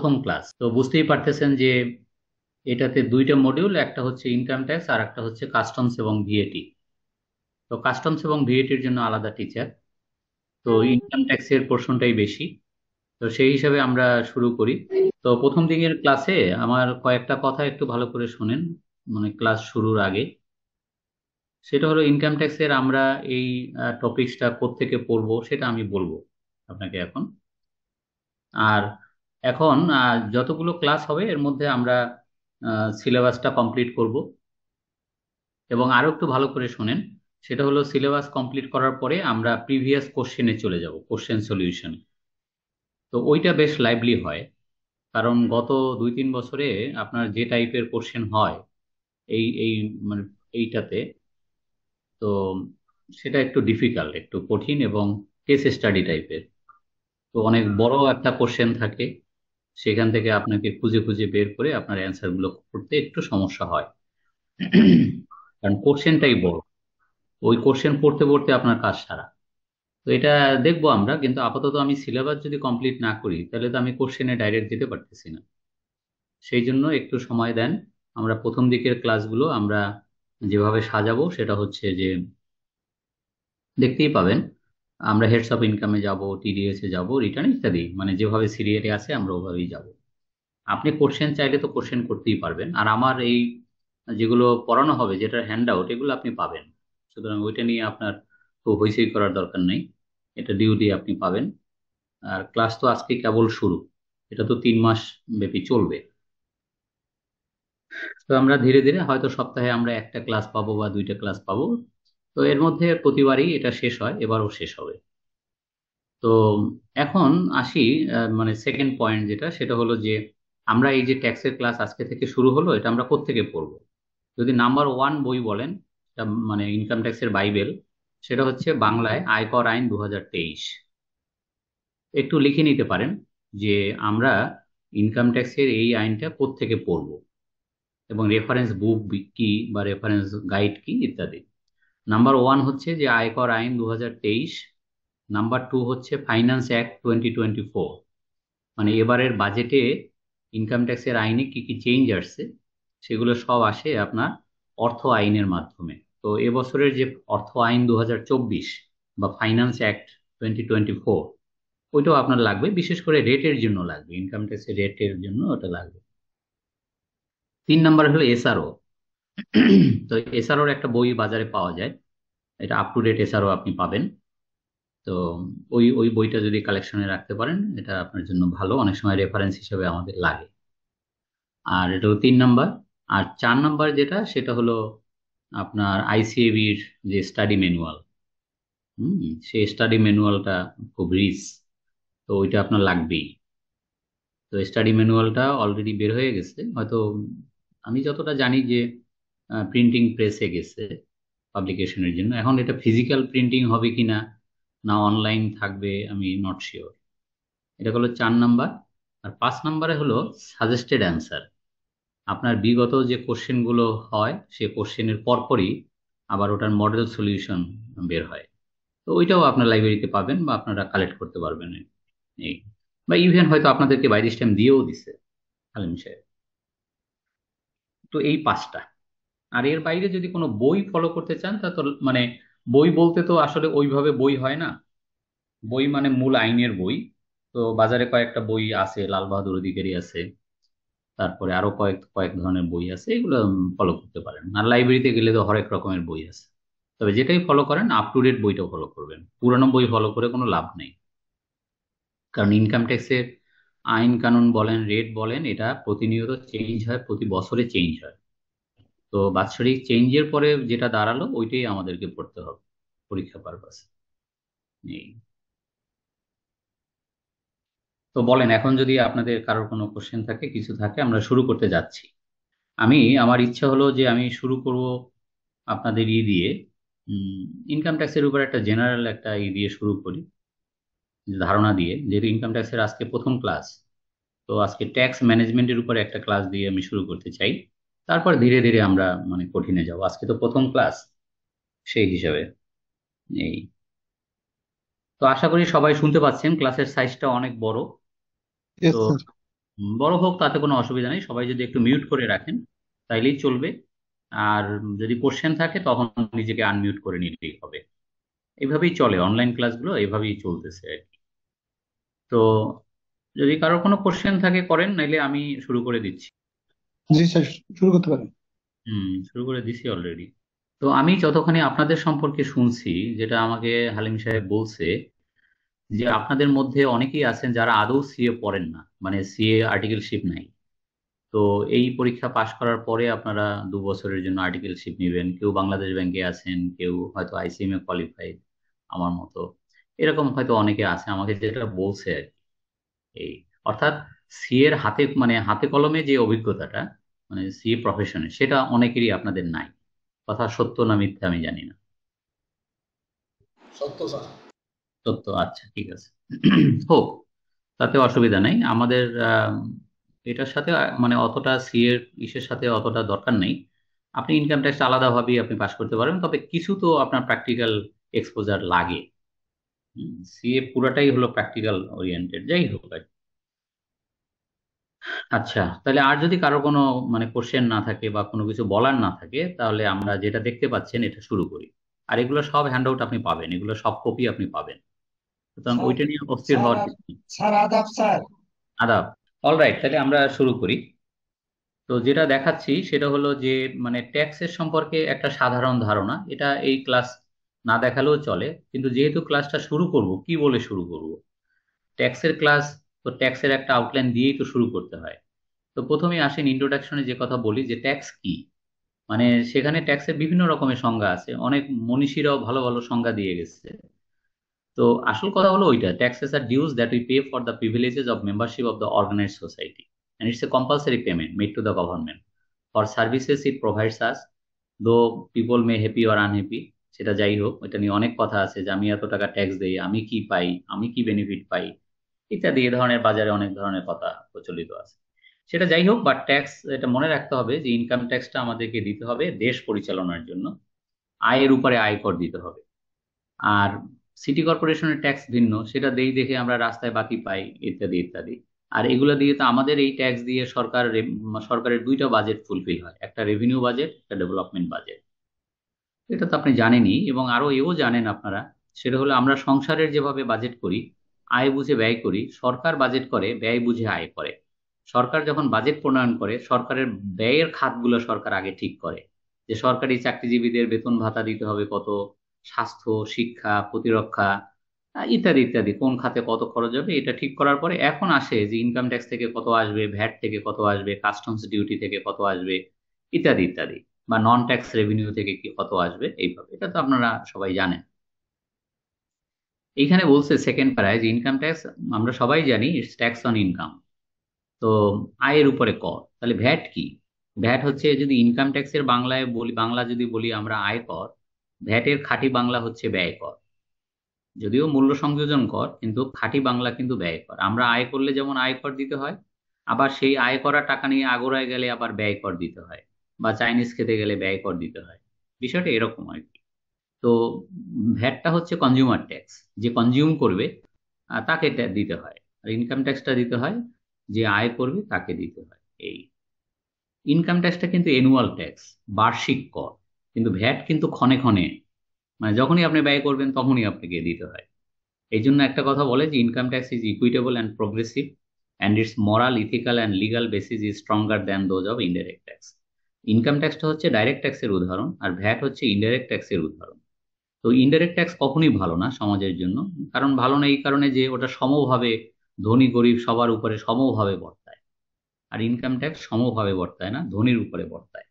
প্রথম ক্লাস তো বুঝতেই পারতেছেন যে এটাতে দুইটা মডিউল একটা হচ্ছে ইনকাম ট্যাক্স আর একটা হচ্ছে কাস্টমস এবং ভিএটি তো কাস্টমস এবং ভিএটির জন্য আলাদা টিচার তো ইনকাম ট্যাক্সের পোর্শনটাই বেশি তো সেই হিসাবে আমরা শুরু করি তো প্রথম দিকের ক্লাসে আমার কয়েকটা কথা একটু ভালো করে শোনেন মানে ক্লাস শুরুর আগে সেটা হলো ইনকাম ট্যাক্সের আমরা এই টপিকসটা কোত্থেকে পড়বো সেটা আমি বলবো আপনাকে এখন আর এখন যতগুলো ক্লাস হবে এর মধ্যে আমরা সিলেবাসটা কমপ্লিট করব এবং আরও একটু ভালো করে শোনেন সেটা হলো সিলেবাস কমপ্লিট করার পরে আমরা প্রিভিয়াস কোশ্চেনে চলে যাব কোশ্চেন সলিউশন তো ওইটা বেশ লাইভলি হয় কারণ গত দুই তিন বছরে আপনার যে টাইপের কোশ্চেন হয় এই এই মানে এইটাতে তো সেটা একটু ডিফিকাল্ট একটু কঠিন এবং কেস স্টাডি টাইপের তো অনেক বড় একটা কোশ্চেন থাকে সেখান থেকে আপনাকে খুঁজে খুঁজে বের করে আপনার অ্যান্সারগুলো করতে একটু সমস্যা হয় কারণ কোশ্চেনটাই বড় ওই কোশ্চেন পড়তে পড়তে আপনার কাজ সারা তো এটা দেখবো আমরা কিন্তু আপাতত আমি সিলেবাস যদি কমপ্লিট না করি তাহলে তো আমি কোশ্চেনে ডাইরেক্ট দিতে পারতেছি না সেই জন্য একটু সময় দেন আমরা প্রথম দিকের ক্লাসগুলো আমরা যেভাবে সাজাবো সেটা হচ্ছে যে দেখতেই পাবেন আমরা হেডস অফ ইনকামে যাব টিডিএস এ যাব রিটার্ন ইত্যাদি মানে যেভাবে সিরিয়ালে আছে আমরা ওভাবেই যাব আপনি কোশ্চেন চাইলে তো কোশ্চেন করতেই পারবেন আর আমার এই যেগুলো পড়ানো হবে যেটা হ্যান্ড আউট এগুলো আপনি পাবেন সুতরাং ওইটা নিয়ে আপনার তো হইচই করার দরকার নেই এটা ডিউ দিয়ে আপনি পাবেন আর ক্লাস তো আজকে কেবল শুরু এটা তো তিন মাস ব্যাপী চলবে তো আমরা ধীরে ধীরে হয়তো সপ্তাহে আমরা একটা ক্লাস পাবো বা দুইটা ক্লাস পাবো তো এর মধ্যে প্রতিবারই এটা শেষ হয় এবারও শেষ হবে তো এখন আসি মানে সেকেন্ড পয়েন্ট যেটা সেটা হলো যে আমরা এই যে ট্যাক্সের ক্লাস আজকে থেকে শুরু হলো এটা আমরা কোথেকে পড়বো যদি নাম্বার ওয়ান বই বলেন মানে ইনকাম ট্যাক্সের বাইবেল সেটা হচ্ছে বাংলায় আয়কর আইন দু একটু লিখে নিতে পারেন যে আমরা ইনকাম ট্যাক্সের এই আইনটা কোথেকে পড়বো এবং রেফারেন্স বুক কি বা রেফারেন্স গাইড কি ইত্যাদি নাম্বার ওয়ান হচ্ছে যে আয়কর আইন দু নাম্বার টু হচ্ছে finance act twenty twenty four মানে এবারের বাজেটে ইনকাম ট্যাক্সের আইনে কি কি চেঞ্জ আসছে সেগুলো সব আসে আপনার অর্থ আইনের মাধ্যমে তো এবছরের যে অর্থ আইন দু বা finance act twenty twenty four ওইটাও আপনার লাগবে বিশেষ করে রেটের জন্য লাগবে ইনকাম ট্যাক্সের রেটের জন্য ওটা লাগবে তিন নম্বর হলো এসআরও তো এসআরওর একটা বই বাজারে পাওয়া যায় এটা আপ টু ডেট এসআরও আপনি পাবেন তো ওই ওই বইটা যদি কালেকশনে রাখতে পারেন এটা আপনার জন্য ভালো অনেক সময় রেফারেন্স হিসেবে আমাদের লাগে আর এটা তিন নাম্বার আর চার নাম্বার যেটা সেটা হলো আপনার আইসিএবির যে স্টাডি ম্যানুয়াল হুম সেই স্টাডি ম্যানুয়ালটা খুব রিচ তো ওইটা আপনার লাগবেই তো স্টাডি ম্যানুয়ালটা অলরেডি বের হয়ে গেছে হয়তো আমি যতটা জানি যে প্রিন্টিং প্রেসে গেছে পাবলিকেশনের জন্য এখন এটা ফিজিক্যাল প্রিন্টিং হবে কি না না অনলাইন থাকবে আমি নট শিওর এটা হলো চার নাম্বার আর পাঁচ নাম্বারে হলো সাজেস্টেড অ্যান্সার আপনার বিগত যে কোশ্চেনগুলো হয় সে কোশ্চেনের পরপরই আবার ওটার মডেল সলিউশন বের হয় তো ওইটাও আপনার লাইব্রেরিতে পাবেন বা আপনারা কালেক্ট করতে পারবেন এই বা ইভেন হয়তো আপনাদেরকে বাইরে টাইম দিয়েও দিছে আলম সাহেব তো এই পাঁচটা আর এর বাইরে যদি কোনো বই ফলো করতে চান তা তো মানে বই বলতে তো আসলে ওইভাবে বই হয় না বই মানে মূল আইনের বই তো বাজারে কয়েকটা বই আছে লাল বাহাদুর অধিকারী আছে তারপরে আরো কয়েক কয়েক ধরনের বই আছে এগুলো ফলো করতে পারেন আর লাইব্রেরিতে গেলে তো হরেক রকমের বই আছে তবে যেটাই ফলো করেন আপ টু ডেট বইটা ফলো করবেন পুরনো বই ফলো করে কোনো লাভ নেই কারণ ইনকাম ট্যাক্সের আইন কানুন বলেন রেট বলেন এটা প্রতিনিয়ত চেঞ্জ হয় প্রতি বছরে চেঞ্জ হয় তো বাৎসরিক চেঞ্জের পরে যেটা দাঁড়ালো ওইটাই আমাদেরকে পড়তে হবে পরীক্ষা পারপাসে এই তো বলেন এখন যদি আপনাদের কারোর কোনো কোশ্চেন থাকে কিছু থাকে আমরা শুরু করতে যাচ্ছি আমি আমার ইচ্ছা হলো যে আমি শুরু করব আপনাদের ই দিয়ে ইনকাম ট্যাক্সের উপর একটা জেনারেল একটা ই দিয়ে শুরু করি ধারণা দিয়ে যেহেতু ইনকাম ট্যাক্সের আজকে প্রথম ক্লাস তো আজকে ট্যাক্স ম্যানেজমেন্টের উপর একটা ক্লাস দিয়ে আমি শুরু করতে চাই তারপর ধীরে ধীরে আমরা মানে কঠিনে যাব আজকে তো প্রথম ক্লাস সেই হিসাবে এই তো আশা করি সবাই শুনতে পাচ্ছেন ক্লাসের সাইজটা অনেক বড় তো বড় হোক তাতে কোনো অসুবিধা নেই সবাই যদি একটু মিউট করে রাখেন তাইলেই চলবে আর যদি কোশ্চেন থাকে তখন নিজেকে আনমিউট করে নিলেই হবে এভাবেই চলে অনলাইন ক্লাসগুলো এভাবেই চলতেছে আর কি তো যদি কারোর কোনো কোশ্চেন থাকে করেন নাইলে আমি শুরু করে দিচ্ছি জি স্যার শুরু করতে পারেন হুম শুরু করে দিছি অলরেডি তো আমি যতখানি আপনাদের সম্পর্কে শুনছি যেটা আমাকে হালিম সাহেব বলছে যে আপনাদের মধ্যে অনেকেই আছেন যারা আদৌ সিএ পড়েন না মানে সিএ আর্টিকেলশিপ নাই তো এই পরীক্ষা পাশ করার পরে আপনারা দু বছরের জন্য আর্টিকেলশিপ নেবেন কেউ বাংলাদেশ ব্যাংকে আছেন কেউ হয়তো আইসিএম এ কোয়ালিফাইড আমার মতো এরকম হয়তো অনেকে আছে আমাকে যেটা বলছে আর কি এই অর্থাৎ সিএর হাতে মানে হাতে কলমে যে অভিজ্ঞতাটা মানে সি প্রফেশনে সেটা অনেকেরই আপনাদের নাই কথা সত্য না মিথ্যা আমি জানি না সত্য সত্য আচ্ছা ঠিক আছে হোক তাতে অসুবিধা নেই আমাদের এটার সাথে মানে অতটা সি এর ইসের সাথে অতটা দরকার নেই আপনি ইনকাম ট্যাক্স আলাদাভাবেই আপনি পাস করতে পারেন তবে কিছু তো আপনার প্র্যাকটিক্যাল এক্সপোজার লাগে সি এ পুরাটাই হলো প্র্যাকটিক্যাল ওরিয়েন্টেড যাই হোক আর আচ্ছা তাহলে আর যদি কারো কোনো মানে কোশ্চেন না থাকে বা কোনো কিছু বলার না থাকে তাহলে আমরা যেটা দেখতে পাচ্ছেন এটা শুরু করি আর এগুলো সব হ্যান্ডআউট আপনি পাবেন এগুলো সব কপি আপনি পাবেন সুতরাং ওইটা নিয়ে অস্থির হওয়ার কিছু স্যার আদাব স্যার আদাব অলরাইট তাহলে আমরা শুরু করি তো যেটা দেখাচ্ছি সেটা হলো যে মানে ট্যাক্সের সম্পর্কে একটা সাধারণ ধারণা এটা এই ক্লাস না দেখালেও চলে কিন্তু যেহেতু ক্লাসটা শুরু করব কি বলে শুরু করব ট্যাক্সের ক্লাস তো ট্যাক্সের একটা আউটলাইন দিয়েই তো শুরু করতে হয় তো প্রথমে আসেন ইন্ট্রোডাকশনে যে কথা বলি যে ট্যাক্স কি মানে সেখানে ট্যাক্সের বিভিন্ন রকমের সংজ্ঞা আছে অনেক মনীষীরাও ভালো ভালো সংজ্ঞা দিয়ে গেছে তো আসল কথা হলো ওইটা ট্যাক্সেস আর dues that we pay for the privileges of membership of the organise society and it's a compulsory payment made to the government for services it provides us though people may happy or unhappy সেটা যাই হোক এটা নিয়ে অনেক কথা আছে যে আমি এত টাকা ট্যাক্স দেই আমি কি পাই আমি কি বেনিফিট পাই ইত্যাদি এ ধরনের বাজারে অনেক ধরনের কথা প্রচলিত আছে সেটা যাই হোক বা ট্যাক্স এটা মনে রাখতে হবে যে ইনকাম ট্যাক্সটা আমাদেরকে দিতে হবে দেশ পরিচালনার জন্য আয়ের উপরে আয়কর দিতে হবে আর সিটি কর্পোরেশনের ট্যাক্স ভিন্ন সেটা দেই দেখে আমরা রাস্তায় বাতি পাই ইত্যাদি ইত্যাদি আর এগুলো দিয়ে তো আমাদের এই ট্যাক্স দিয়ে সরকার সরকারের দুইটা বাজেট ফুলফিল হয় একটা রেভিনিউ বাজেট একটা ডেভেলপমেন্ট বাজেট এটা তো আপনি জানেনই এবং আরও এও জানেন আপনারা সেটা হলো আমরা সংসারের যেভাবে বাজেট করি আয় বুঝে ব্যয় করি সরকার বাজেট করে ব্যয় বুঝে আয় করে সরকার যখন বাজেট প্রণয়ন করে সরকারের ব্যয়ের খাতগুলো সরকার আগে ঠিক করে যে সরকারি চাকরিজীবীদের বেতন ভাতা দিতে হবে কত স্বাস্থ্য শিক্ষা প্রতিরক্ষা ইত্যাদি ইত্যাদি কোন খাতে কত খরচ হবে এটা ঠিক করার পরে এখন আসে যে ইনকাম ট্যাক্স থেকে কত আসবে ভ্যাট থেকে কত আসবে কাস্টমস ডিউটি থেকে কত আসবে ইত্যাদি ইত্যাদি বা নন ট্যাক্স রেভিনিউ থেকে কি কত আসবে এইভাবে এটা তো আপনারা সবাই জানেন এইখানে বলছে সেকেন্ড প্যারায় যে ইনকাম ট্যাক্স আমরা সবাই জানি ইটস ট্যাক্স অন ইনকাম তো আয়ের উপরে কর তাহলে ভ্যাট কি ভ্যাট হচ্ছে যদি ইনকাম ট্যাক্সের বাংলায় বলি বাংলা যদি বলি আমরা আয় কর ভ্যাটের খাঁটি বাংলা হচ্ছে ব্যয় কর যদিও মূল্য সংযোজন কর কিন্তু খাঁটি বাংলা কিন্তু ব্যয় কর আমরা আয় করলে যেমন আয় কর দিতে হয় আবার সেই আয় করা টাকা নিয়ে আগোড়ায় গেলে আবার ব্যয় কর দিতে হয় বা চাইনিজ খেতে গেলে ব্যয় কর দিতে হয় বিষয়টা এরকম হয় তো ভ্যাটটা হচ্ছে কনজিউমার ট্যাক্স যে কনজিউম করবে তাকে দিতে হয় আর ইনকাম ট্যাক্সটা দিতে হয় যে আয় করবে তাকে দিতে হয় এই ইনকাম ট্যাক্সটা কিন্তু অ্যানুয়াল ট্যাক্স বার্ষিক কর কিন্তু ভ্যাট কিন্তু ক্ষণে ক্ষণে মানে যখনই আপনি ব্যয় করবেন তখনই আপনাকে দিতে হয় এই জন্য একটা কথা বলে যে income tax is equitable and progressive and it's moral ethical and legal basis is stronger than those of indirect tax income ট্যাক্সটা হচ্ছে ডাইরেক্ট ট্যাক্সের উদাহরণ আর ভ্যাট হচ্ছে ইনডাইরেক্ট ট্যাক্সের উদাহরণ তো ইনডাইরেক্ট ট্যাক্স কখনই ভালো না সমাজের জন্য কারণ ভালো না এই কারণে যে ওটা সমভাবে ধনী গরিব সবার উপরে সমভাবে বর্তায় আর ইনকাম ট্যাক্স সমভাবে বর্তায় না ধনীর উপরে বর্তায়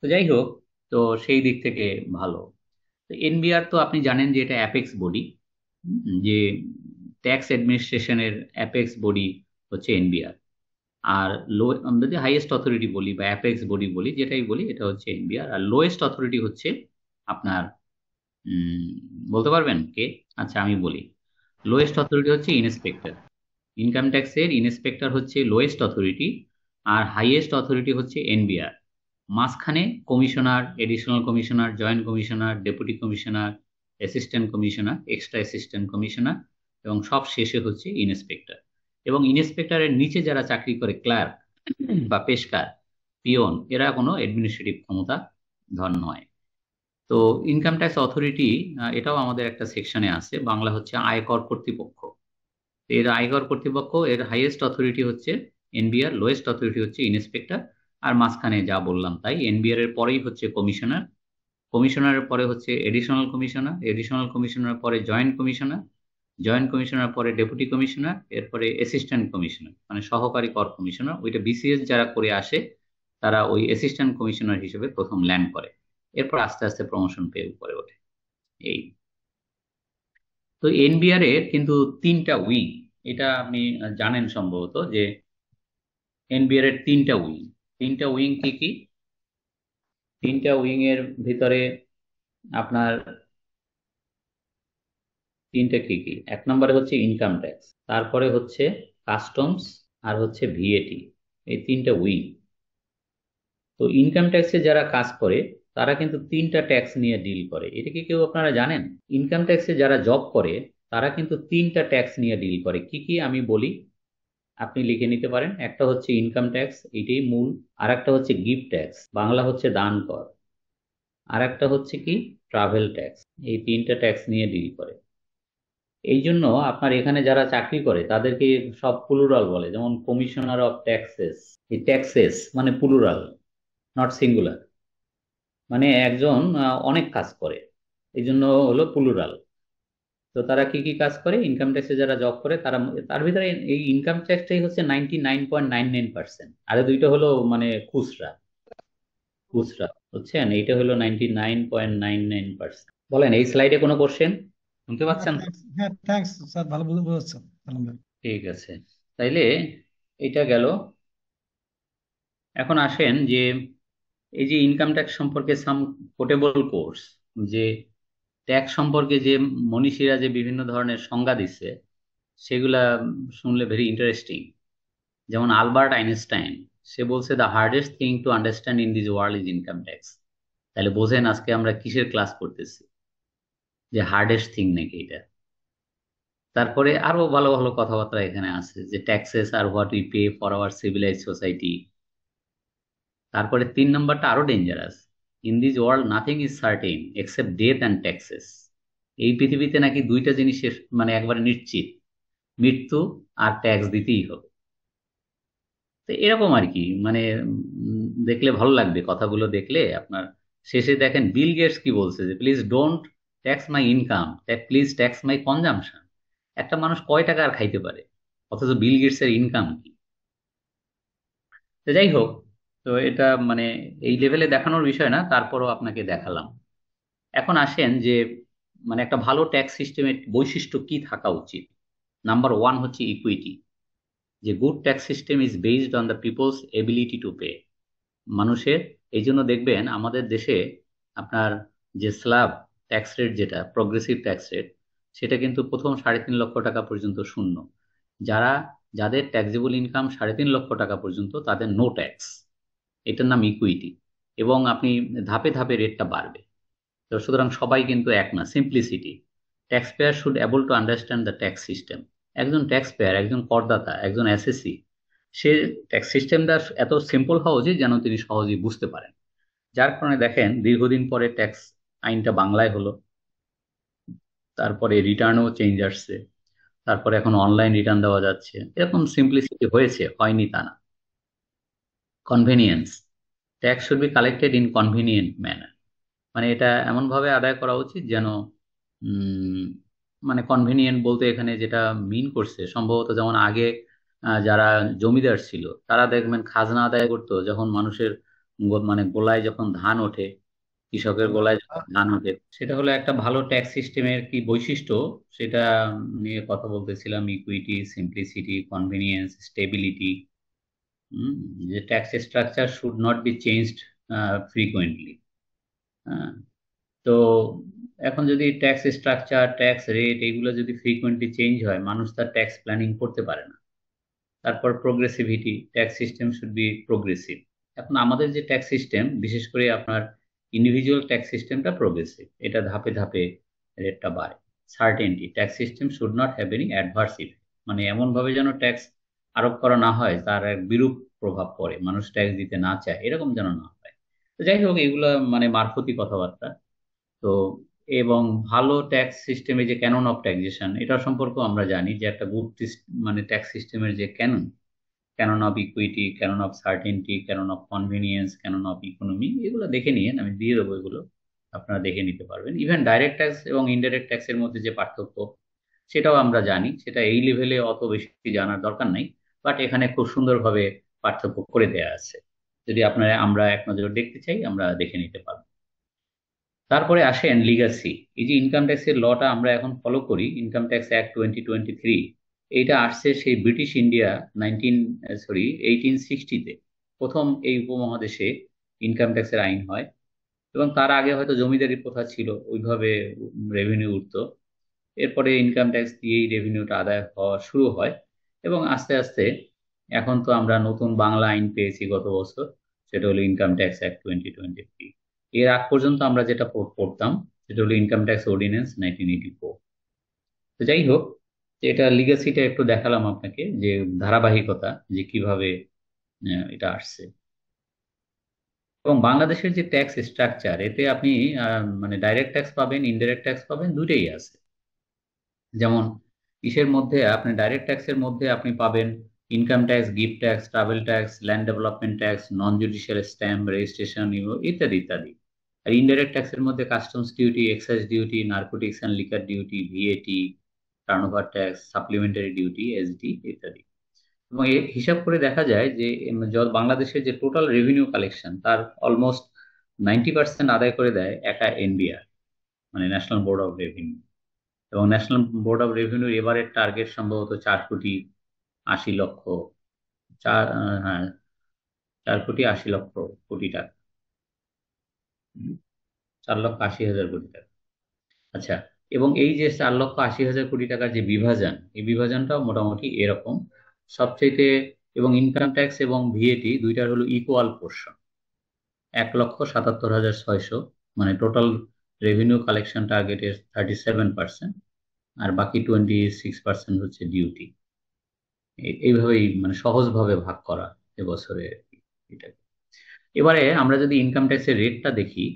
তো যাই হোক তো সেই দিক থেকে ভালো তো এনবিআর তো আপনি জানেন যে এটা অ্যাপেক্স বডি যে ট্যাক্স অ্যাডমিনিস্ট্রেশনের অ্যাপেক্স বডি হচ্ছে এনবিআর আর লো আমরা যে হাইয়েস্ট অথরিটি বলি বা অ্যাপেক্স বডি বলি যেটাই বলি এটা হচ্ছে এনবিআর আর লোয়েস্ট অথরিটি হচ্ছে আপনার বলতে পারবেন কে আচ্ছা আমি বলি লোয়েস্ট অথরিটি হচ্ছে ইন্সপেক্টর ইনকাম ট্যাক্সের ইন্সপেক্টর হচ্ছে লোয়েস্ট অথরিটি আর হাইয়েস্ট অথরিটি হচ্ছে এনবিআর মাঝখানে commissioner additional commissioner joint commissioner deputy commissioner assistant commissioner extra assistant commissioner এবং সব শেষে হচ্ছে ইন্সপেক্টর এবং ইন্সপেক্টরের নিচে যারা চাকরি করে ক্লার্ক বা পেশকার পিওন এরা কোনো অ্যাডমিনিস্ট্রেটিভ ক্ষমতা ধন নয় তো ইনকাম ট্যাক্স অথরিটি এটাও আমাদের একটা সেকশনে আছে বাংলা হচ্ছে আয়কর কর্তৃপক্ষ এর আয়কর কর্তৃপক্ষ এর হাইয়েস্ট অথরিটি হচ্ছে এনবিআর লোয়েস্ট অথরিটি হচ্ছে ইন্সপেক্টর আর মাঝখানে যা বললাম তাই এনবিআর এর পরেই হচ্ছে কমিশনার কমিশনারের পরে হচ্ছে এডিশনাল কমিশনার এডিশনাল কমিশনার পরে জয়েন্ট কমিশনার জয়েন্ট কমিশনার পরে ডেপুটি কমিশনার এরপরে অ্যাসিস্ট্যান্ট কমিশনার মানে সহকারী কর কমিশনার ওইটা বিসিএস যারা করে আসে তারা ওই অ্যাসিস্ট্যান্ট কমিশনার হিসেবে প্রথম ল্যান্ড করে এরপর আস্তে আস্তে প্রমোশন পেয়ে উপরে ওঠে এই তো এনবিআর এর কিন্তু তিনটা উইং এটা আপনি জানেন সম্ভবত যে এনবিআর এর তিনটা উইং তিনটা উইং কি কি তিনটা উইং এর ভিতরে আপনার তিনটা কি কি এক নম্বরে হচ্ছে ইনকাম ট্যাক্স তারপরে হচ্ছে কাস্টমস আর হচ্ছে ভিএটি এই তিনটা উইং তো ইনকাম ট্যাক্সে যারা কাজ করে তারা কিন্তু তিনটা ট্যাক্স নিয়ে ডিল করে এটা কি কেউ আপনারা জানেন ইনকাম ট্যাক্সে যারা জব করে তারা কিন্তু তিনটা ট্যাক্স নিয়ে ডিল করে কি কি আমি বলি আপনি লিখে নিতে পারেন একটা হচ্ছে ইনকাম ট্যাক্স এটাই মূল আর একটা হচ্ছে গিফট ট্যাক্স বাংলা হচ্ছে দান কর আর একটা হচ্ছে কি ট্রাভেল ট্যাক্স এই তিনটা ট্যাক্স নিয়ে ডিল করে এই জন্য আপনার এখানে যারা চাকরি করে তাদেরকে সব পুলুরাল বলে যেমন কমিশনার অফ ট্যাক্সেস এই ট্যাক্সেস মানে পুলুরাল নট সিঙ্গুলার মানে একজন অনেক কাজ করে এই জন্য হলো পুলুরাল তো তারা কি কি কাজ করে ইনকাম ট্যাক্সে যারা জব করে তারা তার ভিতরে এই ইনকাম ট্যাক্সটাই হচ্ছে ninety nine point nine nine percent আর দুইটা হলো মানে খুচরা খুচরা বুঝছেন এইটা হলো ninety nine point nine nine percent বলেন এই স্লাইডে কোনো কোশ্চেন শুনতে পাচ্ছেন হ্যাঁ থ্যাংকস স্যার ভালো বুঝতে ঠিক আছে তাইলে এটা গেল এখন আসেন যে এই যে ইনকাম ট্যাক্স সম্পর্কে সাম কোটেবল কোর্স যে ট্যাক্স সম্পর্কে যে মনীষীরা যে বিভিন্ন ধরনের সংজ্ঞা দিচ্ছে সেগুলা শুনলে ভেরি ইন্টারেস্টিং যেমন আলবার্ট আইনস্টাইন সে বলছে the hardest thing to understand in this world is income tax তাহলে বোঝেন আজকে আমরা কিসের ক্লাস করতেছি যে হার্ডেস্ট থিং নাকি এটা তারপরে আরো ভালো ভালো কথাবার্তা এখানে আছে যে ট্যাক্সেস আর what we pay for our civilise society তারপরে তিন নম্বরটা আরো dangerous in this world nothing is certain except death and taxes এই পৃথিবীতে নাকি দুইটা জিনিস মানে একবারে নিশ্চিত মৃত্যু আর ট্যাক্স দিতেই হবে তো এরকম আর কি মানে দেখলে ভালো লাগবে কথাগুলো দেখলে আপনার শেষে দেখেন বিল গেটস কি বলছে যে please don't tax my income please tax my consumption একটা মানুষ কয় টাকা আর খাইতে পারে অথচ বিল গেটসের ইনকাম কি যাই হোক তো এটা মানে এই লেভেলে দেখানোর বিষয় না তারপরও আপনাকে দেখালাম এখন আসেন যে মানে একটা ভালো ট্যাক্স সিস্টেমের বৈশিষ্ট্য কি থাকা উচিত নাম্বার ওয়ান হচ্ছে ইকুইটি যে good tax system is based on the people's ability to pay মানুষের এই জন্য দেখবেন আমাদের দেশে আপনার যে স্ল্যাব ট্যাক্স রেট যেটা প্রগ্রেসিভ ট্যাক্স রেট সেটা কিন্তু প্রথম সাড়ে তিন লক্ষ টাকা পর্যন্ত শূন্য যারা যাদের ট্যাক্সেবল ইনকাম সাড়ে তিন লক্ষ টাকা পর্যন্ত তাদের নো ট্যাক্স এটার নাম ইকুইটি এবং আপনি ধাপে ধাপে রেটটা বাড়বে তো সুতরাং সবাই কিন্তু এক না simplicity taxpayer should able to understand the tax system একজন ট্যাক্স পেয়ার একজন করদাতা একজন এসএসসি সে ট্যাক্স সিস্টেমটা এত সিম্পল হওয়া উচিত যেন তিনি সহজেই বুঝতে পারেন যার কারণে দেখেন দীর্ঘদিন পরে ট্যাক্স আইনটা বাংলায় হলো তারপরে রিটার্নও চেঞ্জ আসছে তারপরে এখন অনলাইন রিটার্ন দেওয়া যাচ্ছে এরকম সিম্পলিসিটি হয়েছে হয়নি তা না convenience tax should be collected in convenient manner মানে এটা এমনভাবে আদায় করা উচিত যেন মানে কনভেনিয়েন্ট বলতে এখানে যেটা মিন করছে সম্ভবত যেমন আগে যারা জমিদার ছিল তারা দেখবেন খাজনা আদায় করতো যখন মানুষের মানে গোলায় যখন ধান ওঠে কৃষকের গোলায় ধান ওঠে সেটা হলো একটা ভালো ট্যাক্স সিস্টেমের কি বৈশিষ্ট্য সেটা নিয়ে কথা বলতেছিলাম ইকুইটি সিম্পলিসিটি কনভেনিয়েন্স স্টেবিলিটি যে tax structure should not be changed frequently তো এখন যদি ট্যাক্স স্ট্রাকচার ট্যাক্স রেট এগুলো যদি ফ্রিকোয়েন্টলি চেঞ্জ হয় মানুষ তার ট্যাক্স প্ল্যানিং করতে পারে না তারপর progressivity tax system should be progressive এখন আমাদের যে ট্যাক্স সিস্টেম বিশেষ করে আপনার ইন্ডিভিজুয়াল ট্যাক্স সিস্টেমটা প্রোগ্রেসিভ এটা ধাপে ধাপে রেটটা বাড়ে certainty tax system should not have any adverse effect মানে এমনভাবে যেন ট্যাক্স আরোপ করা না হয় তার এক বিরূপ প্রভাব পড়ে মানুষ ট্যাক্স দিতে না চায় এরকম যেন না হয় তো যাই হোক এগুলো মানে মারফতি কথাবার্তা তো এবং ভালো ট্যাক্স সিস্টেমে যে ক্যানন অফ ট্যাক্সেশন এটা সম্পর্কেও আমরা জানি যে একটা গুড মানে ট্যাক্স সিস্টেমের যে canon canon of equity canon of certainty canon of convenience canon of economy এগুলো দেখে নিয়ে আমি দিয়ে দেবো এগুলো আপনারা দেখে নিতে পারবেন ইভেন ডাইরেক্ট ট্যাক্স এবং ইনডাইরেক্ট ট্যাক্সের মধ্যে যে পার্থক্য সেটাও আমরা জানি সেটা এই লেভেলে অত বেশি জানার দরকার নাই বাট এখানে খুব সুন্দরভাবে পার্থক্য করে দেয়া আছে যদি আপনারা আমরা এক নজর দেখতে চাই আমরা দেখে নিতে পারব তারপরে আসেন লিগাসি এই যে ইনকাম ট্যাক্সের লটা আমরা এখন ফলো করি income tax act twenty twenty three এইটা আসছে সেই British India nineteen sorry eighteen সিক্সটিতে প্রথম এই উপমহাদেশে ইনকাম ট্যাক্সের আইন হয় এবং তার আগে হয়তো জমিদারি প্রথা ছিল ওইভাবে রেভিনিউ উঠতো এরপরে ইনকাম ট্যাক্স দিয়েই রেভিনিউটা আদায় হওয়া শুরু হয় এবং আস্তে আস্তে এখন তো আমরা নতুন বাংলা আইন পেয়েছি গত বছর সেটা হলো income tax act twenty twenty three এর আগ পর্যন্ত আমরা যেটা পড়তাম সেটা হলো income tax ordinance nineteen eighty four তো যাই হোক এটা লিগাসিটা একটু দেখালাম আপনাকে যে ধারাবাহিকতা যে কিভাবে এটা আসছে এবং বাংলাদেশের যে ট্যাক্স স্ট্রাকচার এতে আপনি মানে ডাইরেক্ট ট্যাক্স পাবেন ইনডাইরেক্ট ট্যাক্স পাবেন দুটোই আছে যেমন কিসের মধ্যে আপনি ডাইরেক্ট ট্যাক্সের মধ্যে আপনি পাবেন income tax gift tax travel tax land development tax non judicial stamp registration ইত্যাদি ইত্যাদি আর ইনডাইরেক্ট ট্যাক্সের মধ্যে customs duty excise duty narcotics and liquor duty VAT turnover tax supplementary duty SD ইত্যাদি এবং এর হিসাব করে দেখা যায় যে বাংলাদেশের যে টোটাল রেভিনিউ কালেকশন তার অলমোস্ট নাইনটি পার্সেন্ট আদায় করে দেয় একা এনবিআর মানে ন্যাশনাল বোর্ড অফ রেভিনিউ এবং ন্যাশনাল বোর্ড অফ রেভিনিউ এবারের টার্গেট সম্ভবত চার কোটি আশি লক্ষ চার হ্যাঁ চার কোটি আশি লক্ষ কোটি টাকা চার লক্ষ আশি হাজার কোটি টাকা আচ্ছা এবং এই যে চার লক্ষ আশি হাজার কোটি টাকার যে বিভাজন এই বিভাজনটাও মোটামুটি এরকম সবচেয়ে এবং ইনকাম ট্যাক্স এবং ভিএটি দুইটার হলো ইকুয়াল পোর্শন এক লক্ষ সাতাত্তর হাজার ছয়শো মানে টোটাল রেভিনিউ কালেকশন টার্গেটের থার্টি সেভেন পার্সেন্ট আর বাকি টোয়েন্টি সিক্স পার্সেন্ট হচ্ছে ডিউটি এইভাবেই মানে সহজভাবে ভাগ করা এবছরে এটাকে এবারে আমরা যদি ইনকাম ট্যাক্সের রেটটা দেখি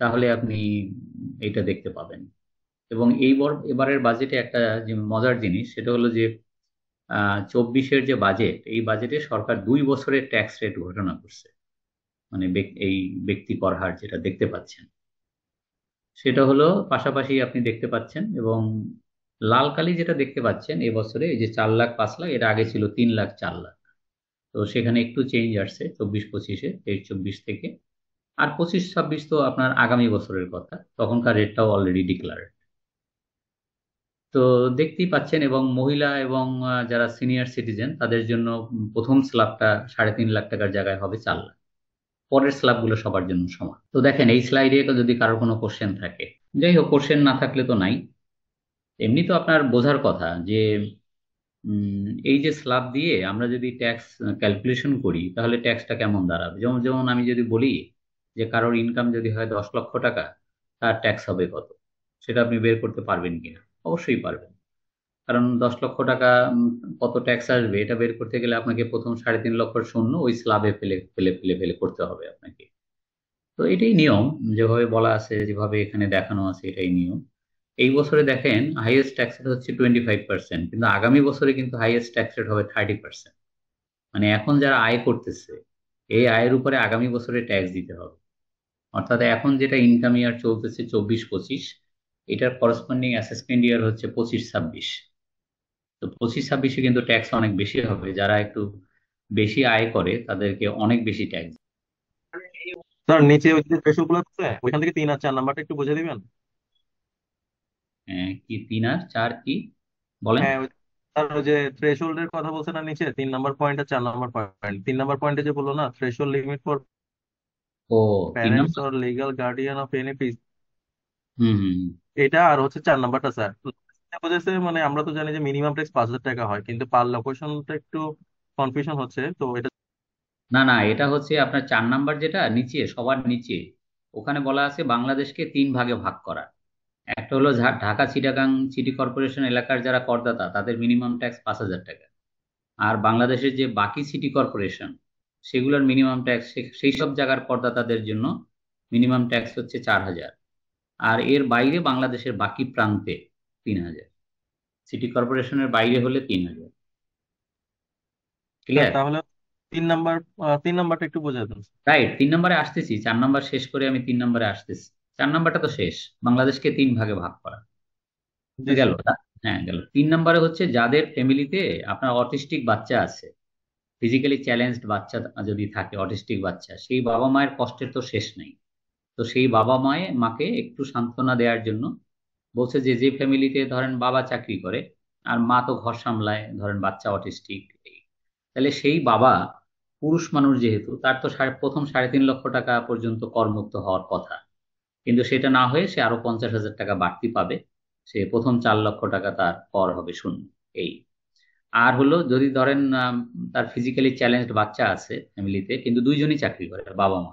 তাহলে আপনি এটা দেখতে পাবেন এবং এই এবারের বাজেটে একটা যে মজার জিনিস সেটা হলো যে চব্বিশের যে বাজেট এই বাজেটে সরকার দুই বছরের ট্যাক্স রেট ঘোষণা করছে মানে এই ব্যক্তি করহার হার যেটা দেখতে পাচ্ছেন সেটা হলো পাশাপাশি আপনি দেখতে পাচ্ছেন এবং লাল কালি যেটা দেখতে পাচ্ছেন এবছরে এই যে চার লাখ পাঁচ লাখ এটা আগে ছিল তিন লাখ চার লাখ তো সেখানে একটু চেঞ্জ আসছে চব্বিশ পঁচিশে তেইশ চব্বিশ থেকে আর পঁচিশ ছাব্বিশ তো আপনার আগামী বছরের কথা তখনকার রেটটাও অলরেডি ডিক্লারেড তো দেখতেই পাচ্ছেন এবং মহিলা এবং যারা সিনিয়র সিটিজেন তাদের জন্য প্রথম স্ল্যাবটা সাড়ে তিন লাখ টাকার জায়গায় হবে চার লাখ পরের স্ল্যাবগুলো সবার জন্য সমান তো দেখেন এই স্লাইডে যদি কারোর কোনো কোশ্চেন থাকে যাই হোক কোশ্চেন না থাকলে তো নাই এমনি তো আপনার বোঝার কথা যে এই যে স্ল্যাব দিয়ে আমরা যদি ট্যাক্স ক্যালকুলেশন করি তাহলে ট্যাক্সটা কেমন দাঁড়াবে যেমন যেমন আমি যদি বলি যে কারোর ইনকাম যদি হয় দশ লক্ষ টাকা তার ট্যাক্স হবে কত সেটা আপনি বের করতে পারবেন কিনা অবশ্যই পারবেন কারণ দশ লক্ষ টাকা কত ট্যাক্স আসবে এটা বের করতে গেলে আপনাকে প্রথম সাড়ে তিন লক্ষ শূন্য ওই স্লাবে ফেলে ফেলে ফেলে ফেলে করতে হবে আপনাকে তো এটাই নিয়ম যেভাবে বলা আছে যেভাবে এখানে দেখানো আছে এটাই নিয়ম এই বছরে দেখেন হাইয়েস্ট ট্যাক্স রেট হচ্ছে টোয়েন্টি ফাইভ পার্সেন্ট কিন্তু আগামী বছরে কিন্তু হাইয়েস্ট ট্যাক্স রেট হবে থার্টি পার্সেন্ট মানে এখন যারা আয় করতেছে এই আয়ের উপরে আগামী বছরে ট্যাক্স দিতে হবে অর্থাৎ এখন যেটা ইনকাম ইয়ার চলতেছে চব্বিশ পঁচিশ এটার করসপন্ডিং অ্যাসেসমেন্ট ইয়ার হচ্ছে পঁচিশ ছাব্বিশ তো পঁচিশ ছাব্বিশে কিন্তু ট্যাক্স অনেক বেশি হবে যারা একটু বেশি আয় করে তাদেরকে অনেক বেশি ট্যাক্স স্যার নিচে ওই যে আছে ওইখান থেকে তিন আর চার নাম্বারটা একটু বুঝে দিবেন হ্যাঁ, কি তিন আর চার কি বলেন হ্যাঁ স্যার ওই যে থ্রেশহোল্ড এর কথা বলছেন না নিচে তিন নাম্বার পয়েন্ট আর চার নাম্বার পয়েন্ট তিন নাম্বার পয়েন্টে যে বললো না থ্রেশহোল্ড লিমিট ফর ও parents or legal guardian of any hmm hmm এটা আর হচ্ছে চার নাম্বারটা স্যার মানে আমরা তো জানি যে মিনিমাম ট্যাক্স পাঁচ হাজার টাকা হয় কিন্তু পার লোকেশনটা একটু কনফিউশন হচ্ছে তো এটা না না এটা হচ্ছে আপনার চার নাম্বার যেটা নিচে সবার নিচে ওখানে বলা আছে বাংলাদেশকে তিন ভাগে ভাগ করা একটা হলো ঢাকা চিটাগাং সিটি কর্পোরেশন এলাকার যারা করদাতা তাদের মিনিমাম ট্যাক্স পাঁচ হাজার টাকা আর বাংলাদেশের যে বাকি সিটি কর্পোরেশন সেগুলোর মিনিমাম ট্যাক্স সেই সব জায়গার করদাতাদের জন্য মিনিমাম ট্যাক্স হচ্ছে চার হাজার আর এর বাইরে বাংলাদেশের বাকি প্রান্তে তিন হাজার সিটি কর্পোরেশনের বাইরে হলে তিন হাজার ক্লিয়ার তাহলে তিন নাম্বার তিন নাম্বারটা একটু বোঝা দেন রাইট তিন নাম্বারে আসতেছি চার নাম্বার শেষ করে আমি তিন নাম্বারে আসতেছি চার নাম্বারটা তো শেষ বাংলাদেশকে তিন ভাগে ভাগ করা গেল হ্যাঁ গেল তিন নাম্বারে হচ্ছে যাদের ফ্যামিলিতে আপনার অটিস্টিক বাচ্চা আছে ফিজিক্যালি চ্যালেঞ্জড বাচ্চা যদি থাকে অটিস্টিক বাচ্চা সেই বাবা মায়ের কষ্টের তো শেষ নেই তো সেই বাবা মায়ে মাকে একটু সান্ত্বনা দেওয়ার জন্য বলছে যে যে ফ্যামিলিতে ধরেন বাবা চাকরি করে আর মা তো ঘর সামলায় ধরেন বাচ্চা অটিস্টিক তাহলে সেই বাবা পুরুষ মানুষ যেহেতু তার তো প্রথম সাড়ে তিন লক্ষ টাকা পর্যন্ত করমুক্ত হওয়ার কথা কিন্তু সেটা না হয়ে সে আরো পঞ্চাশ হাজার টাকা বাড়তি পাবে সে প্রথম চার লক্ষ টাকা তার কর হবে শূন্য এই আর হলো যদি ধরেন তার ফিজিক্যালি চ্যালেঞ্জ বাচ্চা আছে ফ্যামিলিতে কিন্তু দুইজনই চাকরি করে বাবা মা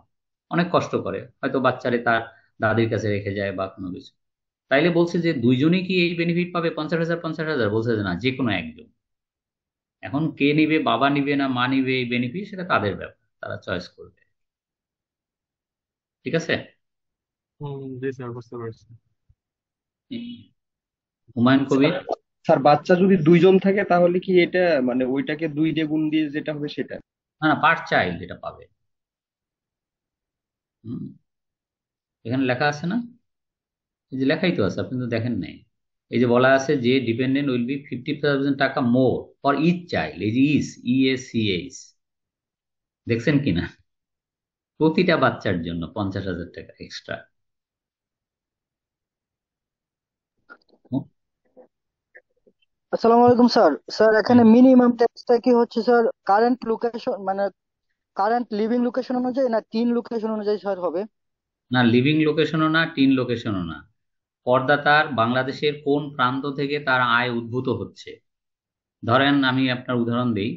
অনেক কষ্ট করে হয়তো বাচ্চারে তার দাদির কাছে রেখে যায় বা কোনো কিছু তাইলে বলছে যে দুইজনই কি এই বেনিফিট পাবে পঞ্চাশ হাজার পঞ্চাশ হাজার বলছে যে না যে কোনো একজন এখন কে নিবে বাবা নিবে না মা নিবে এই বেনিফিট সেটা তাদের ব্যাপার তারা চয়েস করবে ঠিক আছে হুমায়ুন কবির স্যার বাচ্চা যদি দুইজন থাকে তাহলে কি এটা মানে ওইটাকে দুই দিয়ে গুণ দিয়ে যেটা হবে সেটা না না পার চাইল্ড যেটা পাবে এখানে লেখা আছে না এই যে লেখাই তো আছে আপনি তো দেখেন নাই এই যে বলা আছে যে dependent will be fifty thousand টাকা মোর ফর ইচ চাইল্ড এই যে ইস ইএস e দেখছেন কিনা প্রতিটা বাচ্চার জন্য পঞ্চাশ হাজার টাকা এক্সট্রা আসসালামু আলাইকুম স্যার স্যার এখানে মিনিমাম ট্যাক্সটা কি হচ্ছে স্যার কারেন্ট লোকেশন মানে কারেন্ট লিভিং লোকেশন অনুযায়ী না তিন লোকেশন অনুযায়ী স্যার হবে না লিভিং লোকেশনও না তিন লোকেশনও না করদাতার বাংলাদেশের কোন প্রান্ত থেকে তার আয় উদ্ভূত হচ্ছে ধরেন আমি আপনার উদাহরণ দিই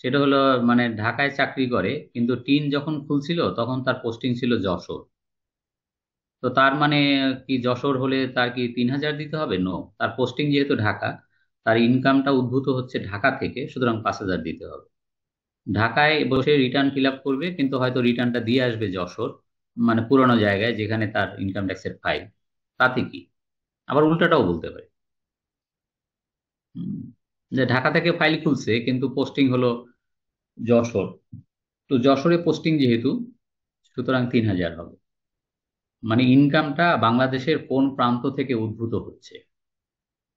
সেটা হলো মানে ঢাকায় চাকরি করে কিন্তু টিন যখন খুলছিল তখন তার পোস্টিং ছিল যশোর তো তার মানে কি যশোর হলে তার কি তিন হাজার দিতে হবে নো তার পোস্টিং যেহেতু ঢাকা তার ইনকামটা উদ্ভূত হচ্ছে ঢাকা থেকে সুতরাং পাঁচ হাজার দিতে হবে ঢাকায় বসে রিটার্ন ফিল আপ করবে কিন্তু হয়তো রিটার্নটা দিয়ে আসবে যশোর মানে পুরনো জায়গায় যেখানে তার ইনকাম ট্যাক্সের ফাইল তাতে কি আবার উল্টাটাও বলতে পারি যে ঢাকা থেকে ফাইল খুলছে কিন্তু পোস্টিং হলো যশোর তো যশোরে পোস্টিং যেহেতু সুতরাং তিন হাজার হবে মানে ইনকামটা বাংলাদেশের কোন প্রান্ত থেকে উদ্ভূত হচ্ছে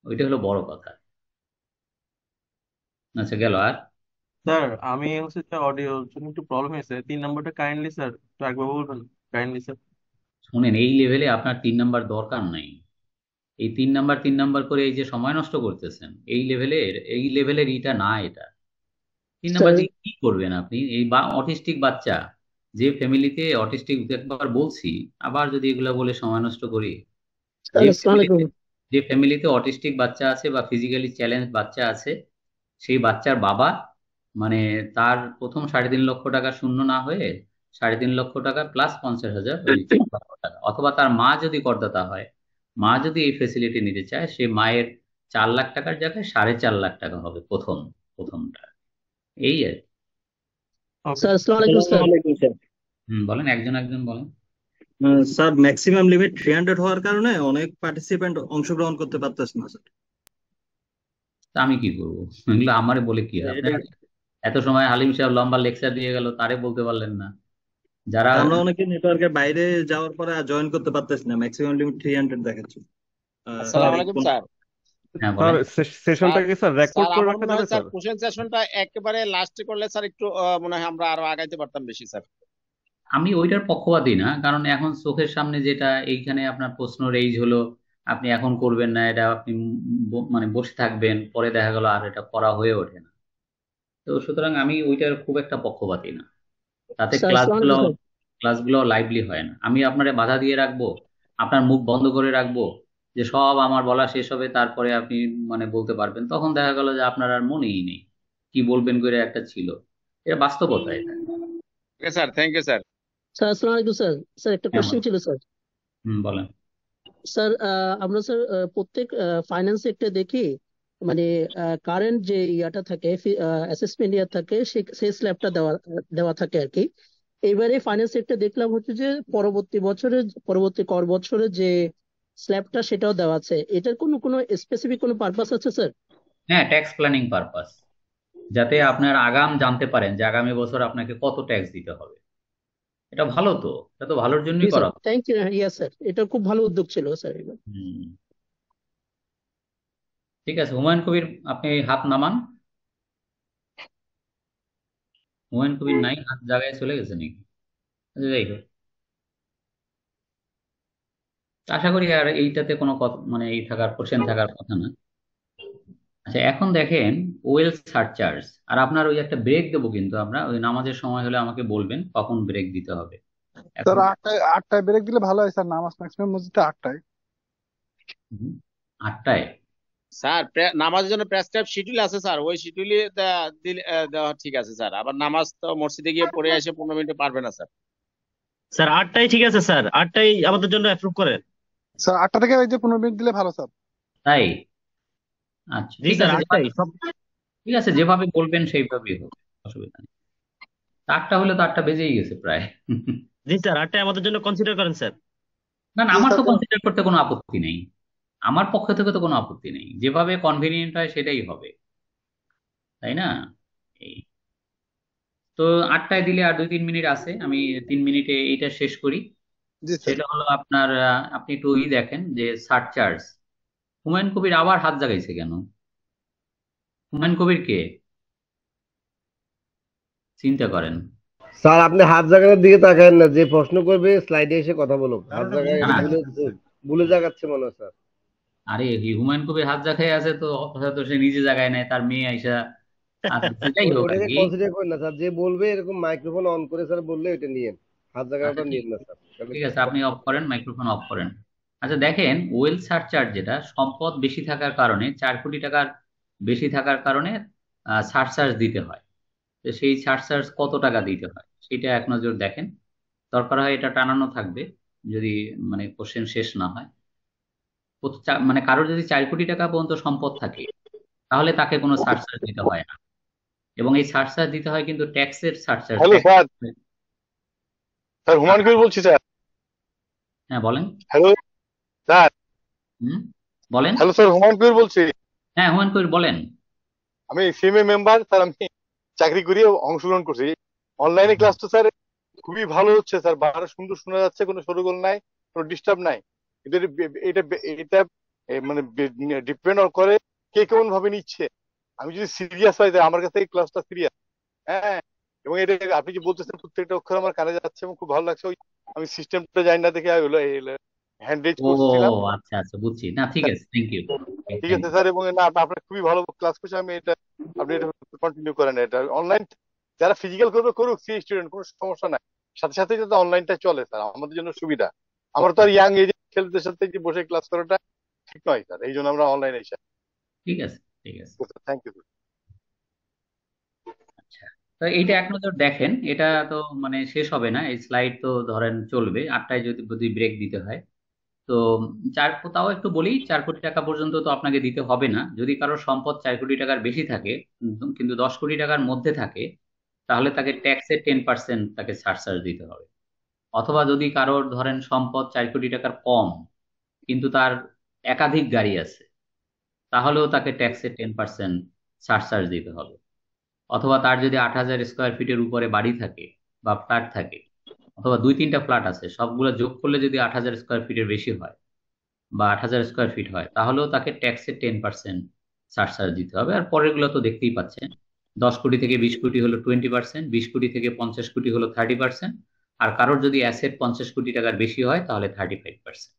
ওইটা হলো বড় কথা আচ্ছা গেল আর স্যার আমি হচ্ছে অডিও জন্য একটু প্রবলেম হয়েছে তিন নম্বরটা কাইন্ডলি স্যার একবার বলবেন কাইন্ডলি স্যার শুনেন এই লেভেলে আপনার তিন নাম্বার দরকার নাই এই তিন নাম্বার তিন নাম্বার করে এই যে সময় নষ্ট করতেছেন এই লেভেলের এই লেভেলের ইটা না এটা তিন নাম্বার দিয়ে কি করবেন আপনি এই বা অটিস্টিক বাচ্চা যে ফ্যামিলিতে অটিস্টিক একবার বলছি আবার যদি এগুলা বলে সময় নষ্ট করি যে ফ্যামিলিতে অটিস্টিক বাচ্চা আছে বা ফিজিক্যালি চ্যালেঞ্জ বাচ্চা আছে সেই বাচ্চার বাবা মানে তার প্রথম সাড়ে তিন লক্ষ টাকা শূন্য না হয়ে সাড়ে তিন লক্ষ টাকা প্লাস পঞ্চাশ হাজার টাকা অথবা তার মা যদি করদাতা হয় মা যদি এই ফেসিলিটি নিতে চায় সে মায়ের চার লাখ টাকার জায়গায় সাড়ে চার লাখ টাকা হবে প্রথম প্রথমটা এই আর বলেন একজন একজন বলেন sir maximum limit three hundred হওয়ার কারণে অনেক পার্টিসিপেন্ট অংশগ্রহণ করতে পারতেছে না স্যার আমি কি করবো এগুলো আমারে বলে কি হবে এত সময় হালিম সাহেব লম্বা লেকচার দিয়ে গেল তারে বলতে পারলেন না যারা আমরা অনেকে নেটওয়ার্কের বাইরে যাওয়ার পরে আর জয়েন করতে পারতেছি না ম্যাক্সিমাম লিমিট 300 দেখাচ্ছে আসসালামু আলাইকুম হ্যাঁ, স্যার স্যার সেশনটা কি স্যার রেকর্ড করে রাখতে পারে স্যার কোশ্চেন সেশনটা একেবারে লাস্টে করলে স্যার একটু মনে হয় আমরা আরো আগাইতে পারতাম বেশি স্যার আমি ওইটার পক্ষপাতী না কারণ এখন চোখের সামনে যেটা এইখানে আপনার প্রশ্ন রেইজ হলো আপনি এখন করবেন না এটা আপনি মানে বসে থাকবেন পরে দেখা গেল আর এটা করা হয়ে ওঠে না তো সুতরাং আমি ওইটার খুব একটা পক্ষপাতী না তাতে ক্লাসগুলো ক্লাসগুলো লাইভলি হয় না আমি আপনারে বাধা দিয়ে রাখবো আপনার মুখ বন্ধ করে রাখবো যে সব আমার বলা শেষ হবে তারপরে আপনি মানে বলতে পারবেন তখন দেখা গেল যে আপনার আর মনেই নেই কি বলবেন করে একটা ছিল এটা বাস্তবতা এটা sir thank you sir sir আসসালামু আলাইকুম স্যার স্যার একটা কোশ্চেন হ্যাঁ, ছিল স্যার হুম বলেন স্যার আমরা স্যার প্রত্যেক ফাইন্যান্সে একটা দেখি মানে কারেন্ট যে ইয়াটা থাকে অ্যাসেসমেন্ট ইয়ার থাকে সেই স্ল্যাবটা দেওয়া দেওয়া থাকে আর কি এবারে ফাইন্যান্স সেক্টর দেখলাম হচ্ছে যে পরবর্তী বছরে পরবর্তী কর বছরে যে স্ল্যাবটা সেটাও দেওয়া আছে এটার কোনো কোনো স্পেসিফিক কোনো পারপাস আছে স্যার হ্যাঁ ট্যাক্স প্ল্যানিং পারপাস যাতে আপনার আগাম জানতে পারেন যে আগামী বছর আপনাকে কত ট্যাক্স দিতে হবে এটা ভালো তো এটা তো ভালোর জন্যই করা থ্যাংক ইউ ইয়া স্যার এটা খুব ভালো উদ্যোগ ছিল স্যার এবার ঠিক আছে হুমায়ুন কবির আপনি হাত নামান হুমায়ুন কবির নাই হাত জায়গায় চলে গেছে নাকি আচ্ছা, যাই হোক আশা করি আর এইটাতে কোনো কথা মানে এই থাকার কোশ্চেন থাকার কথা না আচ্ছা এখন দেখেন ওয়েল সারচার্জ আর আপনার ওই একটা ব্রেক দেবো কিন্তু আমরা ওই নামাজের সময় হলে আমাকে বলবেন কখন ব্রেক দিতে হবে স্যার আটটায় আটটায় ব্রেক দিলে ভালো হয় স্যার নামাজ ম্যাক্সিমাম মসজিদে আটটায় আটটায় স্যার নামাজের জন্য প্রেসক্রাইব শিডিউল আছে স্যার ওই শিডিউলে দেওয়া ঠিক আছে স্যার আবার নামাজ তো মসজিদে গিয়ে পড়ে এসে পনেরো মিনিটে পারবে না স্যার স্যার আটটাই ঠিক আছে স্যার আটটাই আমাদের জন্য অ্যাপ্রুভ করেন স্যার আটটা থেকে ওই যে পনেরো মিনিট দিলে ভালো স্যার তাই আচ্ছা, ঠিক আছে ঠিক আছে যেভাবে বলবেন সেইভাবেই হবে অসুবিধা নেই আটটা হলে তো আটটা বেজেই গেছে প্রায় জি স্যার আটটাই আমাদের জন্য কনসিডার করেন স্যার না না আমার তো কনসিডার করতে কোনো আপত্তি নেই আমার পক্ষ থেকে তো কোনো আপত্তি নেই যেভাবে কনভিনিয়েন্ট হয় সেটাই হবে তাই না এই তো আটটায় দিলে আর দুই তিন মিনিট আছে আমি তিন মিনিটে এইটা শেষ করি সেটা হলো আপনার আপনি একটু ই দেখেন যে চার্জ হুমায়ুন কবির আবার হাত জাগাইছে কেন হুমায়ুন কবির কে চিন্তা করেন স্যার আপনি হাত জাগানোর দিকে তাকায় না যে প্রশ্ন করবে স্লাইডে এসে কথা বলুক হাত জাগায় ভুলে জাগাচ্ছে মনে হয় স্যার আরে হুমায়ুন কবির হাত জায়গায় আছে তো হয়তো সে নিজে জায়গায় নেয় তার মেয়ে আইসা সেটাই যে বলবে এরকম মাইক্রোফোন অন করে স্যার বললে এটা নিয়ে হাত জায়গাটা আচ্ছা, নিয়ে না স্যার ঠিক আছে আপনি অফ করেন মাইক্রোফোন অফ করেন আচ্ছা দেখেন ওয়েল সারচার্জ যেটা সম্পদ বেশি থাকার কারণে চার কোটি টাকার বেশি থাকার কারণে সারচার্জ দিতে হয় তো সেই সারচার্জ কত টাকা দিতে হয় সেটা এক নজর দেখেন দরকার হয় এটা টানানো থাকবে যদি মানে কোশ্চেন শেষ না হয় মানে কারোর যদি চার কোটি টাকা পর্যন্ত সম্পদ থাকে তাহলে তাকে কোনো সার্চার্জ দিতে হয় না এবং এই সার্চার্জ দিতে হয় কিন্তু ট্যাক্সের surcharge hello sir sir Kabir বলছি স্যার হ্যাঁ বলেন হ্যালো স্যার হুম বলেন হ্যালো স্যার কবির বলছি হ্যাঁ কবির বলেন আমি সিএমএ মেম্বার স্যার আমি চাকরি করি অংশগ্রহণ করছি অনলাইনে ক্লাস তো স্যার খুবই ভালো হচ্ছে স্যার বারো সুন্দর শোনা যাচ্ছে কোনো সরুগোল নাই কোনো ডিস্টার্ব নাই এটা এটা মানে ডিপেন্ড করে কে কেমন ভাবে নিচ্ছে আমি যদি সিরিয়াস হয় আমার কাছে এই ক্লাসটা সিরিয়াস হ্যাঁ এবং এটা আপনি যে বলতেছেন প্রত্যেকটা অক্ষর আমার কানে যাচ্ছে এবং খুব ভালো লাগছে ওই আমি সিস্টেমটা জানি না দেখে হলো করছিলাম আচ্ছা আচ্ছা বুঝছি না ঠিক আছে থ্যাংক ইউ ঠিক আছে স্যার এবং না আপনার খুবই ভালো ক্লাস করছে আমি এটা আপনি এটা কন্টিনিউ করেন এটা অনলাইন যারা ফিজিক্যাল করবে করুক সি স্টুডেন্ট কোনো সমস্যা নাই সাথে সাথে যাতে অনলাইনটা চলে স্যার আমাদের জন্য সুবিধা আমার তো আর ইয়াং এজ ছেলেদের সাথে কি বসে ক্লাস করাটা ঠিক নয় স্যার এই জন্য আমরা অনলাইনে এসে ঠিক আছে ঠিক আছে থ্যাংক আচ্ছা, ইউ তো এইটা এক নজর দেখেন এটা তো মানে শেষ হবে না এই স্লাইড তো ধরেন চলবে আটটায় যদি যদি ব্রেক দিতে হয় তো চার তাও একটু বলি চার কোটি টাকা পর্যন্ত তো আপনাকে দিতে হবে না যদি কারোর সম্পদ চার কোটি টাকার বেশি থাকে কিন্তু দশ কোটি টাকার মধ্যে থাকে তাহলে তাকে ট্যাক্সের টেন পার্সেন্ট তাকে সারচার্জ দিতে হবে অথবা যদি কারোর ধরেন সম্পদ চার কোটি টাকার কম কিন্তু তার একাধিক গাড়ি আছে তাহলেও তাকে ট্যাক্সে টেন পার্সেন্ট সারচার্জ দিতে হবে অথবা তার যদি আট হাজার স্কোয়ার ফিটের উপরে বাড়ি থাকে বা ফ্ল্যাট থাকে অথবা দুই তিনটা ফ্ল্যাট আছে সবগুলো যোগ করলে যদি আট হাজার স্কোয়ার ফিটের বেশি হয় বা আট হাজার স্কোয়ার ফিট হয় তাহলেও তাকে ট্যাক্সে টেন পার্সেন্ট সারচার্জ দিতে হবে আর পরেরগুলো তো দেখতেই পাচ্ছেন দশ কোটি থেকে বিশ কোটি হলো টোয়েন্টি পার্সেন্ট বিশ কোটি থেকে পঞ্চাশ কোটি হলো থার্টি পার্সেন্ট আর কারোর যদি অ্যাসেট পঞ্চাশ কোটি টাকার বেশি হয় তাহলে থার্টি ফাইভ পার্সেন্ট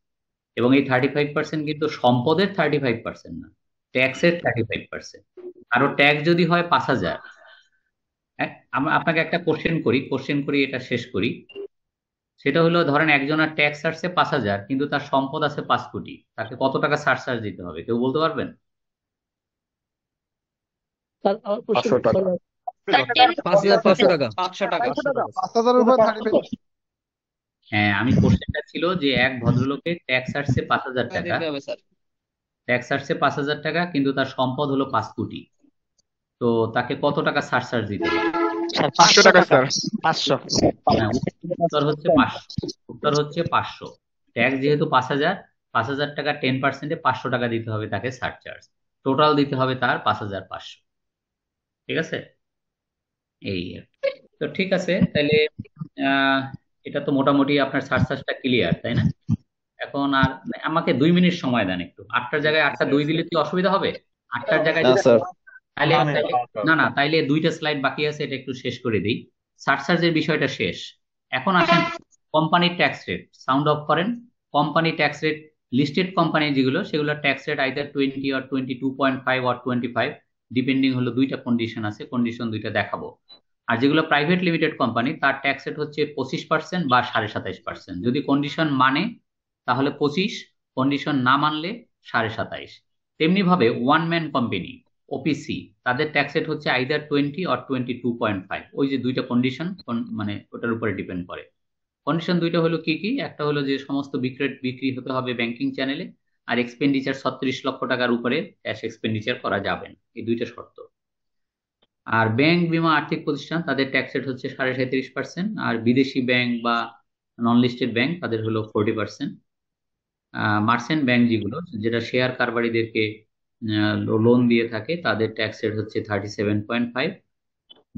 এবং এই থার্টি ফাইভ পার্সেন্ট কিন্তু সম্পদের থার্টি ফাইভ পার্সেন্ট না ট্যাক্সের থার্টি ফাইভ পার্সেন্ট কারো ট্যাক্স যদি হয় পাঁচ হাজার হ্যাঁ, আপনাকে একটা কোশ্চেন করি কোশ্চেন করি এটা শেষ করি সেটা হলো ধরেন একজনের ট্যাক্স আসছে পাঁচ হাজার কিন্তু তার সম্পদ আছে পাঁচ কোটি তাকে কত টাকা সারচার্জ দিতে হবে কেউ বলতে পারবেন হ্যাঁ আমি কোশ্চেনটা ছিল যে এক ট্যাক্স আসছে পাঁচ হাজার হ্যাঁ, টাকা ট্যাক্স আসছে পাঁচ হাজার টাকা কিন্তু তার সম্পদ হলো পাঁচ কোটি তো তাকে কত টাকা দিতে পাঁচশো টাকা স্যার পাঁচশো হ্যাঁ, উত্তর হচ্ছে পাঁচশো উত্তর হচ্ছে পাঁচশো ট্যাক্স যেহেতু পাঁচ হাজার পাঁচ হাজার টাকা টেন পার্সেন্টে পাঁচশো টাকা দিতে হবে তাকে সারচার্জ টোটাল দিতে হবে তার পাঁচ হাজার পাঁচশো ঠিক আছে এই তো ঠিক আছে তাহলে এটা তো মোটামুটি আপনার সার্চাসটা ক্লিয়ার তাই না এখন আর আমাকে দুই মিনিট সময় দেন একটু আটটার জায়গায় আটটা দুই দিলে কি অসুবিধা হবে আটটার জায়গায় না না তাইলে দুইটা স্লাইড বাকি আছে এটা একটু শেষ করে দিই সার্চার্জের বিষয়টা শেষ এখন আসেন company tax rate sound off করেন company tax rate listed company যেগুলো সেগুলো tax rate either twenty or twenty two point five or twenty five depending হলো দুইটা কন্ডিশন আছে কন্ডিশন দুইটা দেখাবো আর যেগুলো প্রাইভেট লিমিটেড কোম্পানি তার ট্যাক্স রেট হচ্ছে পঁচিশ পার্সেন্ট বা সাড়ে সাতাইশ পার্সেন্ট যদি কন্ডিশন মানে তাহলে পঁচিশ কন্ডিশন না মানলে সাড়ে সাতাইশ তেমনিভাবে ওয়ান ম্যান কোম্পানি ওপিসি তাদের ট্যাক্স রেট হচ্ছে either twenty or twenty two point five ওই যে দুইটা কন্ডিশন মানে ওটার উপরে ডিপেন্ড করে কন্ডিশন দুইটা হলো কি কি একটা হলো যে সমস্ত বিক্রেট বিক্রি হতে হবে ব্যাংকিং চ্যানেলে আর এক্সপেন্ডিচার ছত্রিশ লক্ষ টাকার উপরে ক্যাশ এক্সপেন্ডিচার করা যাবে না এই দুইটা শর্ত আর ব্যাংক বিমা আর্থিক প্রতিষ্ঠান তাদের ট্যাক্স রেট হচ্ছে সাড়ে সাঁত্রিশ পার্সেন্ট আর বিদেশি ব্যাংক বা নন লিস্টেড ব্যাংক তাদের হলো ফোরটি পার্সেন্ট মার্সেন্ট ব্যাংক যেগুলো যেটা শেয়ার কারবারিদেরকে লোন দিয়ে থাকে তাদের ট্যাক্স রেট হচ্ছে thirty seven point five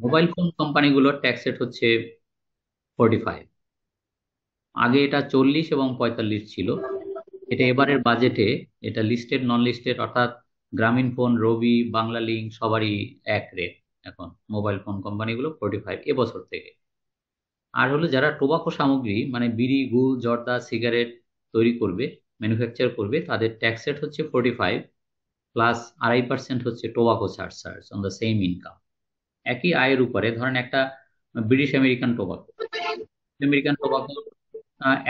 mobile phone কোম্পানিগুলোর ট্যাক্স রেট হচ্ছে ফোরটি ফাইভ আগে এটা চল্লিশ এবং পঁয়তাল্লিশ ছিল এটা এবারের বাজেটে এটা লিস্টেড নন লিস্টেড অর্থাৎ গ্রামীণ ফোন রবি বাংলা লিঙ্ক সবারই এক রেট এখন মোবাইল ফোন কোম্পানিগুলো ফোরটি ফাইভ এবছর থেকে আর হলো যারা টোবাকো সামগ্রী মানে বিড়ি গু জর্দা সিগারেট তৈরি করবে ম্যানুফ্যাকচার করবে তাদের ট্যাক্স রেট হচ্ছে ফোর্টি ফাইভ প্লাস আড়াই পার্সেন্ট হচ্ছে tobacco surcharge on the same income একই আয়ের উপরে ধরেন একটা British American tobacco American tobacco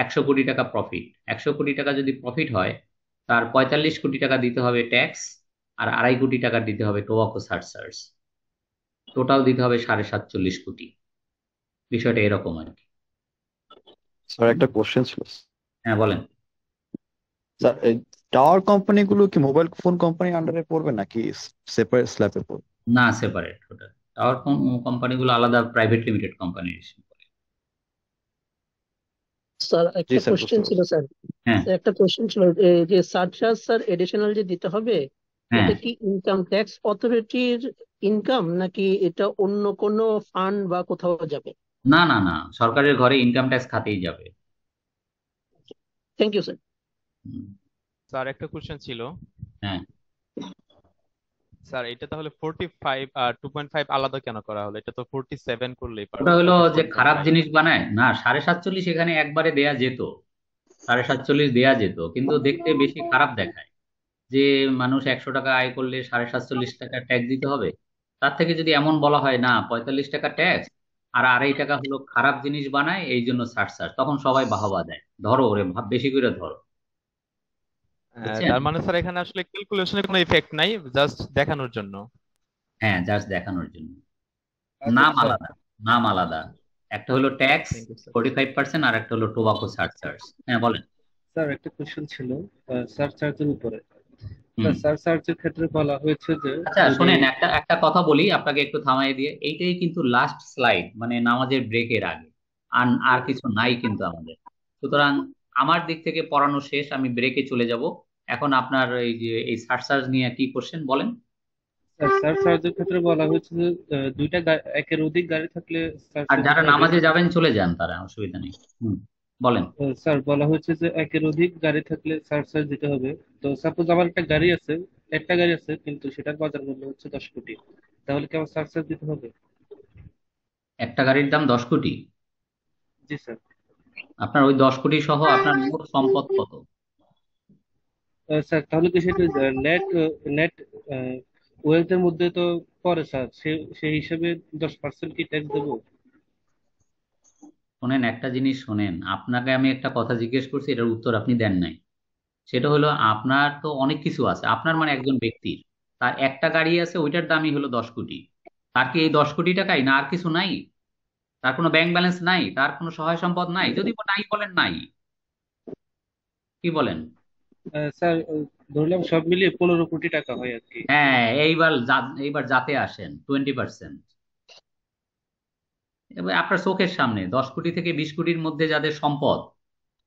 একশো কোটি টাকা প্রফিট একশো কোটি টাকা যদি প্রফিট হয় তার পঁয়তাল্লিশ কোটি টাকা দিতে হবে ট্যাক্স আর আড়াই কোটি টাকা দিতে হবে টোবাকো সার্চার্স টোটাল দিতে হবে সাড়ে সাতচল্লিশ কোটি বিষয়টা এরকম আর কি স্যার একটা কোশ্চেন ছিল হ্যাঁ বলেন স্যার টাওয়ার কোম্পানিগুলো কি মোবাইল ফোন কোম্পানি আন্ডারে পড়বে নাকি সেপারেট স্ল্যাবে পড়বে না সেপারেট ওটা টাওয়ার কোম্পানিগুলো আলাদা প্রাইভেট লিমিটেড কোম্পানি হিসেবে একটা কোশ্চেন ছিল স্যার একটা কোশ্চেন ছিল হ্যাঁ। যে সারচার্জ স্যার এডিশনাল যে দিতে হবে হ্যাঁ। এটা কি ইনকাম ট্যাক্স অথরিটির ইনকাম নাকি এটা অন্য কোনো ফান্ড বা কোথাও যাবে না না না সরকারের ঘরে ইনকাম ট্যাক্স খাতেই যাবে থ্যাংক ইউ স্যার স্যার একটা কোশ্চেন ছিল হ্যাঁ স্যার এটা তাহলে 45 আর 2.5 আলাদা কেন করা হলো এটা তো 47 করলেই পারে ওটা হলো যে খারাপ জিনিস বানায় না 47.5 এখানে একবারে দেয়া যেত 47.5 দেয়া যেত কিন্তু দেখতে বেশি খারাপ দেখায় যে মানুষ 100 টাকা আয় করলে 47.5 টাকা ট্যাক্স দিতে হবে তার থেকে যদি এমন বলা হয় না 45 টাকা ট্যাক্স আর আড়াই টাকা হলো খারাপ জিনিস বানায় এই জন্য সার তখন সবাই বাহবা দেয় ধরো ওরে বেশি করে ধরো আচ্ছা। তার মানে স্যার এখানে আসলে ক্যালকুলেশনের কোনো ইফেক্ট নাই জাস্ট দেখানোর জন্য হ্যাঁ জাস্ট দেখানোর জন্য নাম আলাদা নাম আলাদা একটা হলো ট্যাক্স 45% আর একটা হলো টোবাকো সারচার্জ হ্যাঁ বলেন স্যার একটা কোশ্চেন ছিল সারচার্জের উপরে সারচার্জের ক্ষেত্রে বলা হয়েছে যে আচ্ছা শুনেন একটা একটা কথা বলি আপনাকে একটু থামাই দিয়ে এইটাই কিন্তু লাস্ট স্লাইড মানে নামাজের ব্রেকের আগে আর আর কিছু নাই কিন্তু আমাদের সুতরাং আমার দিক থেকে পড়ানো শেষ আমি ব্রেকে চলে যাব এখন আপনার এই যে এই সার্চার্জ নিয়ে কি কোশ্চেন বলেন স্যার সার্চের ক্ষেত্রে বলা হচ্ছে যে দুইটা একের অধিক গাড়ি থাকলে আর যারা নামাজে যাবেন চলে যান তারা অসুবিধা নেই বলেন স্যার বলা হচ্ছে যে একের অধিক গাড়ি থাকলে সার্চার্জ দিতে হবে তো সাপোজ আমার একটা গাড়ি আছে একটা গাড়ি আছে কিন্তু সেটার বাজার মূল্য হচ্ছে দশ কোটি তাহলে কি আমার সার্চার্জ দিতে হবে একটা গাড়ির দাম দশ কোটি জি স্যার আপনার ওই দশ কোটি সহ আপনার মোট সম্পদ কত স্যার তাহলে কি সেটা নেট নেট ওয়েলথের মধ্যে তো পরে স্যার সেই হিসেবে দশ পার্সেন্ট কি ট্যাক্স দেবো শোনেন একটা জিনিস শোনেন আপনাকে আমি একটা কথা জিজ্ঞেস করছি এটার উত্তর আপনি দেন নাই সেটা হলো আপনার তো অনেক কিছু আছে আপনার মানে একজন ব্যক্তির তার একটা গাড়ি আছে ওইটার দামই হলো দশ কোটি তার কি এই দশ কোটি টাকাই না আর কিছু নাই তার কোনো ব্যাংক ব্যালেন্স নাই তার কোনো সহায় সম্পদ নাই যদি নাই বলেন নাই কি বলেন স্যার ধরলাম সব মিলিয়ে পনেরো কোটি টাকা হয় আর হ্যাঁ এইবার এইবার যাতে আসেন টোয়েন্টি পার্সেন্ট আপনার চোখের সামনে দশ কোটি থেকে বিশ কোটির মধ্যে যাদের সম্পদ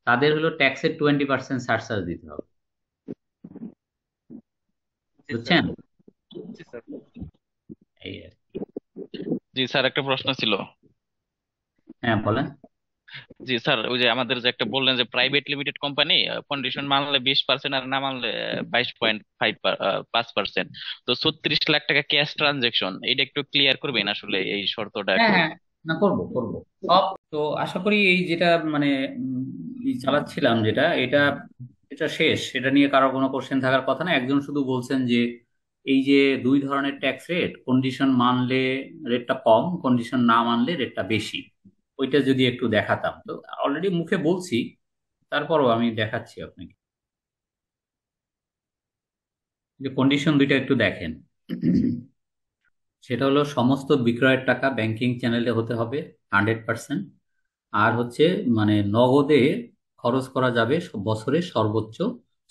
তাদের হলো ট্যাক্সের টোয়েন্টি পার্সেন্ট সারসার দিতে হবে বুঝছেন জি স্যার একটা প্রশ্ন ছিল হ্যাঁ বলেন জি স্যার ওই যে আমাদের যে একটা বললেন যে প্রাইভেট লিমিটেড কোম্পানি কন্ডিশন মানলে বিশ পার্সেন্ট আর না মানলে বাইশ পয়েন্ট ফাইভ পাঁচ পার্সেন্ট তো ছত্রিশ লাখ টাকা ক্যাশ ট্রানজেকশন এটা একটু ক্লিয়ার করবেন আসলে এই শর্তটা হ্যাঁ, হ্যাঁ না করবো করবো সব তো আশা করি এই যেটা মানে চালাচ্ছিলাম যেটা এটা এটা শেষ এটা নিয়ে কারো কোনো কোশ্চেন থাকার কথা না একজন শুধু বলছেন যে এই যে দুই ধরনের ট্যাক্স রেট কন্ডিশন মানলে রেটটা কম কন্ডিশন না মানলে রেটটা বেশি ওইটা যদি একটু দেখাতাম তো অলরেডি মুখে বলছি তারপরও আমি দেখাচ্ছি আপনাকে যে কন্ডিশন দুইটা একটু দেখেন সেটা হলো সমস্ত বিক্রয়ের টাকা ব্যাংকিং চ্যানেলে হতে হবে হান্ড্রেড পার্সেন্ট আর হচ্ছে মানে নগদে খরচ করা যাবে বছরে সর্বোচ্চ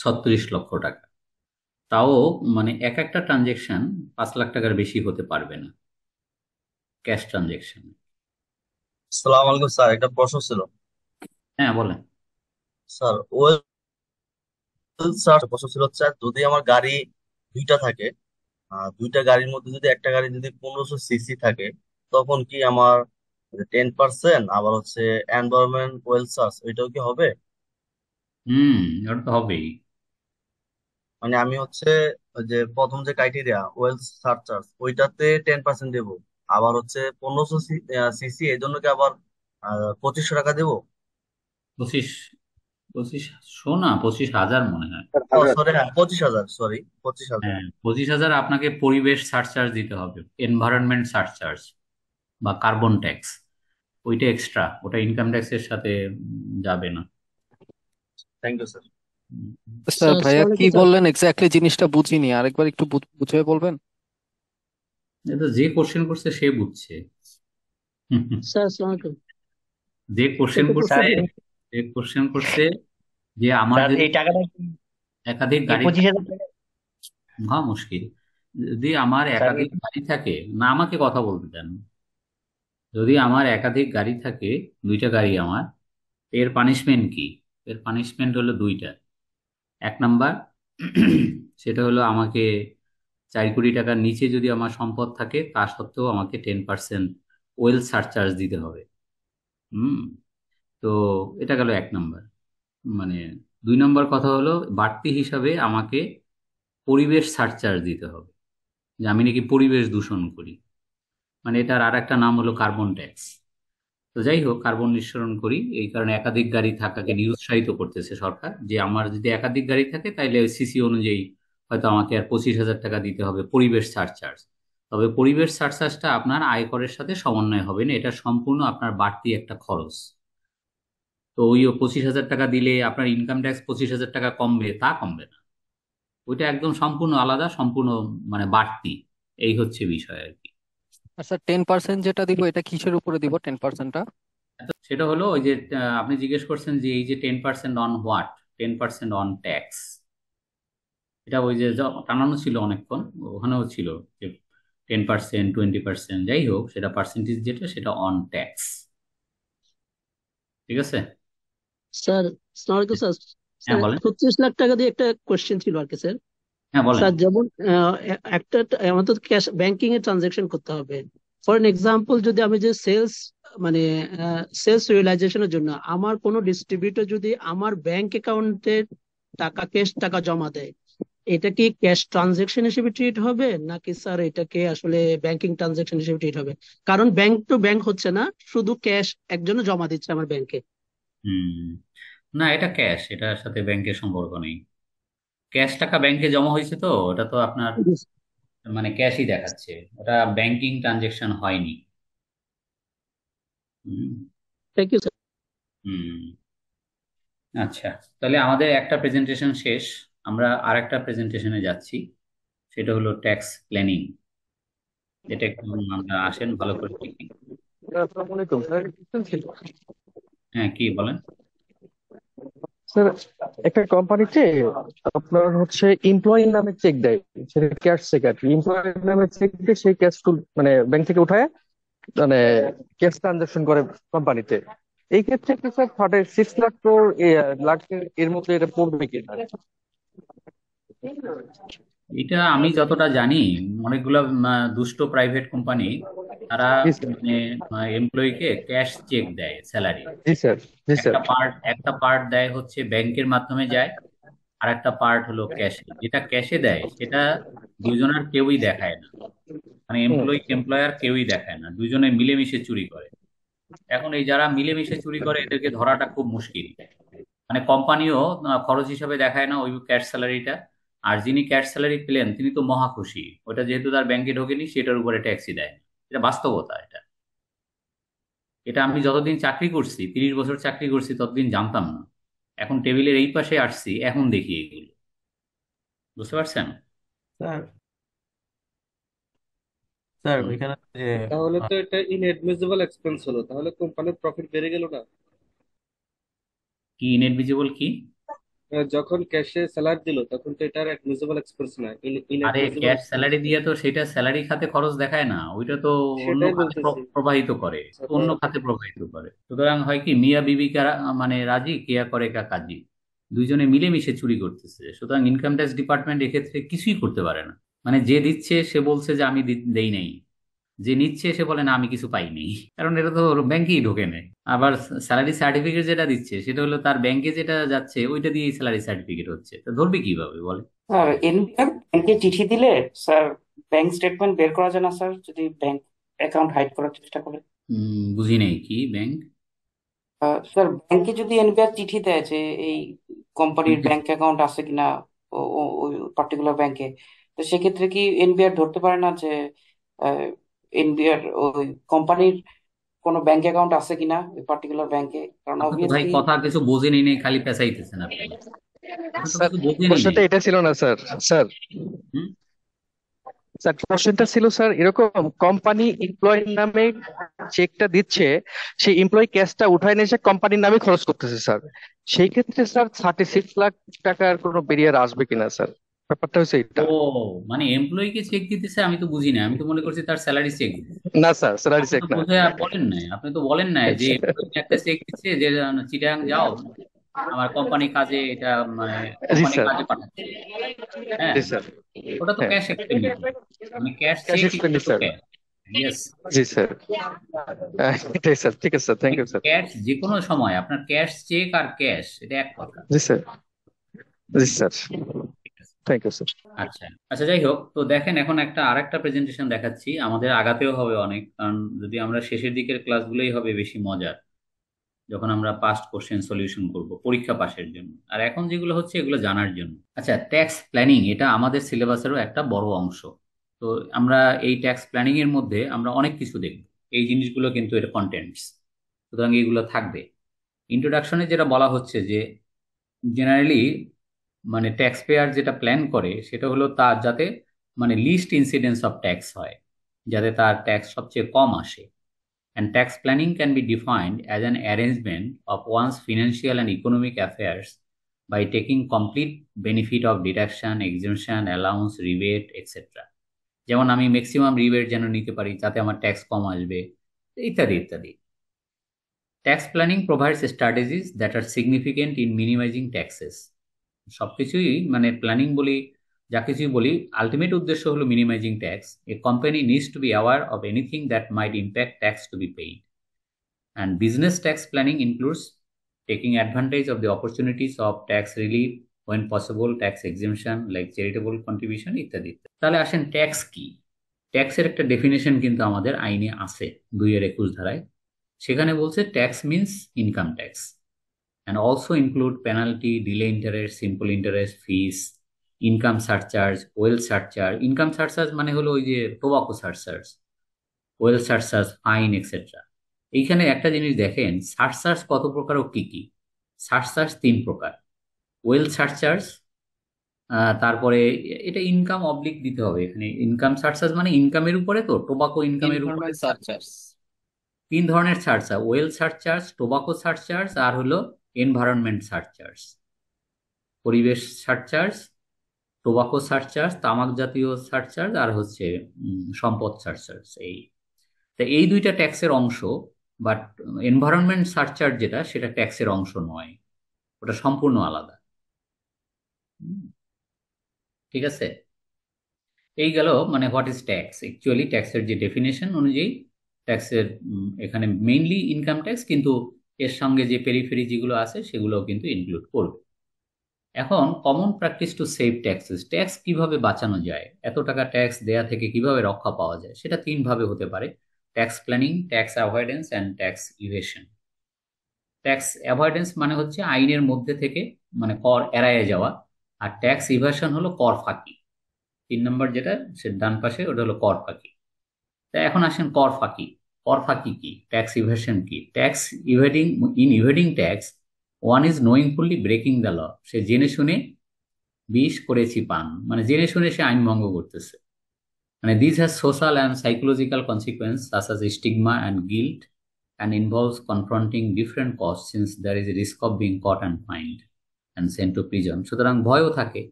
ছত্রিশ লক্ষ টাকা তাও মানে এক একটা ট্রানজেকশন পাঁচ লাখ টাকার বেশি হতে পারবে না ক্যাশ ট্রানজেকশন সালাম আলাইকুম স্যার একটা প্রশ্ন ছিল হ্যাঁ বলেন স্যার ওয়েল স্যার প্রশ্ন ছিল স্যার যদি আমার গাড়ি দুইটা থাকে আহ, দুইটা গাড়ির মধ্যে যদি একটা গাড়ি যদি পনেরোশো সিসি থাকে তখন কি আমার টেন পার্সেন্ট আবার হচ্ছে এনভায়রনমেন্ট ওয়েল চার্জ ওইটাও কি হবে হুম ওটা তো হবেই মানে আমি হচ্ছে ওই যে প্রথম যে ক্রাইটেরিয়া ওয়েল সারচার্জ ওইটাতে টেন পার্সেন্ট দেবো আবার হচ্ছে পনেরোশো সিসি এই জন্য কি আবার পঁচিশশো টাকা দেবো পঁচিশ পঁচিশশো না পঁচিশ হাজার মনে হয় সরি হ্যাঁ পঁচিশ হাজার সরি পঁচিশ হাজার হ্যাঁ পঁচিশ হাজার আপনাকে পরিবেশ সারচার্জ দিতে হবে এনভায়রনমেন্ট সারচার্জ বা কার্বন ট্যাক্স ওইটা এক্সট্রা ওটা ইনকাম ট্যাক্সের সাথে যাবে না থ্যাংক ইউ স্যার স্যার ভাইয়া কি বললেন এক্স্যাক্টলি জিনিসটা বুঝিনি আরেকবার একটু বুঝিয়ে বলবেন এটা যে কোশ্চেন করছে সে বুঝছে যে কোশ্চেন করছে যে কোশ্চেন করছে যে আমার এই টাকাটা একাধিক গাড়ি পঁচিশ মুশকিল যদি আমার একাধিক গাড়ি থাকে না আমাকে কথা বলতে দেন যদি আমার একাধিক গাড়ি থাকে দুইটা গাড়ি আমার এর পানিশমেন্ট কি এর পানিশমেন্ট হলো দুইটা এক নাম্বার সেটা হলো আমাকে চার কোটি টাকার নিচে যদি আমার সম্পদ থাকে তা সত্ত্বেও আমাকে টেন পার্সেন্ট ওয়েল সারচার্জ দিতে হবে হুম তো এটা গেল এক নম্বর মানে দুই নম্বর কথা হলো বাড়তি হিসাবে আমাকে পরিবেশ সারচার্জ দিতে হবে যে আমি নাকি পরিবেশ দূষণ করি মানে এটার আর একটা নাম হলো কার্বন ট্যাক্স তো যাই হোক কার্বন নিঃসরণ করি এই কারণে একাধিক গাড়ি থাকাকে নিরুৎসাহিত করতেছে সরকার যে আমার যদি একাধিক গাড়ি থাকে তাইলে সিসি অনুযায়ী হয়তো আমাকে আর পঁচিশ হাজার টাকা দিতে হবে পরিবেশ সারচার্জ তবে পরিবেশ সারচার্জটা আপনার আয়করের সাথে সমন্বয় হবে না এটা সম্পূর্ণ আপনার বাড়তি একটা খরচ তো ওই পঁচিশ হাজার টাকা দিলে আপনার ইনকাম ট্যাক্স পঁচিশ হাজার টাকা কমবে তা কমবে না ওইটা একদম সম্পূর্ণ আলাদা সম্পূর্ণ মানে বাড়তি এই হচ্ছে বিষয় আর কি আচ্ছা টেন পার্সেন্ট যেটা দিব এটা কিসের উপরে দিব টেন পার্সেন্টটা সেটা হলো ওই যে আপনি জিজ্ঞেস করছেন যে এই যে ten percent on what ten percent on tax এটা ওই যে টানানো ছিল অনেকক্ষণ ওখানেও ছিল যে টেন পার্সেন্ট টোয়েন্টি পার্সেন্ট যাই হোক সেটা পার্সেন্টেজ যেটা সেটা অন ট্যাক্স ঠিক আছে স্যার স্যার হ্যাঁ বলেন পঁচিশ লাখ টাকা দিয়ে একটা কোশ্চেন ছিল আর কি স্যার হ্যাঁ বলেন স্যার যেমন একটা আমাদের ক্যাশ ব্যাংকিং এ ট্রানজাকশন করতে হবে ফর এন এক্সাম্পল যদি আমি যে সেলস মানে সেলস রিয়েলাইজেশনের জন্য আমার কোনো ডিস্ট্রিবিউটর যদি আমার ব্যাংক অ্যাকাউন্টে টাকা ক্যাশ টাকা জমা দেয় এটা কি ক্যাশ ট্রানজেকশন হিসেবে ট্রিট হবে নাকি স্যার এটাকে আসলে ব্যাংকিং ট্রানজেকশন হিসেবে ট্রিট হবে কারণ ব্যাংক টু ব্যাংক হচ্ছে না শুধু ক্যাশ একজন জমা দিচ্ছে আমার ব্যাংকে না এটা ক্যাশ এটার সাথে ব্যাংকের সম্পর্ক নেই ক্যাশ টাকা ব্যাংকে জমা হয়েছে তো ওটা তো আপনার মানে ক্যাশই দেখাচ্ছে ওটা ব্যাংকিং ট্রানজেকশন হয়নি থ্যাংক ইউ স্যার হুম আচ্ছা তাহলে আমাদের একটা প্রেজেন্টেশন শেষ আমরা আর একটা প্রেজেন্টেশনে যাচ্ছি সেটা হলো ট্যাক্স প্ল্যানিং এটা একটু আমরা আসেন ভালো করে দেখি হ্যাঁ কি বলেন স্যার একটা কোম্পানিতে আপনার হচ্ছে এমপ্লয়ি নামে চেক দেয় সেটা ক্যাশ চেক আর এমপ্লয়ি নামে চেক দিয়ে সেই ক্যাশ টুল মানে ব্যাংক থেকে উঠায় মানে ক্যাশ ট্রানজাকশন করে কোম্পানিতে এই ক্ষেত্রে কি sir thirty six lakh crore lakh এর মধ্যে এটা পড়বে কিনা এটা আমি যতটা জানি অনেকগুলা দুষ্ট প্রাইভেট কোম্পানি তারা মানে এমপ্লয়িকে ক্যাশ চেক দেয় স্যালারি একটা পার্ট একটা পার্ট দেয় হচ্ছে ব্যাংকের মাধ্যমে যায় আর একটা পার্ট হলো ক্যাশে যেটা ক্যাশে দেয় সেটা দুজনের কেউই দেখায় না মানে এমপ্লয়ি এমপ্লয়ার কেউই দেখায় না দুজনে মিলেমিশে চুরি করে এখন এই যারা মিলেমিশে চুরি করে এদেরকে ধরাটা খুব মুশকিল মানে কোম্পানিও খরচ হিসাবে দেখায় না ওই ক্যাশ স্যালারিটা আর যিনি ক্যাশ স্যালারি পেলেন তিনি তো মহা খুশি ওটা যেহেতু তার ব্যাংকে ঢোকেনি সেটার উপরে ট্যাক্সি দেয় এটা বাস্তবতা এটা এটা আমি যতদিন চাকরি করছি তিরিশ বছর চাকরি করছি ততদিন জানতাম না এখন টেবিলের এই পাশে আসছি এখন দেখি এগুলো বুঝতে পারছেন স্যার স্যার তাহলে তো এটা ইনএডমিসিবল এক্সপেন্স হলো তাহলে কোম্পানির প্রফিট বেড়ে গেল না কি ইনএডমিজিবল কি যখন ক্যাশে স্যালারি দিল তখন তো এটা অ্যাডমিসিবল এক্সপেন্স না আরে ক্যাশ স্যালারি দিয়ে তো সেটা স্যালারি খাতে খরচ দেখায় না ওইটা তো অন্য সেটাই খাতে বলতেছি প্রবাহিত করে আচ্ছা। অন্য খাতে প্রবাহিত করে সুতরাং হয় কি মিয়া বিবি কারা- মানে রাজি কেয়া করে কা কাজী দুইজনে মিলেমিশে চুরি করতেছে সুতরাং ইনকাম ট্যাক্স ডিপার্টমেন্ট এক্ষেত্রে কিছুই করতে পারে না মানে যে দিচ্ছে সে বলছে যে আমি দি- দেই নাই যে নিচ্ছে সে বলে না আমি কিছু পাইনি কারণ এটা তো ব্যাংকেই ঢোকে নেয় আবার স্যালারি সার্টিফিকেট যেটা দিচ্ছে সেটা হলো তার ব্যাংকে যেটা যাচ্ছে ওইটা দিয়ে স্যালারি সার্টিফিকেট হচ্ছে তো ধরবে কিভাবে বলে স্যার এনবিআর ব্যাংকে চিঠি দিলে স্যার ব্যাংক স্টেটমেন্ট বের করা যায় না স্যার যদি ব্যাংক অ্যাকাউন্ট হাইড করার চেষ্টা করে বুঝি নেই কি ব্যাংক স্যার ব্যাংকে যদি এনবিআর চিঠি দেয় যে এই কোম্পানির ব্যাংক অ্যাকাউন্ট আছে কিনা ওই পার্টিকুলার ব্যাংকে তো সেক্ষেত্রে কি এনবিআর ধরতে পারে না যে ইন্ডিয়ার ওই কোম্পানির কোনো ব্যাংক অ্যাকাউন্ট আছে কিনা ওই পার্টিকুলার ব্যাংকে কারণ অবভিয়াসলি আচ্ছা, কথা কিছু বোঝেনি নেই খালি পেঁচাইতেছেন আপনি স্যার এটা ছিল না স্যার স্যার স্যার কোশ্চেনটা ছিল স্যার এরকম কোম্পানি এমপ্লয়ের নামে চেকটা দিচ্ছে সেই এমপ্লয়ি ক্যাশটা উঠায় নিয়ে কোম্পানির নামে খরচ করতেছে স্যার সেই ক্ষেত্রে স্যার থার্টি সিক্স লাখ টাকার কোনো বেরিয়ার আসবে কিনা স্যার ব্যাপারটা হচ্ছে এটা ও মানে এমপ্লয়ি কে চেক দিতেছে আমি তো বুঝি না আমি তো মনে করছি তার স্যালারি চেক না স্যার স্যালারি চেক না বোধহয় বলেন নাই আপনি তো বলেন নাই যে এমপ্লয়ি একটা চেক দিচ্ছে যে চিটাং যাও আমার কোম্পানি কাজে এটা মানে কোম্পানি কাজে পাঠাচ্ছে হ্যাঁ জি স্যার ওটা তো ক্যাশ পেমেন্ট আমি cash cheque payment sir yes জি স্যার এটাই স্যার ঠিক আছে sir thank you sir cash যে কোনো সময় আপনার ক্যাশ চেক আর ক্যাশ এটা এক কথা জি স্যার জি স্যার থ্যাংক ইউ স্যার আচ্ছা আচ্ছা যাই হোক তো দেখেন এখন একটা আর একটা প্রেজেন্টেশন দেখাচ্ছি আমাদের আগাতেও হবে অনেক কারণ যদি আমরা শেষের দিকের ক্লাসগুলোই হবে বেশি মজার যখন আমরা পাস্ট কোশ্চেন সলিউশন করব পরীক্ষা পাশের জন্য আর এখন যেগুলো হচ্ছে এগুলো জানার জন্য আচ্ছা ট্যাক্স প্ল্যানিং এটা আমাদের সিলেবাসেরও একটা বড় অংশ তো আমরা এই ট্যাক্স প্ল্যানিং এর মধ্যে আমরা অনেক কিছু দেখব এই জিনিসগুলো কিন্তু এর কন্টেন্টস সুতরাং এগুলো থাকবে ইন্ট্রোডাকশনে যেটা বলা হচ্ছে যে জেনারেলি মানে ট্যাক্স পেয়ার যেটা প্ল্যান করে সেটা হলো তার যাতে মানে লিস্ট ইনসিডেন্স অফ ট্যাক্স হয় যাতে তার ট্যাক্স সবচেয়ে কম আসে and tax planning can be defined as an arrangement of one's financial and economic affairs by taking complete benefit of deduction exemption, allowance rebate etcetera যেমন আমি ম্যাক্সিমাম রিবেট যেন নিতে পারি যাতে আমার ট্যাক্স কম আসবে ইত্যাদি ইত্যাদি tax planning provides strategies that are significant in minimising taxes সবকিছুই মানে প্ল্যানিং বলি যা কিছুই বলি আলটিমেট উদ্দেশ্য হলো minimising tax a company needs to be aware of anything that might impact tax to be paid and business tax planning includes taking advantage of the opportunities of tax relief when possible tax exemption like charitable contribution ইত্যাদি তাহলে আসেন tax কি ট্যাক্সের একটা definition কিন্তু আমাদের আইনে আছে দুই হাজার একুশ ধারায় সেখানে বলছে tax means income tax and also include penalty, delay interest, simple interest, fees, income surcharge oil surcharge income surcharge মানে হলো ওই যে tobacco surcharge oil surcharge fine etcetera এইখানে একটা জিনিস দেখেন সারচার্জ কত প্রকার ও কী কী সারচার্জ তিন প্রকার ওয়েল সারচার্জ তারপরে এটা ইনকাম অবলিক দিতে হবে এখানে ইনকাম সারচার্জ মানে ইনকামের উপরে তো টোবাকো ইনকামের উপরে সারচার্জ তিন ধরনের surcharge oil surcharge tobacco surcharge আর হলো এনভায়রনমেন্ট সার্চার্জ পরিবেশ সার্চার্জ টোবাকো সার্চার্জ তামাক জাতীয় সার্চার্জ আর হচ্ছে সম্পদ সার্চার্জ এই তা এই দুইটা ট্যাক্সের অংশ বাট এনভায়রনমেন্ট সার্চার্জ যেটা সেটা ট্যাক্সের অংশ নয় ওটা সম্পূর্ণ আলাদা ঠিক আছে এই গেল মানে হোয়াট ইজ ট্যাক্স অ্যাকচুয়ালি ট্যাক্সের যে ডেফিনেশন অনুযায়ী ট্যাক্সের এখানে মেইনলি ইনকাম ট্যাক্স কিন্তু এর সঙ্গে যে পেরিফেরি যেগুলো আছে সেগুলোও কিন্তু ইনক্লুড করবে এখন common practice to save taxes tax কিভাবে বাঁচানো যায় এত টাকা ট্যাক্স দেয়া থেকে কিভাবে রক্ষা পাওয়া যায় সেটা তিনভাবে হতে পারে tax planning tax avoidance and tax evasion tax avoidance মানে হচ্ছে আইনের মধ্যে থেকে মানে কর এড়াইয়ে যাওয়া আর ট্যাক্স ইভেশন হলো কর ফাঁকি তিন নম্বর যেটা সে ডান পাশে ওটা হলো কর ফাঁকি তা এখন আসেন কর ফাঁকি অরফাকি কি ট্যাক্স ইভেশন কি tax evading in evading tax one is knowingfully breaking the law সে জেনে শুনে বিষ করেছি পান মানে জেনে শুনে সে আইন ভঙ্গ করতেছে মানে this has social and psychological consequence such as stigma and guilt and involves confronting different cost since there is risk of being caught and fined and sent to prison সুতরাং ভয়ও থাকে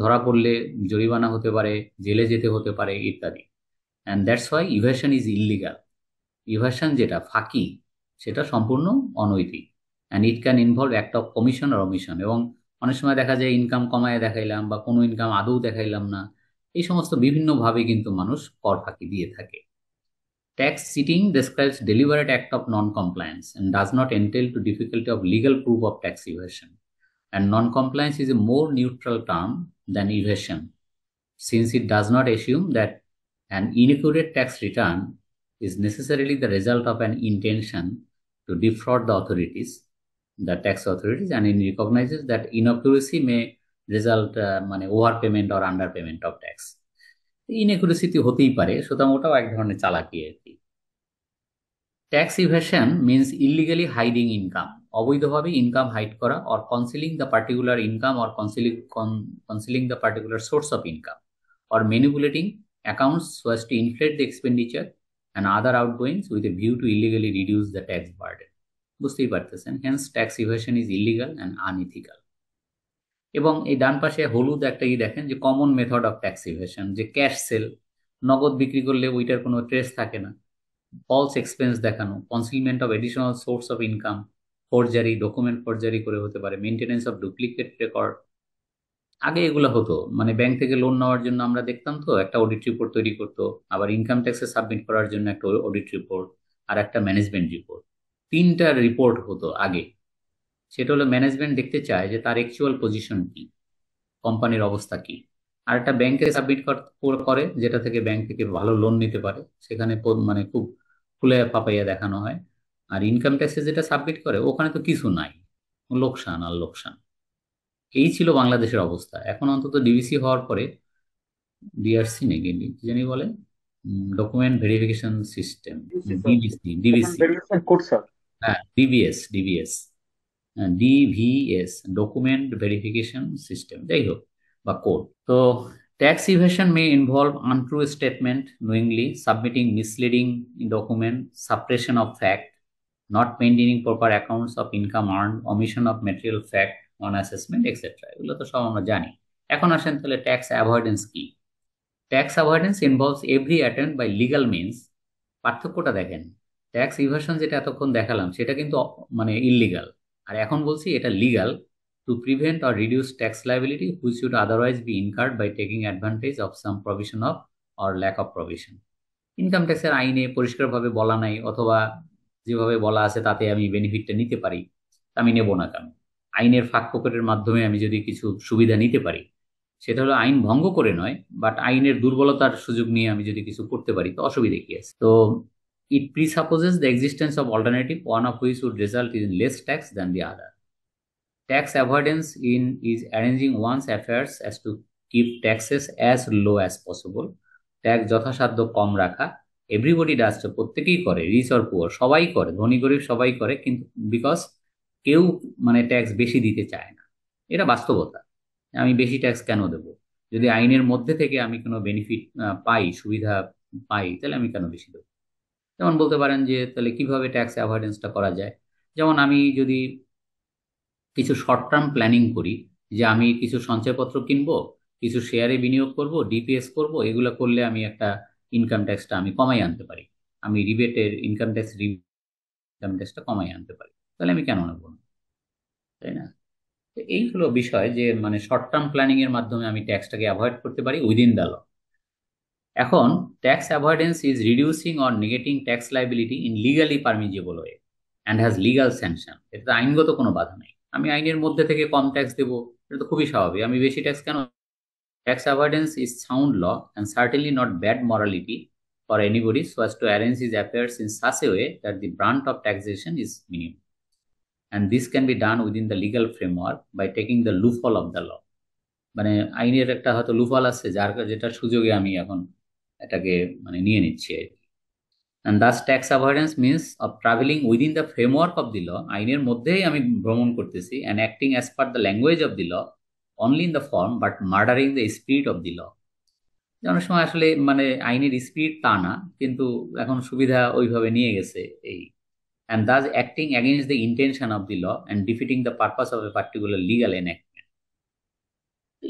ধরা পড়লে জরিমানা হতে পারে জেলে যেতে হতে পারে ইত্যাদি and that's why evasion is illegal evasion যেটা ফাঁকি সেটা সম্পূর্ণ অনৈতিক and it can involve act of commission আর অমিশন এবং অনেক সময় দেখা যায় ইনকাম কমায় দেখাইলাম বা কোনো ইনকাম আদৌ দেখাইলাম না এই সমস্ত বিভিন্নভাবে কিন্তু মানুষ কর ফাঁকি দিয়ে থাকে tax cheating describes deliberate act of non compliance and does not entail to difficulty of legal proof of tax evasion and non compliance is a more neutral term than evasion since it does not assume that an inaccurate tax return is necessarily the result of an intention to defraud the authorities, the tax authorities, and it recognizes that inaccuracy may result uh, মানে over payment or under payment of tax inaccuracy হতেই পারে সুতরাং ওটাও এক ধরনের চালাকি আর কি tax evasion means illegally hiding income অবৈধভাবে ইনকাম হাইড করা or concealing the particular income or concealing concealing the particular source of income or manipulating accounts was to inflate the expenditure and other outgoings with a view to illegally reduce the tax burden বুঝতেই পারতেছেন hence tax evasion is illegal and unethical এবং এই ডান পাশে হলুদ একটা ই দেখেন যে common method of tax evasion যে ক্যাশ সেল নগদ বিক্রি করলে ওইটার কোনো ট্রেস থাকে না ফলস এক্সপেন্স দেখানো concealment of additional source of income forgery document forgery করে হতে পারে মেনটেনেন্স অফ ডুপ্লিকেট রেকর্ড আগে এগুলো হতো মানে ব্যাংক থেকে লোন নেওয়ার জন্য আমরা দেখতাম তো একটা অডিট রিপোর্ট তৈরি করতো আবার ইনকাম ট্যাক্সে সাবমিট করার জন্য একটা অডিট রিপোর্ট আর একটা ম্যানেজমেন্ট রিপোর্ট তিনটা রিপোর্ট হতো আগে সেটা হলো ম্যানেজমেন্ট দেখতে চায় যে তার অ্যাকচুয়াল পজিশন কি কোম্পানির অবস্থা কি আর একটা ব্যাংকে সাবমিট করে যেটা থেকে ব্যাংক থেকে ভালো লোন নিতে পারে সেখানে মানে খুব খুলে পাপাইয়া দেখানো হয় আর ইনকাম ট্যাক্সে যেটা সাবমিট করে ওখানে তো কিছু নাই লোকসান আর লোকসান এই ছিল বাংলাদেশের অবস্থা এখন অন্তত ডিবিসি হওয়ার পরে ডিআরসি নেই কি জানি বলে document verification system DBC DBC হ্যাঁ DBS DBS DVS document verification system যাই হোক বা কোড তো tax evasion may involve untrue statement knowingly submitting misleading document suppression of fact not maintaining proper accounts of income earn omission of material fact on assessment etcetera এগুলো তো সব আমরা জানি এখন আসেন তাহলে ট্যাক্স অ্যাভয়েডেন্স কি tax avoidance involves every attempt by legal means পার্থক্যটা দেখেন ট্যাক্স ইভার্সন যেটা এতক্ষণ দেখালাম সেটা কিন্তু মানে ইললিগাল আর এখন বলছি এটা legal to prevent or reduce tax liability which should otherwise be incurred by taking advantage of some provision of or lack of provision income ট্যাক্সের আইনে পরিষ্কারভাবে বলা নাই অথবা যেভাবে বলা আছে তাতে আমি বেনিফিটটা নিতে পারি আমি নেব না কেন আইনের ফাঁক ফোকরের মাধ্যমে আমি যদি কিছু সুবিধা নিতে পারি সেটা হলো আইন ভঙ্গ করে নয় বাট আইনের দুর্বলতার সুযোগ নিয়ে আমি যদি কিছু করতে পারি তো অসুবিধে কি আছে তো it presupposes the existence of alternative one of which would result in less tax than the other tax avoidance in is arranging one's affairs as to keep taxes as low as possible tax যথাসাধ্য কম রাখা everybody dust প্রত্যেকেই করে rich or poor সবাই করে ধনী গরিব সবাই করে কিন্তু বিকজ কেউ মানে ট্যাক্স বেশি দিতে চায় না এটা বাস্তবতা আমি বেশি ট্যাক্স কেন দেব যদি আইনের মধ্যে থেকে আমি কোনো বেনিফিট পাই সুবিধা পাই তাহলে আমি কেন বেশি দেবো যেমন বলতে পারেন যে তাহলে কিভাবে ট্যাক্স অ্যাভয়েডেন্সটা করা যায় যেমন আমি যদি কিছু শর্ট টার্ম প্ল্যানিং করি যে আমি কিছু সঞ্চয়পত্র কিনবো কিছু শেয়ারে বিনিয়োগ করব ডিপিএস করব এগুলো করলে আমি একটা ইনকাম ট্যাক্সটা আমি কমাই আনতে পারি আমি রিবেটের ইনকাম ট্যাক্স ইনকাম ট্যাক্সটা কমাই আনতে পারি তাহলে আমি কেন নেব তাই না তো এই হলো বিষয় যে মানে শর্ট টার্ম প্ল্যানিং এর মাধ্যমে আমি ট্যাক্সটাকে অ্যাভয়েড করতে পারি উইদিন দ্য ল এখন tax avoidance is reducing or negating tax liability in legally permissible way and has legal sanction এটাতে আইনগত কোনো বাধা নেই আমি আইনের মধ্যে থেকে কম ট্যাক্স দেবো এটা তো খুবই স্বাভাবিক আমি বেশি ট্যাক্স কেন tax avoidance is sound law and certainly not bad morality for anybody so as to arrange is affairs in such a way that the brunt of taxation is minimum And this can be done within the legal framework by taking the loophole of the law. মানে আইনের একটা হয়তো loophole আছে যার যেটা সুযোগে আমি এখন এটাকে মানে নিয়ে নিচ্ছি আর কি and thus tax avoidance means of traveling within the framework of the law আইনের মধ্যেই আমি ভ্রমণ করতেছি and acting as per the language of the law only in the form but murdering the spirit of the law অনেক সময় আসলে মানে আইনের স্পিরিট তা না কিন্তু এখন সুবিধা ওইভাবে নিয়ে গেছে এই and thus acting against the intention of the law and defeating the purpose of a particular legal enactment.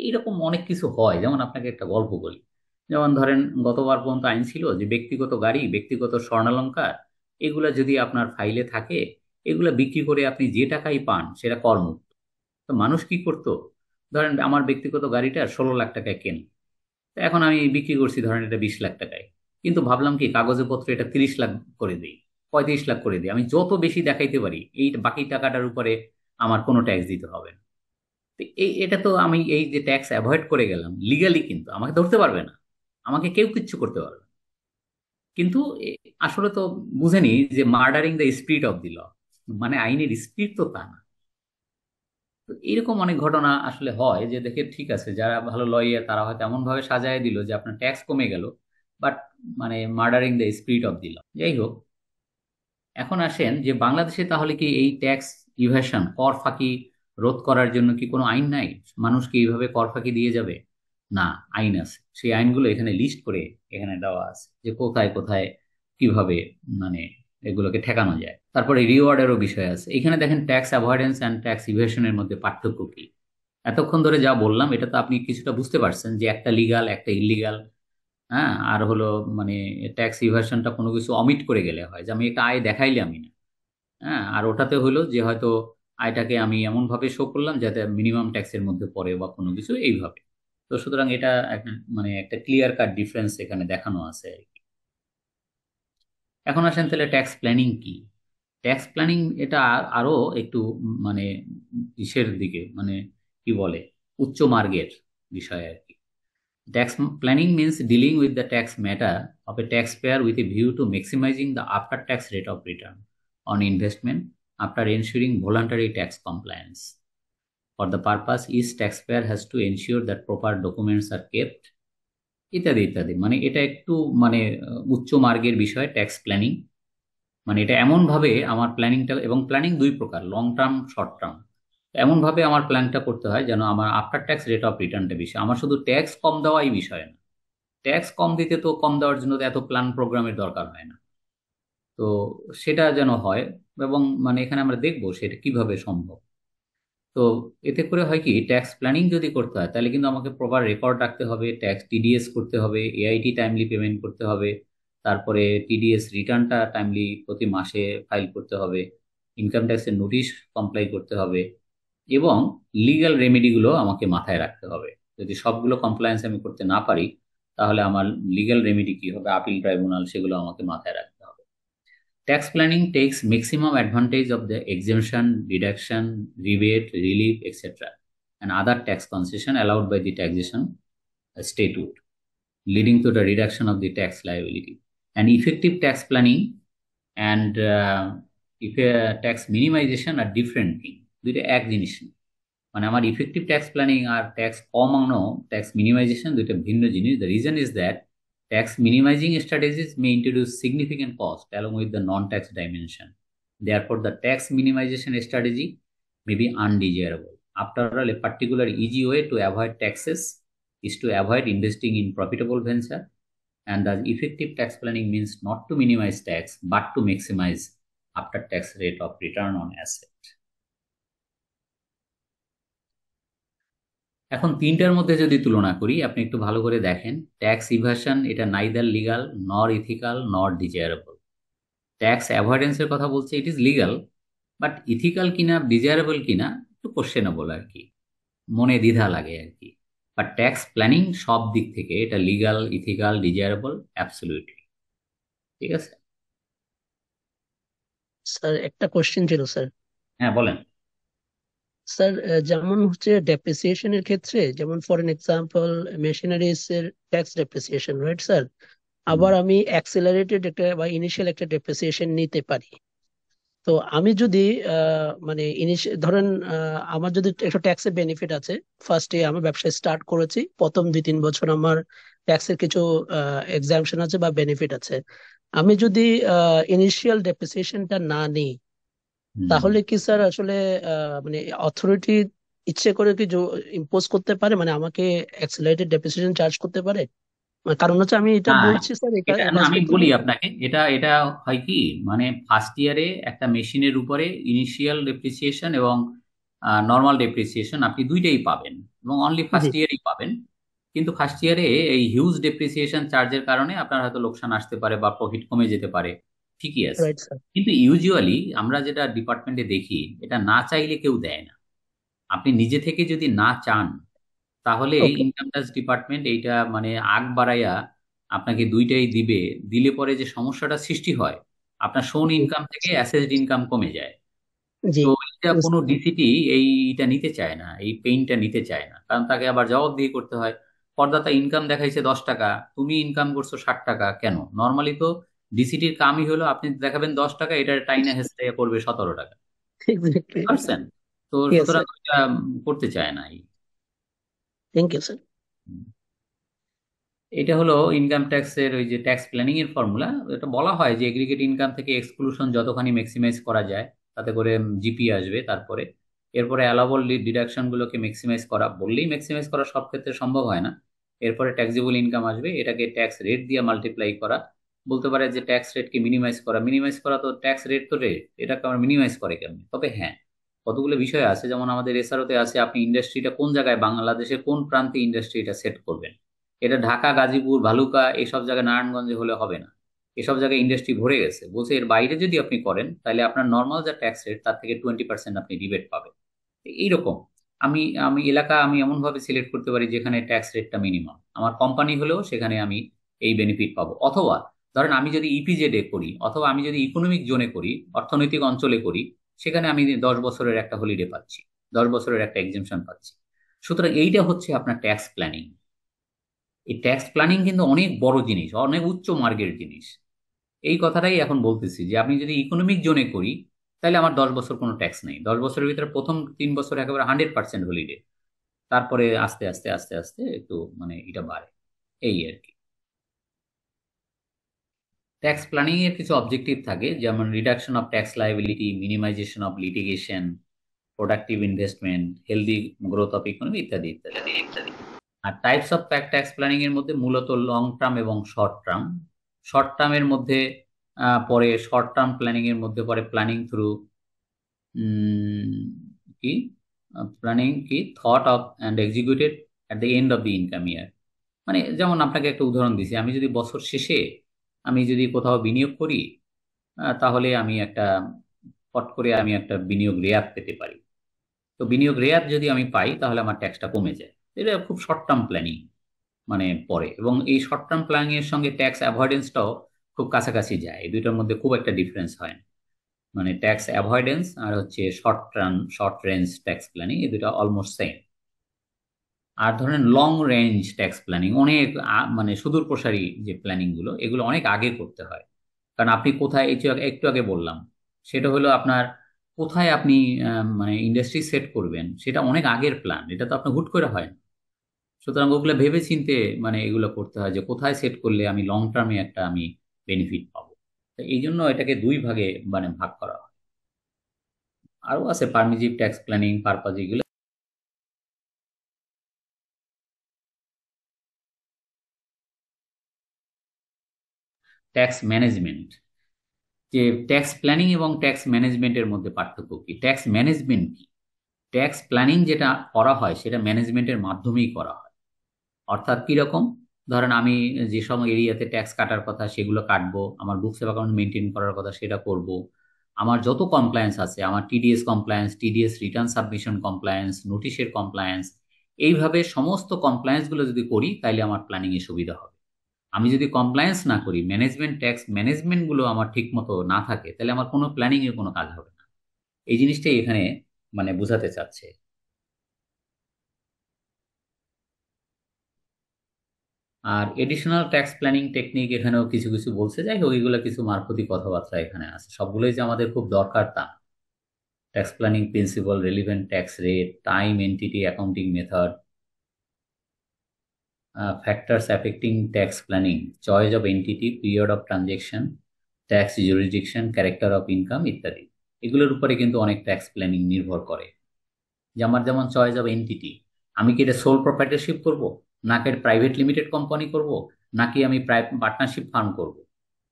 এরকম অনেক কিছু হয় যেমন আপনাকে একটা গল্প বলি যেমন ধরেন গতবার পর্যন্ত আইন ছিল যে ব্যক্তিগত গাড়ি ব্যক্তিগত স্বর্ণালঙ্কার এগুলো যদি আপনার ফাইলে থাকে এগুলো বিক্রি করে আপনি যে টাকাই পান সেটা করমুক্ত তো মানুষ কি করত ধরেন আমার ব্যক্তিগত গাড়িটা ষোলো লাখ টাকায় কেন তো এখন আমি বিক্রি করছি ধরেন এটা বিশ লাখ টাকায় কিন্তু ভাবলাম কি কাগজে পত্র এটা তিরিশ লাখ করে দিই পঁয়ত্রিশ লাখ করে দিই আমি যত বেশি দেখাইতে পারি এই বাকি টাকাটার উপরে আমার কোনো ট্যাক্স দিতে হবে না তো এই এটা তো আমি এই যে ট্যাক্স অ্যাভয়েড করে গেলাম লিগালি কিন্তু আমাকে ধরতে পারবে না আমাকে কেউ কিচ্ছু করতে পারবে কিন্তু আসলে তো বুঝেনি যে murdering the spirit of the law মানে আইনের স্পিরিট তো তা না তো এরকম অনেক ঘটনা আসলে হয় যে দেখে ঠিক আছে যারা ভালো লয়ার তারা হয়তো এমনভাবে সাজায় দিল যে আপনার ট্যাক্স কমে গেল বাট মানে murdering the spirit of the law যাই হোক এখন আসেন যে বাংলাদেশে তাহলে কি এই ট্যাক্স ইভেশন কর ফাঁকি রোধ করার জন্য কি কোনো আইন নাই মানুষ কি এইভাবে কর ফাঁকি দিয়ে যাবে না আইন আছে সেই আইনগুলো এখানে লিস্ট করে এখানে দেওয়া আছে যে কোথায় কোথায় কিভাবে মানে এগুলোকে ঠেকানো যায় তারপরে রিওয়ার্ডেরও বিষয় আছে এখানে দেখেন ট্যাক্স অ্যাভয়েডেন্স অ্যান্ড ট্যাক্স ইভেশনের মধ্যে পার্থক্য কি এতক্ষণ ধরে যা বললাম এটা তো আপনি কিছুটা বুঝতে পারছেন যে একটা লিগাল একটা ইলিগাল হ্যাঁ আর হলো মানে ট্যাক্স ইভার্সনটা কোনো কিছু অমিট করে গেলে হয় যে আমি একটা আয় দেখাইলে আমি না হ্যাঁ আর ওটাতে হলো যে হয়তো আয়টাকে আমি এমনভাবে শো করলাম যাতে মিনিমাম ট্যাক্সের মধ্যে পড়ে বা কোনো কিছু এইভাবে তো সুতরাং এটা একটা মানে একটা ক্লিয়ার কাট ডিফারেন্স এখানে দেখানো আছে আর কি এখন আসেন তাহলে ট্যাক্স প্ল্যানিং কি ট্যাক্স প্ল্যানিং এটা আরও একটু মানে ইসের দিকে মানে কি বলে উচ্চ মার্গের বিষয় আর কি Tax planning means dealing with the tax matter of a taxpayer with a view to maximizing the after tax rate of return on investment after ensuring voluntary tax compliance. For the purpose, each taxpayer has to ensure that proper documents are kept ইত্যাদি ইত্যাদি মানে এটা একটু মানে উচ্চ মার্গের বিষয় tax planning মানে এটা এমনভাবে আমার প্ল্যানিংটা এবং প্ল্যানিং দুই প্রকার লং টার্ম শর্ট টার্ম এমনভাবে আমার প্ল্যানটা করতে হয় যেন আমার আফটার ট্যাক্স রেট অফ রিটার্নটা বেশি আমার শুধু ট্যাক্স কম দেওয়াই বিষয় না ট্যাক্স কম দিতে তো কম দেওয়ার জন্য এত প্ল্যান প্রোগ্রামের দরকার হয় না তো সেটা যেন হয় এবং মানে এখানে আমরা দেখব সেটা কিভাবে সম্ভব তো এতে করে হয় কি ট্যাক্স প্ল্যানিং যদি করতে হয় তাহলে কিন্তু আমাকে প্রপার রেকর্ড রাখতে হবে ট্যাক্স টিডিএস করতে হবে এআইটি টাইমলি পেমেন্ট করতে হবে তারপরে টিডিএস রিটার্নটা টাইমলি প্রতি মাসে ফাইল করতে হবে ইনকাম ট্যাক্সের নোটিশ কমপ্লাই করতে হবে এবং লিগাল রেমেডিগুলো আমাকে মাথায় রাখতে হবে যদি সবগুলো কমপ্লায়েন্স আমি করতে না পারি তাহলে আমার লিগাল রেমেডি কী হবে আপিল ট্রাইব্যুনাল সেগুলো আমাকে মাথায় রাখতে হবে tax planning takes maximum advantage of the exemption deduction rebate relief etcetera and other tax concession allowed by the taxation statute leading to the reduction of the tax liability and effective tax planning and ইফে tax minimization আর different thing দুইটা এক জিনিস না মানে আমার effective tax planning আর tax minimization, tax minimization দুইটা ভিন্ন জিনিস the reason is that tax minimizing strategies may introduce significant cost along with the non-tax dimension. therefore the tax minimization strategy may be undesirable. After all, a particular easy way to avoid taxes is to avoid investing in profitable venture and the effective tax planning means not to minimize tax but to maximize after tax rate of return on asset. এখন তিনটার মধ্যে যদি তুলনা করি আপনি একটু ভালো করে দেখেন ট্যাক্স ইভার্সন এটা neither legal nor ethical nor desirable tax অ্যাভয়েডেন্সের কথা বলছে it is legal but ethical কিনা ডিজায়ারেবল কিনা একটু কোশ্চেনেবল আর কি মনে দ্বিধা লাগে আর কি বাট ট্যাক্স প্ল্যানিং সব দিক থেকে এটা লিগাল ইথিক্যাল ডিজায়ারেবল অ্যাবসলিউটলি ঠিক আছে স্যার একটা কোশ্চেন ছিল স্যার হ্যাঁ বলেন স্যার যেমন হচ্ছে ডেপ্রিসিয়েশনের ক্ষেত্রে যেমন ফর এন এক্সাম্পল মেশিনারিজ এর ট্যাক্স ডেপ্রিসিয়েশন রাইট স্যার আবার আমি অ্যাক্সিলারেটেড একটা বা ইনিশিয়াল একটা ডেপ্রিসিয়েশন নিতে পারি তো আমি যদি মানে ধরেন আমার যদি একটু ট্যাক্সের বেনিফিট আছে ফার্স্টে আমি ব্যবসা স্টার্ট করেছি প্রথম দুই তিন বছর আমার ট্যাক্সের কিছু এক্সামশন আছে বা বেনিফিট আছে আমি যদি ইনিশিয়াল ডেপ্রিসিয়েশনটা না নিই তাহলে কি স্যার আসলে মানে অথরিটি ইচ্ছে করে কি ইম্পোজ করতে পারে মানে আমাকে অ্যাক্সেলারেটেড ডেপ্রিসিয়েশন চার্জ করতে পারে মানে কারণ হচ্ছে আমি এটা বলছি স্যার এটা আমি বলি আপনাকে এটা এটা হয় কি মানে ফার্স্ট ইয়ারে একটা মেশিনের উপরে ইনিশিয়াল ডেপ্রিসিয়েশন এবং নর্মাল ডেপ্রিসিয়েশন আপনি দুইটাই পাবেন এবং অনলি ফার্স্ট ইয়ারেই পাবেন কিন্তু ফার্স্ট ইয়ারে এই হিউজ ডেপ্রিসিয়েশন চার্জের কারণে আপনার হয়তো লোকসান আসতে পারে বা প্রফিট কমে যেতে পারে ঠিকই আছে কিন্তু ইউজুয়ালি আমরা যেটা ডিপার্টমেন্টে দেখি এটা না চাইলে কেউ দেয় না আপনি নিজে থেকে যদি না চান তাহলে ইনকাম ট্যাক্স ডিপার্টমেন্ট এইটা মানে আগ বাড়াইয়া আপনাকে দুইটাই দিবে দিলে পরে যে সমস্যাটা সৃষ্টি হয় আপনার সোন ইনকাম থেকে অ্যাসেসড ইনকাম কমে যায় তো এটা কোনো ডিসিটি এইটা নিতে চায় না এই পেইনটা নিতে চায় না কারণ তাকে আবার জবাবদিহি করতে হয় করদাতা ইনকাম দেখাইছে দশ টাকা তুমি ইনকাম করছো ষাট টাকা কেন নর্মালি তো ডিসিটির কামই হলো আপনি দেখাবেন দশ টাকা এটার টাইনা হেসটে করবে সতেরো টাকা পারছেন তো সুতরাং করতে চায় না থ্যাংক ইউ স্যার এটা হলো ইনকাম ট্যাক্সের ওই যে ট্যাক্স প্ল্যানিং এর ফর্মুলা এটা বলা হয় যে এগ্রিগেট ইনকাম থেকে এক্সক্লুশন যতখানি ম্যাক্সিমাইজ করা যায় তাতে করে জিপি আসবে তারপরে এরপরে অ্যালাবল ডিডাকশন গুলোকে ম্যাক্সিমাইজ করা বললেই ম্যাক্সিমাইজ করা সব ক্ষেত্রে সম্ভব হয় না এরপরে ট্যাক্সিবল ইনকাম আসবে এটাকে ট্যাক্স রেট দিয়ে মাল্টিপ্লাই করা বলতে পারে যে ট্যাক্স রেটকে মিনিমাইজ করা মিনিমাইজ করা তো ট্যাক্স রেট তো রেট এটাকে আমরা মিনিমাইজ করে কেন তবে হ্যাঁ কতগুলো বিষয় আছে যেমন আমাদের এসআরওতে আছে আপনি ইন্ডাস্ট্রিটা কোন জায়গায় বাংলাদেশের কোন প্রান্তে ইন্ডাস্ট্রিটা সেট করবেন এটা ঢাকা গাজীপুর ভালুকা এসব জায়গায় নারায়ণগঞ্জে হলে হবে না এসব জায়গায় ইন্ডাস্ট্রি ভরে গেছে বলছে এর বাইরে যদি আপনি করেন তাহলে আপনার নর্মাল যা ট্যাক্স রেট তার থেকে টোয়েন্টি পার্সেন্ট আপনি রিবেট পাবেন এইরকম আমি আমি এলাকা আমি এমনভাবে সিলেক্ট করতে পারি যেখানে ট্যাক্স রেটটা মিনিমাম আমার কোম্পানি হলেও সেখানে আমি এই বেনিফিট পাবো অথবা ধরেন আমি যদি ইপিজেডে e করি অথবা আমি যদি ইকোনমিক জোনে করি অর্থনৈতিক অঞ্চলে করি সেখানে আমি দশ বছরের একটা হলিডে পাচ্ছি দশ বছরের একটা এক্সিমশন পাচ্ছি সুতরাং এইটা হচ্ছে আপনার ট্যাক্স প্ল্যানিং এই ট্যাক্স প্ল্যানিং কিন্তু অনেক বড় জিনিস অনেক উচ্চ মার্গের জিনিস এই কথাটাই এখন বলতেছি যে আমি যদি ইকোনমিক জোনে করি তাহলে আমার দশ বছর কোনো ট্যাক্স নেই দশ বছরের ভিতরে প্রথম তিন বছর একেবারে হান্ড্রেড পার্সেন্ট হলিডে তারপরে আস্তে আস্তে আস্তে আস্তে একটু মানে এটা বাড়ে এই আর কি ট্যাক্স প্ল্যানিংয়ের কিছু অবজেক্টিভ থাকে যেমন reduction of tax liability minimization of litigation productive investment healthy growth of economy ইত্যাদি ইত্যাদি ইত্যাদি আর টাইপস অফ ট্যাক্স প্ল্যানিংয়ের মধ্যে মূলত লং টার্ম এবং শর্ট টার্ম শর্ট টার্মের মধ্যে পরে শর্ট টার্ম প্ল্যানিংয়ের মধ্যে পরে প্ল্যানিং থ্রু কি প্ল্যানিং কি thought of and executed at the end of the income year মানে যেমন আপনাকে একটা উদাহরণ দিছি আমি যদি বছর শেষে আমি যদি কোথাও বিনিয়োগ করি তাহলে আমি একটা ফট করে আমি একটা বিনিয়োগ রেয়াত পেতে পারি তো বিনিয়োগ রেয়াত যদি আমি পাই তাহলে আমার ট্যাক্সটা কমে যায় এটা খুব শর্ট টার্ম প্ল্যানিং মানে পড়ে এবং এই শর্ট টার্ম প্ল্যানিং এর সঙ্গে ট্যাক্স অ্যাভয়েডেন্সটাও খুব কাছাকাছি যায় এই দুইটার মধ্যে খুব একটা ডিফারেন্স হয় না মানে ট্যাক্স অ্যাভয়েডেন্স আর হচ্ছে short term short range tax planning এই দুটো অলমোস্ট সেম আর ধরেন লং রেঞ্জ ট্যাক্স প্ল্যানিং অনেক মানে সুদূর প্রসারী যে প্ল্যানিংগুলো এগুলো অনেক আগে করতে হয় কারণ আপনি কোথায় একটু আগে বললাম সেটা হলো আপনার কোথায় আপনি মানে ইন্ডাস্ট্রি সেট করবেন সেটা অনেক আগের প্ল্যান এটা তো আপনার হুট করে হয় না সুতরাং ওগুলো ভেবে চিনতে মানে এগুলো করতে হয় যে কোথায় সেট করলে আমি লং টার্মে একটা আমি বেনিফিট পাবো তো এই জন্য এটাকে দুই ভাগে মানে ভাগ করা হয় আরও আছে পারমিজিভ ট্যাক্স প্ল্যানিং পারপাজ এগুলো ট্যাক্স ম্যানেজমেন্ট যে ট্যাক্স প্ল্যানিং এবং ট্যাক্স ম্যানেজমেন্টের মধ্যে পার্থক্য কি ট্যাক্স ম্যানেজমেন্ট কি ট্যাক্স প্ল্যানিং যেটা করা হয় সেটা ম্যানেজমেন্টের মাধ্যমেই করা হয় অর্থাৎ কীরকম ধরেন আমি যেসব এরিয়াতে ট্যাক্স কাটার কথা সেগুলো কাটবো আমার বুকস অ্যাপ অ্যাকাউন্ট মেনটেন করার কথা সেটা করব আমার যত কমপ্লায়েন্স আছে আমার TDS compliance TDS return submission compliance নোটিশের কমপ্লায়েন্স এইভাবে সমস্ত কমপ্লায়েন্সগুলো যদি করি তাহলে আমার প্ল্যানিংয়ে সুবিধা হবে আমি যদি কমপ্লায়েন্স না করি ম্যানেজমেন্ট ট্যাক্স ম্যানেজমেন্টগুলো আমার ঠিকমতো না থাকে তাহলে আমার কোনো প্ল্যানিংয়ের কোনো কাজ হবে না এই জিনিসটাই এখানে মানে বোঝাতে চাচ্ছে আর এডিশনাল ট্যাক্স প্ল্যানিং টেকনিক এখানেও কিছু কিছু বলছে যাই হোক এইগুলো কিছু মারফতি কথাবার্তা এখানে আছে সবগুলোই যে আমাদের খুব দরকার তা tax planning principle relevant tax rate time entity accounting method uh, factors affecting tax planning, choice of entity, period of transaction, tax jurisdiction, character of income ইত্যাদি এগুলোর উপরে কিন্তু অনেক ট্যাক্স প্ল্যানিং নির্ভর করে যে আমার যেমন চয়েস অফ এন্টিটি আমি কি এটা সোল প্রপার্টারশিপ কি নাকি প্রাইভেট লিমিটেড কোম্পানি করব নাকি আমি পার্টনারশিপ ফার্ম করব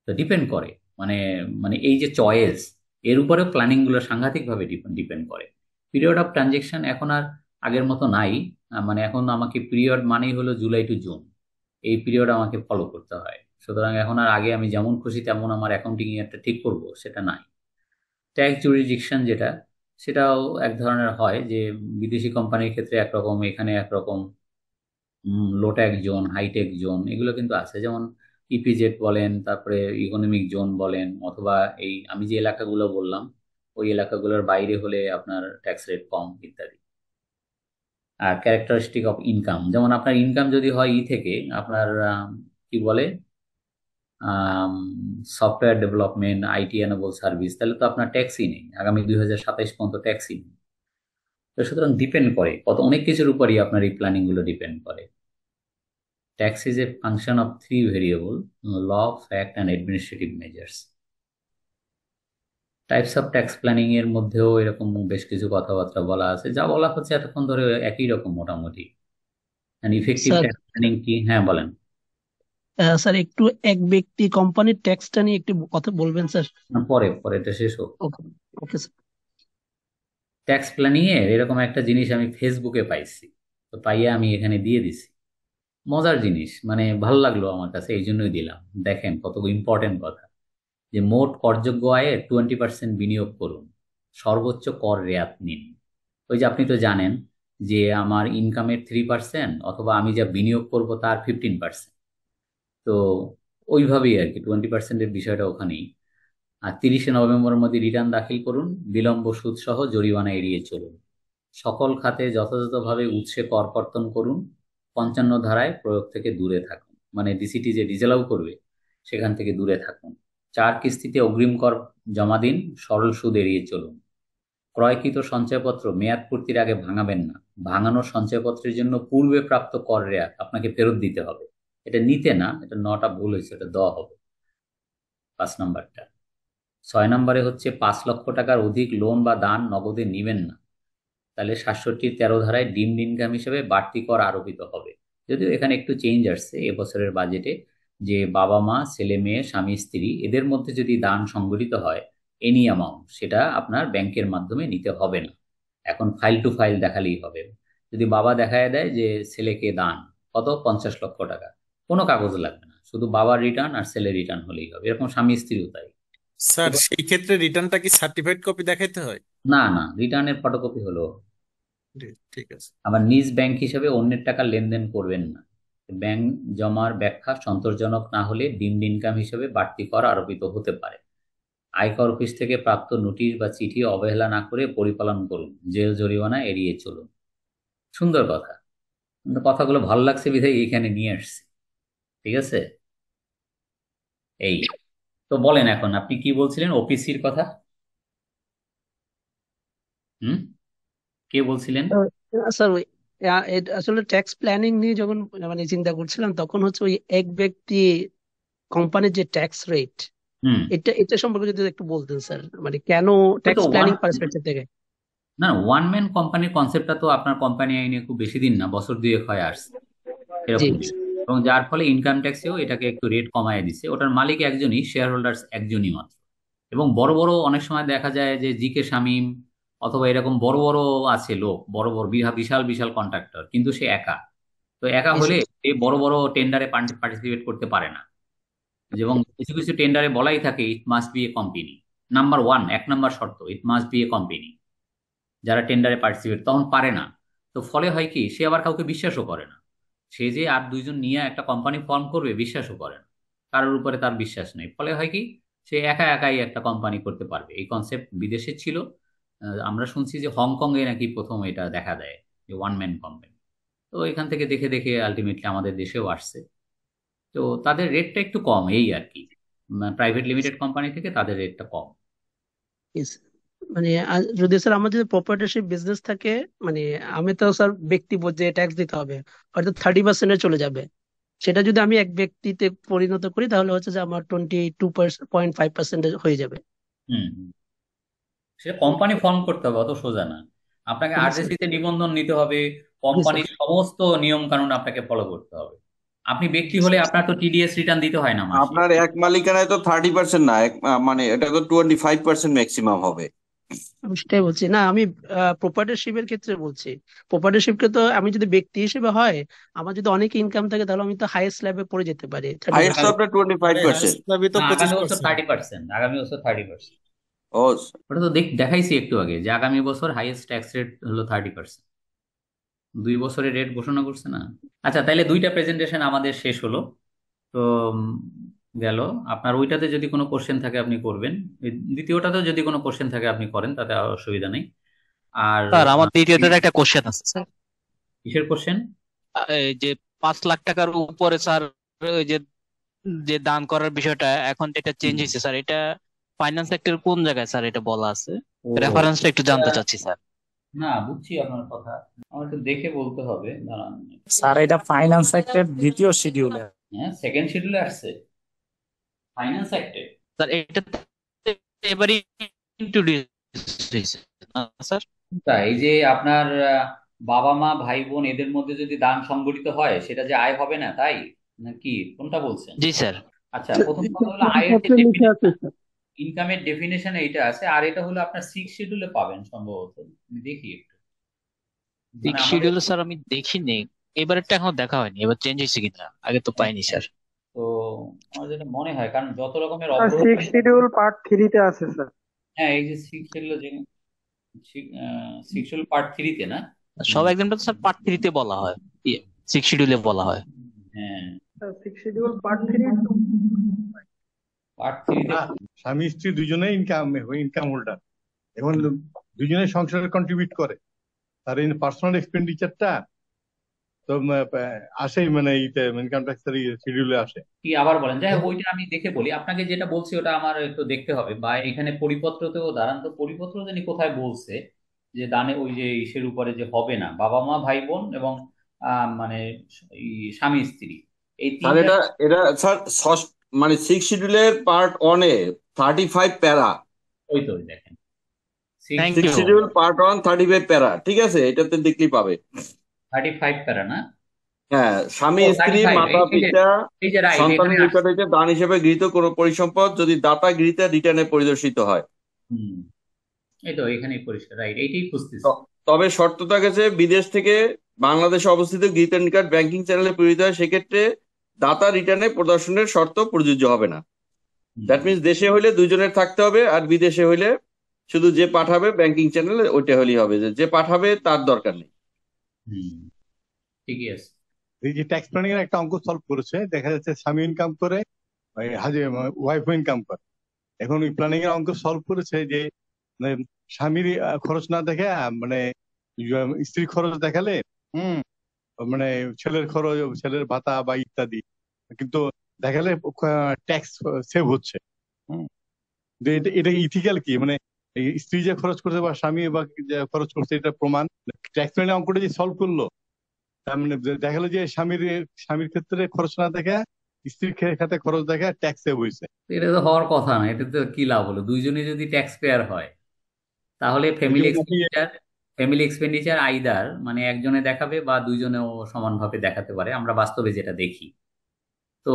তো ডিপেন্ড করে মানে মানে এই যে চয়েস এর উপরেও প্ল্যানিংগুলো সাংঘাতিকভাবে ডিপেন্ড করে পিরিয়ড অফ ট্রানজেকশন এখন আর আগের মতো নাই মানে এখন আমাকে পিরিয়ড মানেই হলো জুলাই টু জুন এই পিরিয়ড আমাকে ফলো করতে হয় সুতরাং এখন আর আগে আমি যেমন খুশি তেমন আমার অ্যাকাউন্টিং ইয়ারটা ঠিক করব সেটা নাই ট্যাক্স জুরিডিকশন যেটা সেটাও এক ধরনের হয় যে বিদেশি কোম্পানির ক্ষেত্রে একরকম এখানে একরকম low tax zone hi-tech zone এগুলো কিন্তু আছে যেমন ইপিজেড e বলেন তারপরে ইকোনমিক জোন বলেন অথবা এই আমি যে এলাকাগুলো বললাম ওই এলাকাগুলোর বাইরে হলে আপনার ট্যাক্স রেট কম ইত্যাদি ক্যারেক্টারিস্টিক অফ ইনকাম যেমন আপনার ইনকাম যদি হয় ই থেকে আপনার কি বলে software development IT enabled service তাহলে তো আপনার ট্যাক্সই নেই আগামী দুই হাজার সাতাইশ পর্যন্ত ট্যাক্সই নেই তো সুতরাং ডিপেন্ড করে কত অনেক কিছুর উপরই আপনার এই প্ল্যানিংগুলো ডিপেন্ড করে tax is a function of three variable law fact and administrative measures types of tax planning এর মধ্যেও এরকম বেশ কিছু কথাবার্তা বলা আছে যা বলা হচ্ছে এতক্ষণ ধরে একই রকম মোটামুটি ইফেক্টিভ ট্যাক্স প্ল্যানিং কি হ্যাঁ বলেন স্যার একটু এক ব্যক্তি কোম্পানির ট্যাক্সটা নিয়ে একটু কথা বলবেন স্যার পরে পরে এটা শেষ হোক ওকে স্যার ট্যাক্স প্ল্যানিং এর এরকম একটা জিনিস আমি ফেসবুকে পাইছি তো পাইয়া আমি এখানে দিয়ে দিছি মজার জিনিস মানে ভালো লাগলো আমার কাছে এই জন্যই দিলাম দেখেন কত ইম্পর্টেন্ট কথা যে মোট করযোগ্য আয়ের টোয়েন্টি পার্সেন্ট বিনিয়োগ করুন সর্বোচ্চ কর রেয়াত নিন ওই যে আপনি তো জানেন যে আমার ইনকামের থ্রি পার্সেন্ট অথবা আমি যা বিনিয়োগ করব তার ফিফটিন পার্সেন্ট তো ওইভাবেই আর কি টোয়েন্টি পার্সেন্টের বিষয়টা ওখানেই আর তিরিশে নভেম্বরের মধ্যে রিটার্ন দাখিল করুন বিলম্ব সুদসহ জরিমানা এড়িয়ে চলুন সকল খাতে যথাযথভাবে উৎসে কর কর্তন করুন পঞ্চান্ন ধারায় প্রয়োগ থেকে দূরে থাকুন মানে ডিসিটি যে ডিজেলাও করবে সেখান থেকে দূরে থাকুন চার কিস্তিতে অগ্রিম কর জমা দিন সরল সুদ এড়িয়ে চলুন ক্রয়কৃত সঞ্চয়পত্র মেয়াদ পূর্তির আগে ভাঙাবেন না ভাঙানো সঞ্চয়পত্রের জন্য পূর্বে প্রাপ্ত কর রেয়াত আপনাকে ফেরত দিতে হবে এটা নিতে না এটা নটা ভুল হয়েছে এটা দেওয়া হবে পাঁচ নম্বরটা ছয় নম্বরে হচ্ছে পাঁচ লক্ষ টাকার অধিক লোন বা দান নগদে নেবেন না তাহলে সাতষট্টি তেরো ধারায় ডিম ইনকাম হিসেবে বাড়তি কর আরোপিত হবে যদিও এখানে একটু চেঞ্জ আসছে এবছরের বাজেটে যে বাবা মা ছেলে মেয়ে স্বামী স্ত্রী এদের মধ্যে যদি দান সংগঠিত হয় এনি অ্যামাউন্ট সেটা আপনার ব্যাংকের মাধ্যমে নিতে হবে না এখন ফাইল টু ফাইল দেখালেই হবে যদি বাবা দেখায় দেয় যে ছেলেকে দান কত পঞ্চাশ লক্ষ টাকা কোনো কাগজ লাগবে না শুধু বাবার রিটার্ন আর ছেলের রিটার্ন হলেই হবে এরকম স্বামী স্ত্রীও তাই স্যার সেই ক্ষেত্রে রিটার্নটা কি সার্টিফাইড কপি দেখাতে হয় না না রিটার্নের ফটোকপি হলো ঠিক আছে আবার নিজ ব্যাংক হিসেবে অন্যের টাকা লেনদেন করবেন না ব্যাংক জমার ব্যাখ্যা সন্তোষজনক না হলে ডিমড ইনকাম হিসেবে বাড়তি কর আরোপিত হতে পারে আয়কর অফিস থেকে প্রাপ্ত নোটিশ বা চিঠি অবহেলা না করে পরিপালন করুন জেল জরিমানা এড়িয়ে চলুন সুন্দর কথা কথাগুলো ভালো লাগছে বিধায় এখানে নিয়ে আসছি ঠিক আছে এই তো বলেন এখন আপনি কি বলছিলেন ওপিসির কথা হুম কে বলছিলেন স্যার ওই আসলে ট্যাক্স প্ল্যানিং নিয়ে যখন মানে চিন্তা করছিলাম তখন হচ্ছে ওই এক ব্যক্তি কোম্পানির যে ট্যাক্স রেট এটা এটা সম্পর্কে যদি একটু বলতেন স্যার মানে কেন ট্যাক্স প্ল্যানিং পার্সপেক্টিভ থেকে না ওয়ান ম্যান কোম্পানির কনসেপ্টটা তো আপনার কোম্পানি আইনে খুব বেশি দিন না বছর দুয়েক হয় আসছে এরকম এবং যার ফলে ইনকাম ট্যাক্সেও এটাকে একটু রেট কমায় দিছে ওটার মালিক একজনই শেয়ার হোল্ডার্স একজনই মাত্র এবং বড় বড় অনেক সময় দেখা যায় যে জি কে শামীম অথবা এরকম বড় বড় আছে লোক বড় বড় বিশাল বিশাল কন্ট্রাক্টর কিন্তু সে একা তো একা হলে সে বড় বড় টেন্ডারে পার্টিসিপেট করতে পারে না এবং কিছু কিছু টেন্ডারে বলাই থাকে it must be a company number one এক নাম্বার শর্ত it must be a company যারা টেন্ডারে পার্টিসিপেট তখন পারে না তো ফলে হয় কি সে আবার কাউকে বিশ্বাসও করে না সে যে আর দুইজন নিয়ে একটা কোম্পানি ফর্ম করবে বিশ্বাসও করে না কারোর উপরে তার বিশ্বাস নেই ফলে হয় কি সে একা একাই একটা কোম্পানি করতে পারবে এই কনসেপ্ট বিদেশে ছিল আমরা শুনছি যে হংকংয়ে নাকি প্রথম এটা দেখা দেয় যে ওয়ান ম্যান কোম্পানি তো এখান থেকে দেখে দেখে আলটিমেটলি আমাদের দেশেও আসছে তো তাদের রেটটা একটু কম এই আর কি প্রাইভেট লিমিটেড কোম্পানি থেকে তাদের রেটটা কম মানে যদি স্যার আমার যদি প্রপার্টারশিপ বিজনেস থাকে মানে আমি তো স্যার ব্যক্তি বুঝে ট্যাক্স দিতে হবে হয়তো থার্টি পার্সেন্টে চলে যাবে সেটা যদি আমি এক ব্যক্তিতে পরিণত করি তাহলে হচ্ছে যে আমার twenty two point five percent হয়ে যাবে সেটা কোম্পানি ফর্ম করতে হবে অত সোজা না আপনাকে আরজেসিতে নিবন্ধন নিতে হবে কোম্পানির সমস্ত নিয়ম কানুন আপনাকে ফলো করতে হবে আপনি ব্যক্তি হলে আপনার তো টিডিএস রিটার্ন দিতে হয় না মাসে আপনার এক মালিকানায় তো থার্টি পার্সেন্ট না মানে এটা তো টোয়েন্টি ফাইভ পার্সেন্ট ম্যাক্সিমাম হবে সেটাই বলছি না আমি প্রপার্টারশিপের ক্ষেত্রে বলছি প্রপার্টারশিপকে তো আমি যদি ব্যক্তি হিসেবে হয় আমার যদি অনেক ইনকাম থাকে তাহলে আমি তো হাইয়েস্ট ল্যাবে পড়ে যেতে পারি হাইয়েস্ট ল্যাবটা twenty five percent thirty percent আগামী বছর থার্টি পার্সেন্ট ও ওটা তো দেখ দেখাইছি একটু আগে যে আগামী বছর হাইয়েস্ট ট্যাক্স রেট হলো থার্টি পার্সেন্ট দুই বছরের রেট ঘোষণা করছে না আচ্ছা তাইলে দুইটা প্রেজেন্টেশন আমাদের শেষ হলো তো গেল আপনার ওইটাতে যদি কোনো কোশ্চেন থাকে আপনি করবেন দ্বিতীয়টাতে যদি কোনো কোশ্চেন থাকে আপনি করেন তাতে অসুবিধা নেই আর স্যার আমার দ্বিতীয়তে একটা কোশ্চেন আছে স্যার কিসের কোশ্চেন যে পাঁচ লাখ টাকার উপরে স্যার যে যে দান করার বিষয়টা এখন যেটা চেঞ্জ হয়েছে স্যার এটা ফাইন্যান্স সেক্টর কোন জায়গায় স্যার এটা বলা আছে রেফারেন্সটা একটু জানতে চাচ্ছি স্যার না বুঝছি আপনার কথা আমাকে দেখে বলতে হবে দাঁড়ান স্যার এটা ফাইন্যান্স সেক্টর দ্বিতীয় শিডিউলে হ্যাঁ সেকেন্ড শিডিউলে আসছে ফাইন্যান্স সেক্টর স্যার এটা এবারে ইন্ট্রোডিউস স্যার তাই যে আপনার বাবা মা ভাই বোন এদের মধ্যে যদি দান সংগঠিত হয় সেটা যে আয় হবে না তাই নাকি কোনটা বলছেন জি স্যার আচ্ছা প্রথম কথা হলো আয়ের ইনকামের ডেফিনেশন এটা আছে আর এটা হলো আপনার সিক্স শিডিউলে পাবেন সম্ভবত দেখি একটু সিক্স মানে শিডিউল স্যার আমি দেখিনি এবারেরটা এখনো দেখা হয়নি এবার চেঞ্জ হয়েছে কিনা আগে তো পাইনি স্যার তো আমার যেটা মনে হয় কারণ যত রকমের অগ্রগতি শিডিউল পার্ট থ্রিতে আছে স্যার হ্যাঁ এই যে সিক্স শিডিউল যে সিক্স শিডিউল পার্ট তে না সব এক্সামটা তো স্যার পার্ট থ্রি তে বলা হয় সিক্স শিডিউলে ইয়ে, বলা হয় হ্যাঁ সিক্স শিডিউল পার্ট থ্রি স্বামী স্ত্রী দুজনেই ইনকাম ইনকাম হোল্ডার এবং দুজনে সংসারে কন্ট্রিবিউট করে তার এই পার্সোনাল এক্সপেন্ডিচারটা তো আসেই মানে ইতে ইনকাম ট্যাক্সের শিডিউলে আসে কি আবার বলেন যাই ওইটা আমি দেখে বলি আপনাকে যেটা বলছি ওটা আমার একটু দেখতে হবে বা এখানে পরিপত্রতেও দাঁড়ান তো পরিপত্র জানি কোথায় বলছে যে দানে ওই যে ইসের উপরে যে হবে না বাবা মা ভাই বোন এবং মানে স্বামী স্ত্রী এই এটা এটা স্যার মানে সিক্স শিডিউলের part A thirty five para ওই তো দেখেন six schedule part one thirty five para ঠিক আছে এটাতে দেখলেই পাবে থার্টি ফাইভ প্যারা না হ্যাঁ স্বামী স্ত্রী মাতা পিতা সন্তান নিকটে দান হিসেবে গৃহীত কোন পরিসম্পদ যদি দাতা গৃহীতা রিটার্নে পরিদর্শিত হয় এই তো পরিষ্কার রাইট এইটাই খুঁজতেছি তবে শর্ত থাকে যে বিদেশ থেকে বাংলাদেশে অবস্থিত গৃহীত নিকট ব্যাংকিং চ্যানেলে প্রেরিত হয় সেক্ষেত্রে দাতা রিটার্নে প্রদর্শনের শর্ত প্রযোজ্য হবে না দ্যাট মিনস দেশে হইলে দুজনের থাকতে হবে আর বিদেশে হইলে শুধু যে পাঠাবে ব্যাংকিং চ্যানেল ওইটা হলেই হবে যে পাঠাবে তার দরকার নেই ঠিকই আছে এই যে ট্যাক্স প্ল্যানিং এর একটা অঙ্ক সলভ করেছে দেখা যাচ্ছে স্বামী ইনকাম করে ওয়াইফ ইনকাম করে এখন ওই প্ল্যানিং এর অঙ্ক সলভ করেছে যে মানে স্বামীর খরচ না দেখে মানে স্ত্রীর খরচ দেখালে হম মানে ছেলের খরচ ছেলের ভাতা বা ইত্যাদি কিন্তু দেখা ট্যাক্স সেভ হচ্ছে এটা ইথিক্যাল কি মানে স্ত্রী যে খরচ করছে বা স্বামী বা খরচ করছে এটা প্রমাণ ট্যাক্স মানে অঙ্কটা যে সলভ করলো তার মানে দেখা গেলো যে স্বামীর স্বামীর ক্ষেত্রে খরচ না দেখা স্ত্রীর খাতে খরচ দেখা ট্যাক্স সেভ হয়েছে এটা তো হওয়ার কথা না এটা তো কি লাভ হলো দুইজনে যদি ট্যাক্স পেয়ার হয় তাহলে family expenditure family expenditure either মানে একজনে দেখাবে বা দুইজনেও সমানভাবে দেখাতে পারে আমরা বাস্তবে যেটা দেখি তো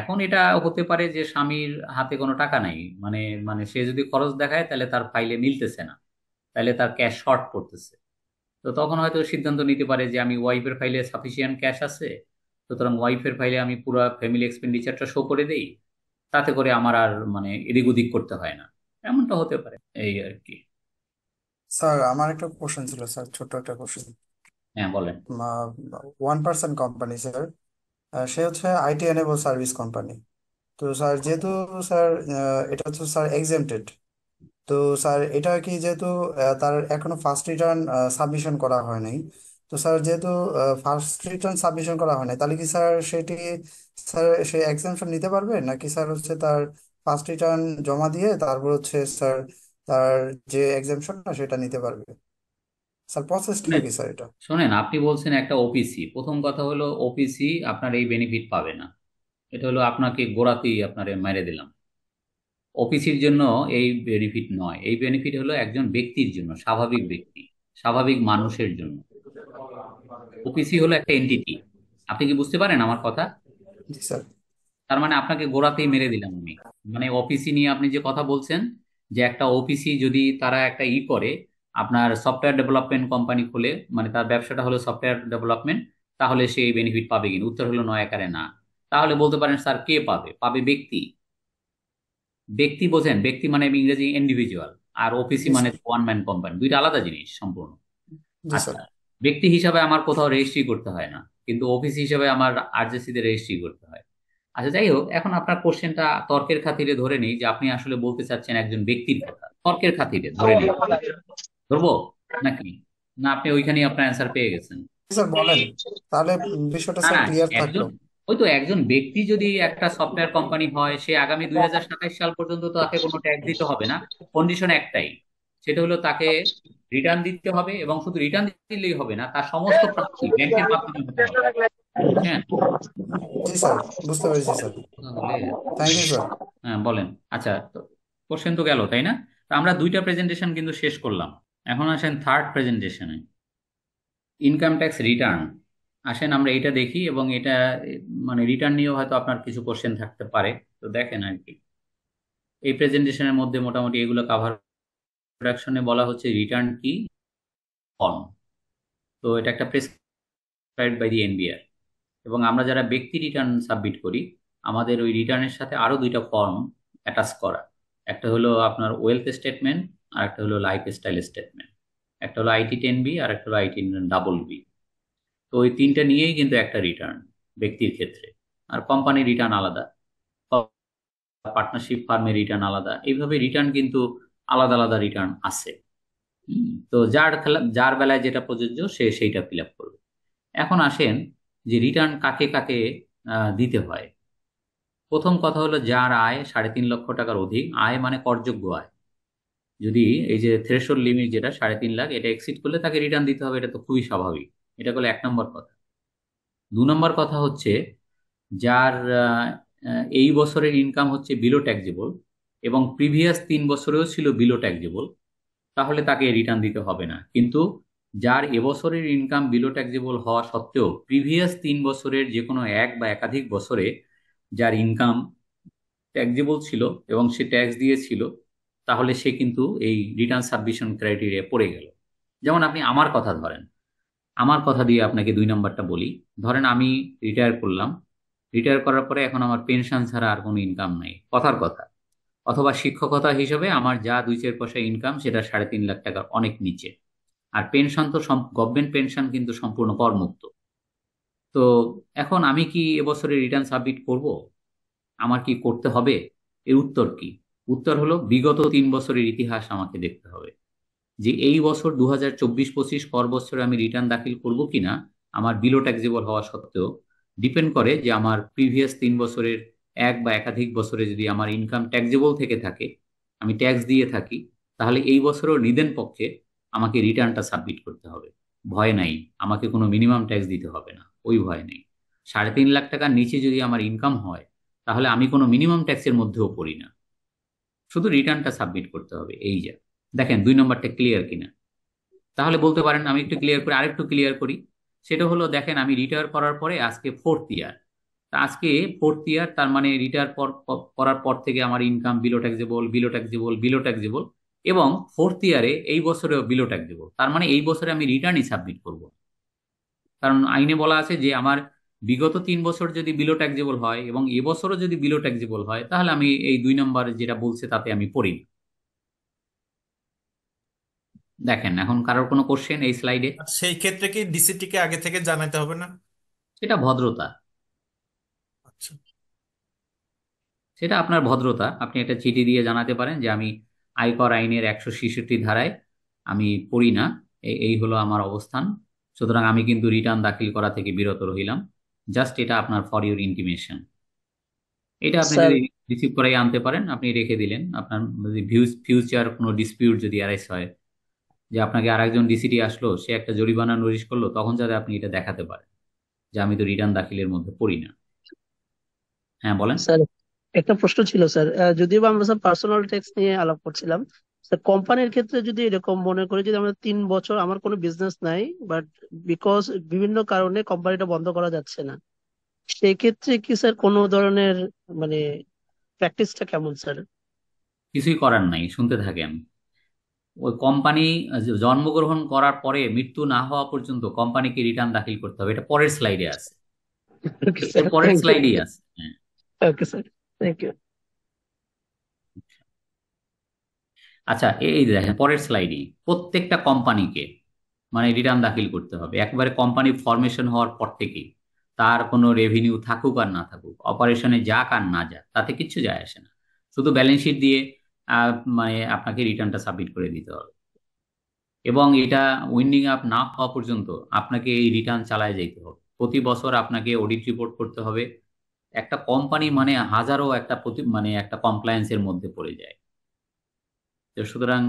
এখন এটা হতে পারে যে স্বামীর হাতে কোনো টাকা নাই মানে মানে সে যদি খরচ দেখায় তাহলে তার ফাইলে মিলতেছে না তাহলে তার ক্যাশ শর্ট পড়তেছে তো তখন হয়তো সিদ্ধান্ত নিতে পারে যে আমি ওয়াইফের ফাইলে সাফিসিয়েন্ট ক্যাশ আছে সুতরাং ওয়াইফের ফাইলে আমি পুরো ফ্যামিলি এক্সপেন্ডিচারটা শো করে দেই তাতে করে আমার আর মানে এদিক ওদিক করতে হয় না এমনটা হতে পারে এই আর কি স্যার আমার একটা কোশ্চেন ছিল স্যার ছোট একটা কোশ্চেন হ্যাঁ বলেন ওয়ান পার্সন কোম্পানি স্যার সে হচ্ছে আইটি এনেবল সার্ভিস কোম্পানি তো স্যার যেহেতু স্যার এটা হচ্ছে স্যার এক্সেম্পটেড তো স্যার এটা কি যেহেতু আহ, তার এখনো ফার্স্ট রিটার্ন সাবমিশন করা হয় নাই তো স্যার যেহেতু ফার্স্ট রিটার্ন সাবমিশন করা হয় নাই তাহলে কি স্যার সেটি স্যার সে এক্সেমশন নিতে পারবে নাকি স্যার হচ্ছে তার ফার্স্ট রিটার্ন জমা দিয়ে তারপর হচ্ছে স্যার তার যে এক্সামশন না সেটা নিতে পারবে স্যার প্রসেসটা শুনেন কি স্যার মানে এটা শোনেন আপনি বলছেন একটা ওপিসি প্রথম কথা হলো ওপিসি আপনার এই বেনিফিট পাবে না এটা হলো আপনাকে গোড়াতেই আপনারে মেরে দিলাম ওপিসির জন্য এই বেনিফিট নয় এই বেনিফিট হলো একজন ব্যক্তির জন্য স্বাভাবিক ব্যক্তি স্বাভাবিক মানুষের জন্য ওপিসি হলো একটা এন্টিটি আপনি কি বুঝতে পারেন আমার কথা তার মানে আপনাকে গোড়াতেই মেরে দিলাম আমি মানে অপিসি নিয়ে আপনি যে কথা বলছেন যে একটা ওপিসি যদি তারা একটা ই করে আপনার সফটওয়্যার ডেভেলপমেন্ট কোম্পানি খুলে মানে তার ব্যবসাটা হলো সফটওয়্যার ডেভেলপমেন্ট তাহলে সে এই বেনিফিট পাবে কিনা উত্তর হলো নয় একারে না তাহলে বলতে পারেন স্যার কে পাবে পাবে ব্যক্তি ব্যক্তি বোঝেন ব্যক্তি মানে ইংরেজি ইন্ডিভিজুয়াল আর ওপিসি মানে ওয়ান ম্যান কোম্পানি দুইটা আলাদা জিনিস সম্পূর্ণ আচ্ছা ব্যক্তি হিসাবে আমার কোথাও রেজিস্ট্রি করতে হয় না কিন্তু অফিস হিসাবে আমার আরজেসিতে রেজিস্ট্রি করতে হয় আচ্ছা যাই হোক এখন আপনার কোশ্চেনটা তর্কের খাতিরে ধরে নিই যে আপনি আসলে বলতে চাচ্ছেন একজন ব্যক্তির কথা তর্কের খাতিরে ধরে নিই ধরবো নাকি না আপনি ওইখানেই আপনার অ্যান্সার পেয়ে গেছেন ওই তো একজন ব্যক্তি যদি একটা সফটওয়্যার কোম্পানি হয় সে আগামী হ্যাঁ। দুই হাজার সাতাইশ সাল পর্যন্ত তাকে কোনো ট্যাক্স দিতে হবে না কন্ডিশন একটাই সেটা হলো তাকে রিটার্ন দিতে হবে এবং শুধু রিটার্ন দিলেই হবে না তার সমস্ত হ্যাঁ, প্রাপ্তি ব্যাংকের প্রাপ্তি হতে হবে হ্যাঁ জি স্যার বুঝতে পেরেছি স্যার হ্যাঁ বলেন আচ্ছা কোশ্চেন তো গেল তাই না তো আমরা দুইটা প্রেজেন্টেশন কিন্তু শেষ করলাম এখন আসেন থার্ড প্রেজেন্টেশনে ইনকাম ট্যাক্স রিটার্ন আসেন আমরা এটা দেখি এবং এটা মানে রিটার্ন নিয়েও হয়তো আপনার কিছু কোশ্চেন থাকতে পারে তো দেখেন আর কি এই প্রেজেন্টেশনের মধ্যে মোটামুটি এগুলো কাভার প্রোডাকশনে বলা হচ্ছে রিটার্ন কি ফর্ম তো এটা একটা প্রেসক্রাইব বাই দি এনবিআর এবং আমরা যারা ব্যক্তি রিটার্ন সাবমিট করি আমাদের ওই রিটার্নের সাথে আরও দুইটা ফর্ম অ্যাটাচ করা একটা হলো আপনার ওয়েলথ স্টেটমেন্ট আর একটা হলো লাইফ স্টাইল স্টেটমেন্ট একটা হলো আইটি টেন বি আর একটা হলো আইটি ডাবল বি তো ওই তিনটা নিয়েই কিন্তু একটা রিটার্ন ব্যক্তির ক্ষেত্রে আর কোম্পানির রিটার্ন আলাদা পার্টনারশিপ ফার্মের রিটার্ন আলাদা এইভাবে রিটার্ন কিন্তু আলাদা আলাদা রিটার্ন আছে তো যার যার বেলায় যেটা প্রযোজ্য সে সেইটা ফিল আপ করবে এখন আসেন যে রিটার্ন কাকে কাকে দিতে হয় প্রথম কথা হলো যার আয় সাড়ে তিন লক্ষ টাকার অধিক আয় মানে করযোগ্য আয় যদি এই যে থ্রেশোর লিমিট যেটা সাড়ে তিন লাখ এটা এক্সিট করলে তাকে রিটার্ন দিতে হবে এটা তো খুবই স্বাভাবিক এটা হলো এক নম্বর কথা দু নম্বর কথা হচ্ছে যার এই বছরের ইনকাম হচ্ছে বিলো ট্যাক্সেবল এবং প্রিভিয়াস তিন বছরেও ছিল বিলো ট্যাক্সেবল তাহলে তাকে রিটার্ন দিতে হবে না কিন্তু যার এবছরের ইনকাম বিলো ট্যাক্সেবল হওয়া সত্ত্বেও প্রিভিয়াস তিন বছরের যে কোনো এক বা একাধিক বছরে যার ইনকাম ট্যাক্সেবল ছিল এবং সে ট্যাক্স দিয়েছিল তাহলে সে কিন্তু এই রিটার্ন সাবমিশন ক্রাইটেরিয়া পড়ে গেল যেমন আপনি আমার কথা ধরেন আমার কথা দিয়ে আপনাকে দুই নম্বরটা বলি ধরেন আমি রিটায়ার করলাম রিটায়ার করার পরে এখন আমার পেনশন ছাড়া আর কোনো ইনকাম নাই কথার কথা অথবা শিক্ষকতা হিসেবে আমার যা দুই চার পয়সা ইনকাম সেটা সাড়ে তিন লাখ টাকার অনেক নিচে আর পেনশন তো গভর্নমেন্ট পেনশন কিন্তু সম্পূর্ণ করমুক্ত তো এখন আমি কি এবছরে রিটার্ন সাবমিট করব আমার কি করতে হবে এর উত্তর কি উত্তর হলো বিগত তিন বছরের ইতিহাস আমাকে দেখতে হবে যে এই বছর দু হাজার চব্বিশ পঁচিশ পর বছরে আমি রিটার্ন দাখিল করব কিনা আমার বিলো ট্যাক্সিবল হওয়া সত্ত্বেও ডিপেন্ড করে যে আমার প্রিভিয়াস তিন বছরের এক বা একাধিক বছরে যদি আমার ইনকাম ট্যাক্সেবল থেকে থাকে আমি ট্যাক্স দিয়ে থাকি তাহলে এই বছরও নিদেন পক্ষে আমাকে রিটার্নটা সাবমিট করতে হবে ভয় নাই আমাকে কোনো মিনিমাম ট্যাক্স দিতে হবে না ওই ভয় নেই সাড়ে তিন লাখ টাকার নিচে যদি আমার ইনকাম হয় তাহলে আমি কোনো মিনিমাম ট্যাক্সের মধ্যেও পড়ি না শুধু রিটার্নটা সাবমিট করতে হবে এই যা দেখেন দুই নম্বরটা ক্লিয়ার কিনা তাহলে বলতে পারেন আমি একটু ক্লিয়ার করি আরেকটু ক্লিয়ার করি সেটা হলো দেখেন আমি রিটায়ার করার পরে আজকে ফোর্থ ইয়ার তা আজকে ফোর্থ ইয়ার তার মানে রিটায়ার করার পর থেকে আমার income below taxable below taxable below taxable এবং ফোর্থ ইয়ারে এই বছরেও বিলো ট্যাক দেবো তার মানে এই বছরে আমি রিটার্নই সাবমিট করব কারণ আইনে বলা আছে যে আমার বিগত তিন বছর যদি বিলো ট্যাক্সেবল হয় এবং এবছরও যদি বিলো ট্যাক্সেবল হয় তাহলে আমি এই দুই নম্বর যেটা বলছে তাতে আমি পড়ি দেখেন এখন কারোর কোনো কোশ্চেন এই স্লাইডে সেই ক্ষেত্রে কি ডিসিটিকে আগে থেকে জানাতে হবে না সেটা ভদ্রতা আচ্ছা সেটা আপনার ভদ্রতা আপনি একটা চিঠি দিয়ে জানাতে পারেন যে আমি আয়কর আইনের একশো ছেষট্টি ধারায় আমি পড়ি না এই হলো আমার অবস্থান সুতরাং আমি কিন্তু রিটার্ন দাখিল করা থেকে বিরত রহিলাম জাস্ট এটা আপনার ফর ইউর ইন্টিমেশন এটা আপনি যদি রিসিভ করাই আনতে পারেন আপনি রেখে দিলেন আপনার যদি ভিউজ ফিউচার কোনো ডিসপিউট যদি অ্যারাইজ হয় যে আপনাকে আর একজন ডিসিটি আসলো সে একটা জরিমানা নোটিশ করলো তখন যাতে আপনি এটা দেখাতে পারেন যে আমি তো রিটার্ন দাখিলের মধ্যে পড়ি না হ্যাঁ বলেন স্যার একটা প্রশ্ন ছিল স্যার যদিও আমরা স্যার পার্সোনাল ট্যাক্স নিয়ে আলাপ করছিলাম স্যার কোম্পানির ক্ষেত্রে যদি এরকম মনে করি যদি আমরা তিন বছর আমার কোনো বিজনেস নাই বাট বিকজ বিভিন্ন কারণে কোম্পানিটা বন্ধ করা যাচ্ছে না সেই ক্ষেত্রে কি স্যার কোনো ধরনের মানে প্র্যাকটিসটা কেমন স্যার কিছুই করার নাই শুনতে থাকেন ওই কোম্পানি জন্মগ্রহণ করার পরে মৃত্যু না হওয়া পর্যন্ত কোম্পানিকে রিটার্ন দাখিল করতে হবে এটা পরের স্লাইডে আছে পরের স্লাইডেই আছে ওকে স্যার থ্যাংক ইউ আচ্ছা এই দেখেন পরের স্লাইডে প্রত্যেকটা কোম্পানিকে মানে রিটার্ন দাখিল করতে হবে একবারে কোম্পানি ফরমেশন হওয়ার পর থেকেই তার কোনো রেভিনিউ থাকুক আর না থাকুক অপারেশনে যাক আর না যাক তাতে কিচ্ছু যায় আসে না শুধু ব্যালেন্স শিট দিয়ে মানে আপনাকে রিটার্নটা সাবমিট করে দিতে হবে এবং এটা উইন্ডিং আপ না হওয়া পর্যন্ত আপনাকে এই রিটার্ন চালায় যেতে হবে প্রতি বছর আপনাকে অডিট রিপোর্ট করতে হবে একটা কোম্পানি মানে হাজারো একটা প্রতি মানে একটা কমপ্লায়েন্সের মধ্যে পড়ে যায় তো সুতরাং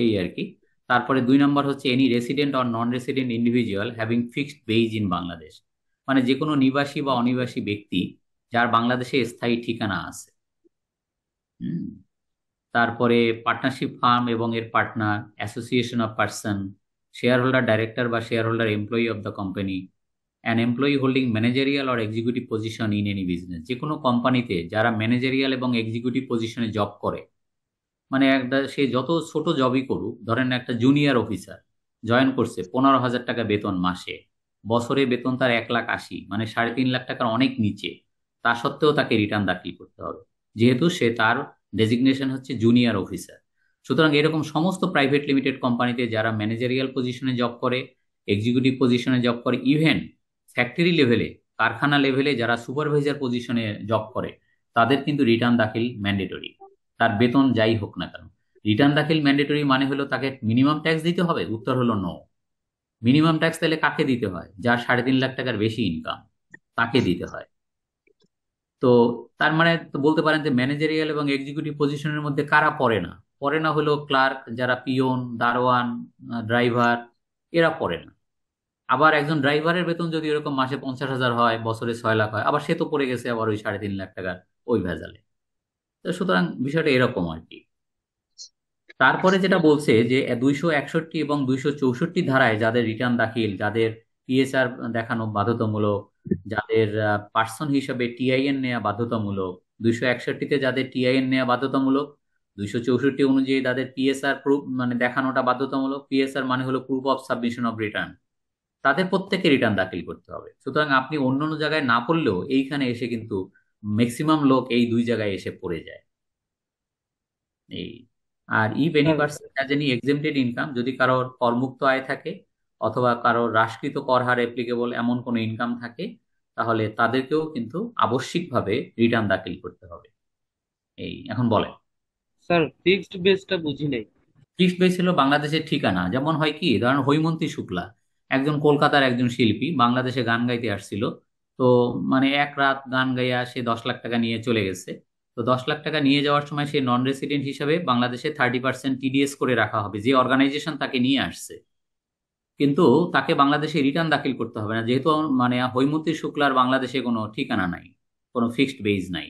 এই আর কি তারপরে দুই নম্বর হচ্ছে any resident or non resident individual having fixed base in Bangladesh মানে যে কোনো নিবাসী বা অনিবাসী ব্যক্তি যার বাংলাদেশে স্থায়ী ঠিকানা আছে তারপরে পার্টনারশিপ ফার্ম এবং এর partner association of person share holder director বা share holder employee of the company an employee holding managerial or executive position in any business যে কোনো কোম্পানিতে যারা ম্যানেজারিয়াল এবং এক্সিকিউটিভ পজিশনে জব করে মানে একটা সে যত ছোট জবই করুক ধরেন একটা জুনিয়র অফিসার জয়েন করছে পনেরো হাজার টাকা বেতন মাসে বছরে বেতন তার এক লাখ আশি মানে সাড়ে তিন লাখ টাকার অনেক নিচে তা সত্ত্বেও তাকে রিটার্ন দাখিল করতে হবে যেহেতু সে তার ডেজিগনেশন হচ্ছে জুনিয়র অফিসার সুতরাং এরকম সমস্ত প্রাইভেট লিমিটেড কোম্পানিতে যারা ম্যানেজারিয়াল পজিশনে জব করে এক্সিকিউটিভ পজিশনে জব করে ইভেন্ট ফ্যাক্টরি লেভেলে কারখানা লেভেলে যারা সুপারভাইজার পজিশনে জব করে তাদের কিন্তু রিটার্ন দাখিল ম্যান্ডেটরি তার বেতন যাই হোক না কেন রিটার্ন দাখিল ম্যান্ডেটরি মানে হলো তাকে মিনিমাম ট্যাক্স দিতে হবে উত্তর হলো নো মিনিমাম ট্যাক্স তাহলে কাকে দিতে হয় যার সাড়ে তিন লাখ টাকার বেশি ইনকাম তাকে দিতে হয় তো তার মানে বলতে পারেন যে ম্যানেজারিয়াল এবং এক্সিকিউটিভ পজিশনের মধ্যে কারা পড়ে না পড়ে না হলো ক্লার্ক যারা পিয়ন দারোয়ান ড্রাইভার এরা পড়ে না আবার একজন ড্রাইভারের বেতন যদি এরকম মাসে পঞ্চাশ হাজার হয় বছরে ছয় লাখ হয় আবার সে তো পড়ে গেছে আবার ওই সাড়ে তিন লাখ টাকার ওই ভেজালে তো সুতরাং বিষয়টা এরকম আর কি তারপরে যেটা বলছে যে দুইশো একষট্টি এবং দুইশো চৌষট্টি ধারায় যাদের রিটার্ন দাখিল যাদের পিএসআর দেখানো বাধ্যতামূলক যাদের পার্সন হিসাবে টিআইএন নেওয়া বাধ্যতামূলক দুইশো একষট্টিতে যাদের টিআইএন নেওয়া বাধ্যতামূলক দুইশো চৌষট্টি অনুযায়ী তাদের পিএসআর প্রুফ মানে দেখানোটা বাধ্যতামূলক পিএসআর মানে হলো proof of submission of return তাদের প্রত্যেকে রিটার্ন দাখিল করতে হবে সুতরাং আপনি অন্য অন্য জায়গায় না পড়লেও এইখানে এসে কিন্তু ম্যাক্সিমাম লোক এই দুই জায়গায় এসে পড়ে যায় এই আর ই বেনিভার্সাল এক্সেমটেড ইনকাম যদি কারোর করমুক্ত আয় থাকে অথবা কারোর রাষ্ট্রীয় কর হার অ্যাপ্লিকেবল এমন কোনো ইনকাম থাকে তাহলে তাদেরকেও কিন্তু আবশ্যিকভাবে রিটার্ন দাখিল করতে হবে এই এখন বলেন স্যার ফিক্সড বেসটা বুঝি নাই ফিক্সড বেস হলো বাংলাদেশের ঠিকানা যেমন হয় কি ধরেন হৈমন্তী শুক্লা একজন কলকাতার একজন শিল্পী বাংলাদেশে গান গাইতে আসছিল তো মানে এক রাত গান গাইয়া সে দশ লাখ টাকা নিয়ে চলে গেছে তো দশ লাখ টাকা নিয়ে যাওয়ার সময় সে নন রেসিডেন্ট হিসাবে বাংলাদেশে থার্টি পার্সেন্ট টিডিএস করে রাখা হবে যে অর্গানাইজেশন তাকে নিয়ে আসছে কিন্তু তাকে বাংলাদেশে রিটার্ন দাখিল করতে হবে না যেহেতু মানে হৈমতি শুক্লার বাংলাদেশে কোনো ঠিকানা নাই কোনো ফিক্সড বেজ নাই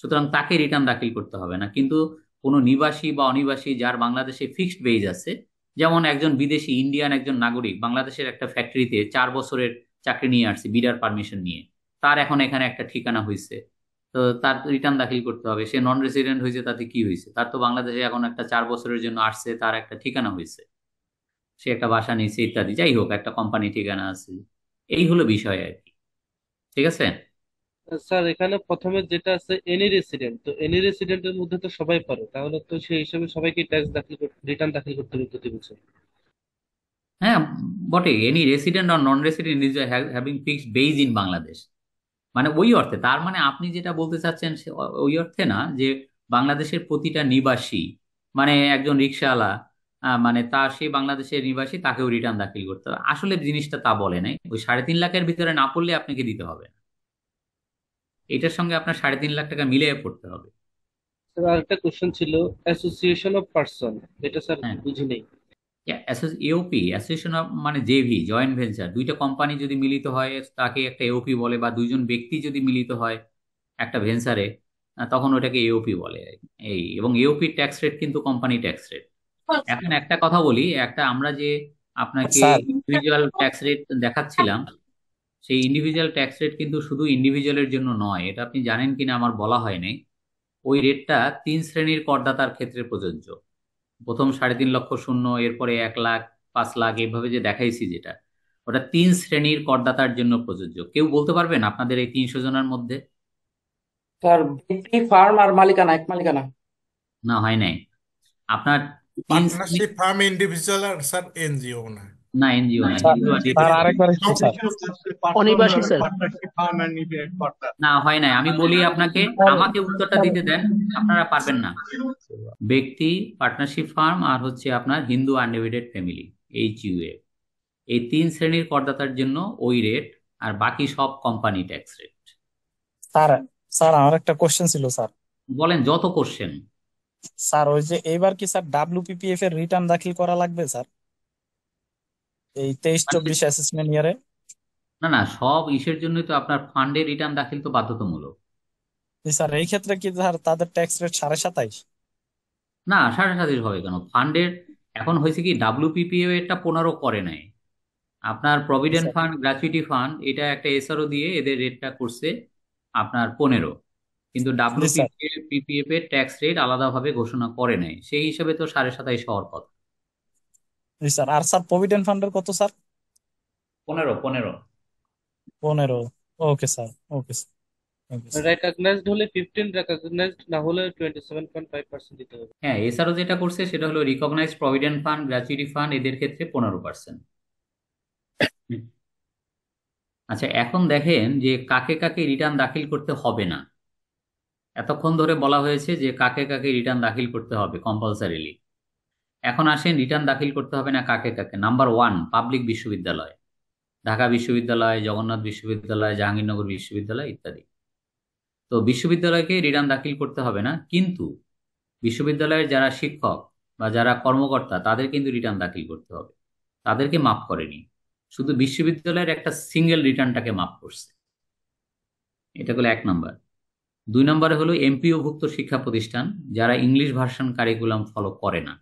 সুতরাং তাকে রিটার্ন দাখিল করতে হবে না কিন্তু কোনো নিবাসী বা অনিবাসী যার বাংলাদেশে ফিক্সড বেজ আছে যেমন একজন বিদেশি ইন্ডিয়ান একজন নাগরিক বাংলাদেশের একটা ফ্যাক্টরিতে চার বছরের চাকরি নিয়ে আসছে বিডার পারমিশন নিয়ে তার এখন এখানে একটা ঠিকানা হয়েছে তো তার রিটার্ন দাখিল করতে হবে সে নন রেসিডেন্ট হয়েছে তাতে কি হয়েছে তার তো বাংলাদেশে এখন একটা চার বছরের জন্য আসছে তার একটা ঠিকানা হয়েছে সে একটা বাসা নিয়েছে ইত্যাদি যাই হোক একটা কোম্পানি ঠিকানা আছে এই হলো বিষয় আর কি ঠিক আছে স্যার এখানে প্রথমে যেটা আছে এনি রেসিডেন্ট তো এনি রেসিডেন্টের মধ্যে তো সবাই পারে তাহলে তো সেই হিসেবে সবাইকে ট্যাক্স দাখিল রিটার্ন দাখিল করতে হবে প্রতি বছর হ্যাঁ বটে any resident or non resident is having fixed base in Bangladesh মানে ওই অর্থে তার মানে আপনি যেটা বলতে চাচ্ছেন ওই অর্থে না যে বাংলাদেশের প্রতিটা নিবাসী মানে একজন রিক্সাওয়ালা মানে তা সে বাংলাদেশের নিবাসী তাকেও রিটার্ন দাখিল করতে হবে আসলে জিনিসটা তা বলে নাই ওই সাড়ে তিন লাখের ভিতরে না পড়লে আপনাকে দিতে হবে এটার সঙ্গে আপনার সাড়ে তিন লাখ টাকা মিলিয়ে পড়তে হবে আরেকটা কোশ্চেন ছিল অ্যাসোসিয়েশন অফ পার্সন এটা স্যার বুঝি নেই এওপি অ্যাসোসিয়েশন অফ মানে জেভি জয়েন্ট ভেঞ্চার দুইটা কোম্পানি যদি মিলিত হয় তাকে একটা এওপি বলে বা দুইজন ব্যক্তি যদি মিলিত হয় একটা ভেঞ্চারে তখন ওটাকে এওপি বলে এই এবং এওপি ট্যাক্স রেট কিন্তু কোম্পানি ট্যাক্স রেট এখন একটা কথা বলি একটা আমরা যে আপনাকে ইন্ডিভিজুয়াল ট্যাক্স রেট দেখাচ্ছিলাম সেই ইন্ডিভিজুয়াল ট্যাক্স রেট কিন্তু শুধু ইন্ডিভিজুয়ালের জন্য নয় এটা আপনি জানেন কিনা আমার বলা হয় নাই ওই রেটটা তিন শ্রেণীর করদাতার ক্ষেত্রে প্রযোজ্য প্রথম সাড়ে তিন লক্ষ শূন্য এরপরে এক লাখ পাঁচ লাখ এইভাবে যে দেখাইছি যেটা ওটা তিন শ্রেণীর করদাতার জন্য প্রযোজ্য কেউ বলতে পারবেন আপনাদের এই তিনশো জনের মধ্যে স্যার ব্যক্তি ফার্ম আর মালিকানা এক মালিকানা না হয় নাই আপনার ফার্ম ইন্ডিভিজুয়াল আর স্যার এনজিও না না হয় না আমি বলি আপনাকে আমাকে উত্তরটা দিতে দেন আপনারা পারবেন না ব্যক্তি পার্টনারশিপ ফার্ম আর হচ্ছে আপনার Hindu undivided family H U এই তিন শ্রেণীর করদাতার জন্য ওই রেট আর বাকি সব company tax rate sir sir আমার একটা কোশ্চেন ছিল স্যার বলেন যত কোশ্চেন স্যার ওই যে এবার কি স্যার ডাব্লিউপিপিএফ এর রিটার্ন দাখিল করা লাগবে স্যার এই তেইশ চব্বিশ অ্যাসেসমেন্ট আচ্ছা। ইয়ারে না না সব ইসের জন্যই তো আপনার ফান্ডে রিটার্ন দাখিল তো বাধ্যতামূলক স্যার এই ক্ষেত্রে কি তাদের ট্যাক্স রেট সাড়ে সাতাইশ না সাড়ে সাতাইশ হবে কেন ফান্ডের এখন হয়েছে কি ডাব্লিউপিপিও এটা পনেরো করে নাই আপনার প্রভিডেন্ট ফান্ড গ্র্যাচুইটি ফান্ড এটা একটা এসআরও দিয়ে এদের রেটটা করছে আপনার পনেরো কিন্তু ডাব্লিউপিপিএফ এর ট্যাক্স রেট আলাদাভাবে ঘোষণা করে নাই সেই হিসাবে তো সাড়ে সাতাইশ হওয়ার কথা স্যার আর স্যার প্রভিডেন্ট ফান্ডের কত স্যার পনেরো পনেরো পনেরো okay sir okay sir okay recognised হলে ফিফটিন রেকগনাইজড না হলে twenty seven point five percent দিতে হবে হ্যাঁ এছাড়াও যেটা করছে সেটা হলো recognised provident fund gratuity fund এদের ক্ষেত্রে পনেরো পার্সেন্ট আচ্ছা এখন দেখেন যে কাকে কাকে রিটার্ন দাখিল করতে হবে না এতক্ষণ ধরে বলা হয়েছে যে কাকে কাকে রিটার্ন দাখিল করতে হবে কম্পালসারিলি এখন আসেন রিটার্ন দাখিল করতে হবে না কাকে কাকে নাম্বার ওয়ান পাবলিক বিশ্ববিদ্যালয় ঢাকা বিশ্ববিদ্যালয় জগন্নাথ বিশ্ববিদ্যালয় জাহাঙ্গীরনগর বিশ্ববিদ্যালয় ইত্যাদি তো বিশ্ববিদ্যালয়কে রিটার্ন দাখিল করতে হবে না কিন্তু বিশ্ববিদ্যালয়ের যারা শিক্ষক বা যারা কর্মকর্তা তাদের কিন্তু রিটার্ন দাখিল করতে হবে তাদেরকে মাফ করেনি শুধু বিশ্ববিদ্যালয়ের একটা সিঙ্গেল রিটার্নটাকে মাফ করছে এটা হলো এক নম্বর দুই নম্বরে হলো এমপিওভুক্ত শিক্ষা প্রতিষ্ঠান যারা ইংলিশ ভার্সন কারিকুলাম ফলো করে না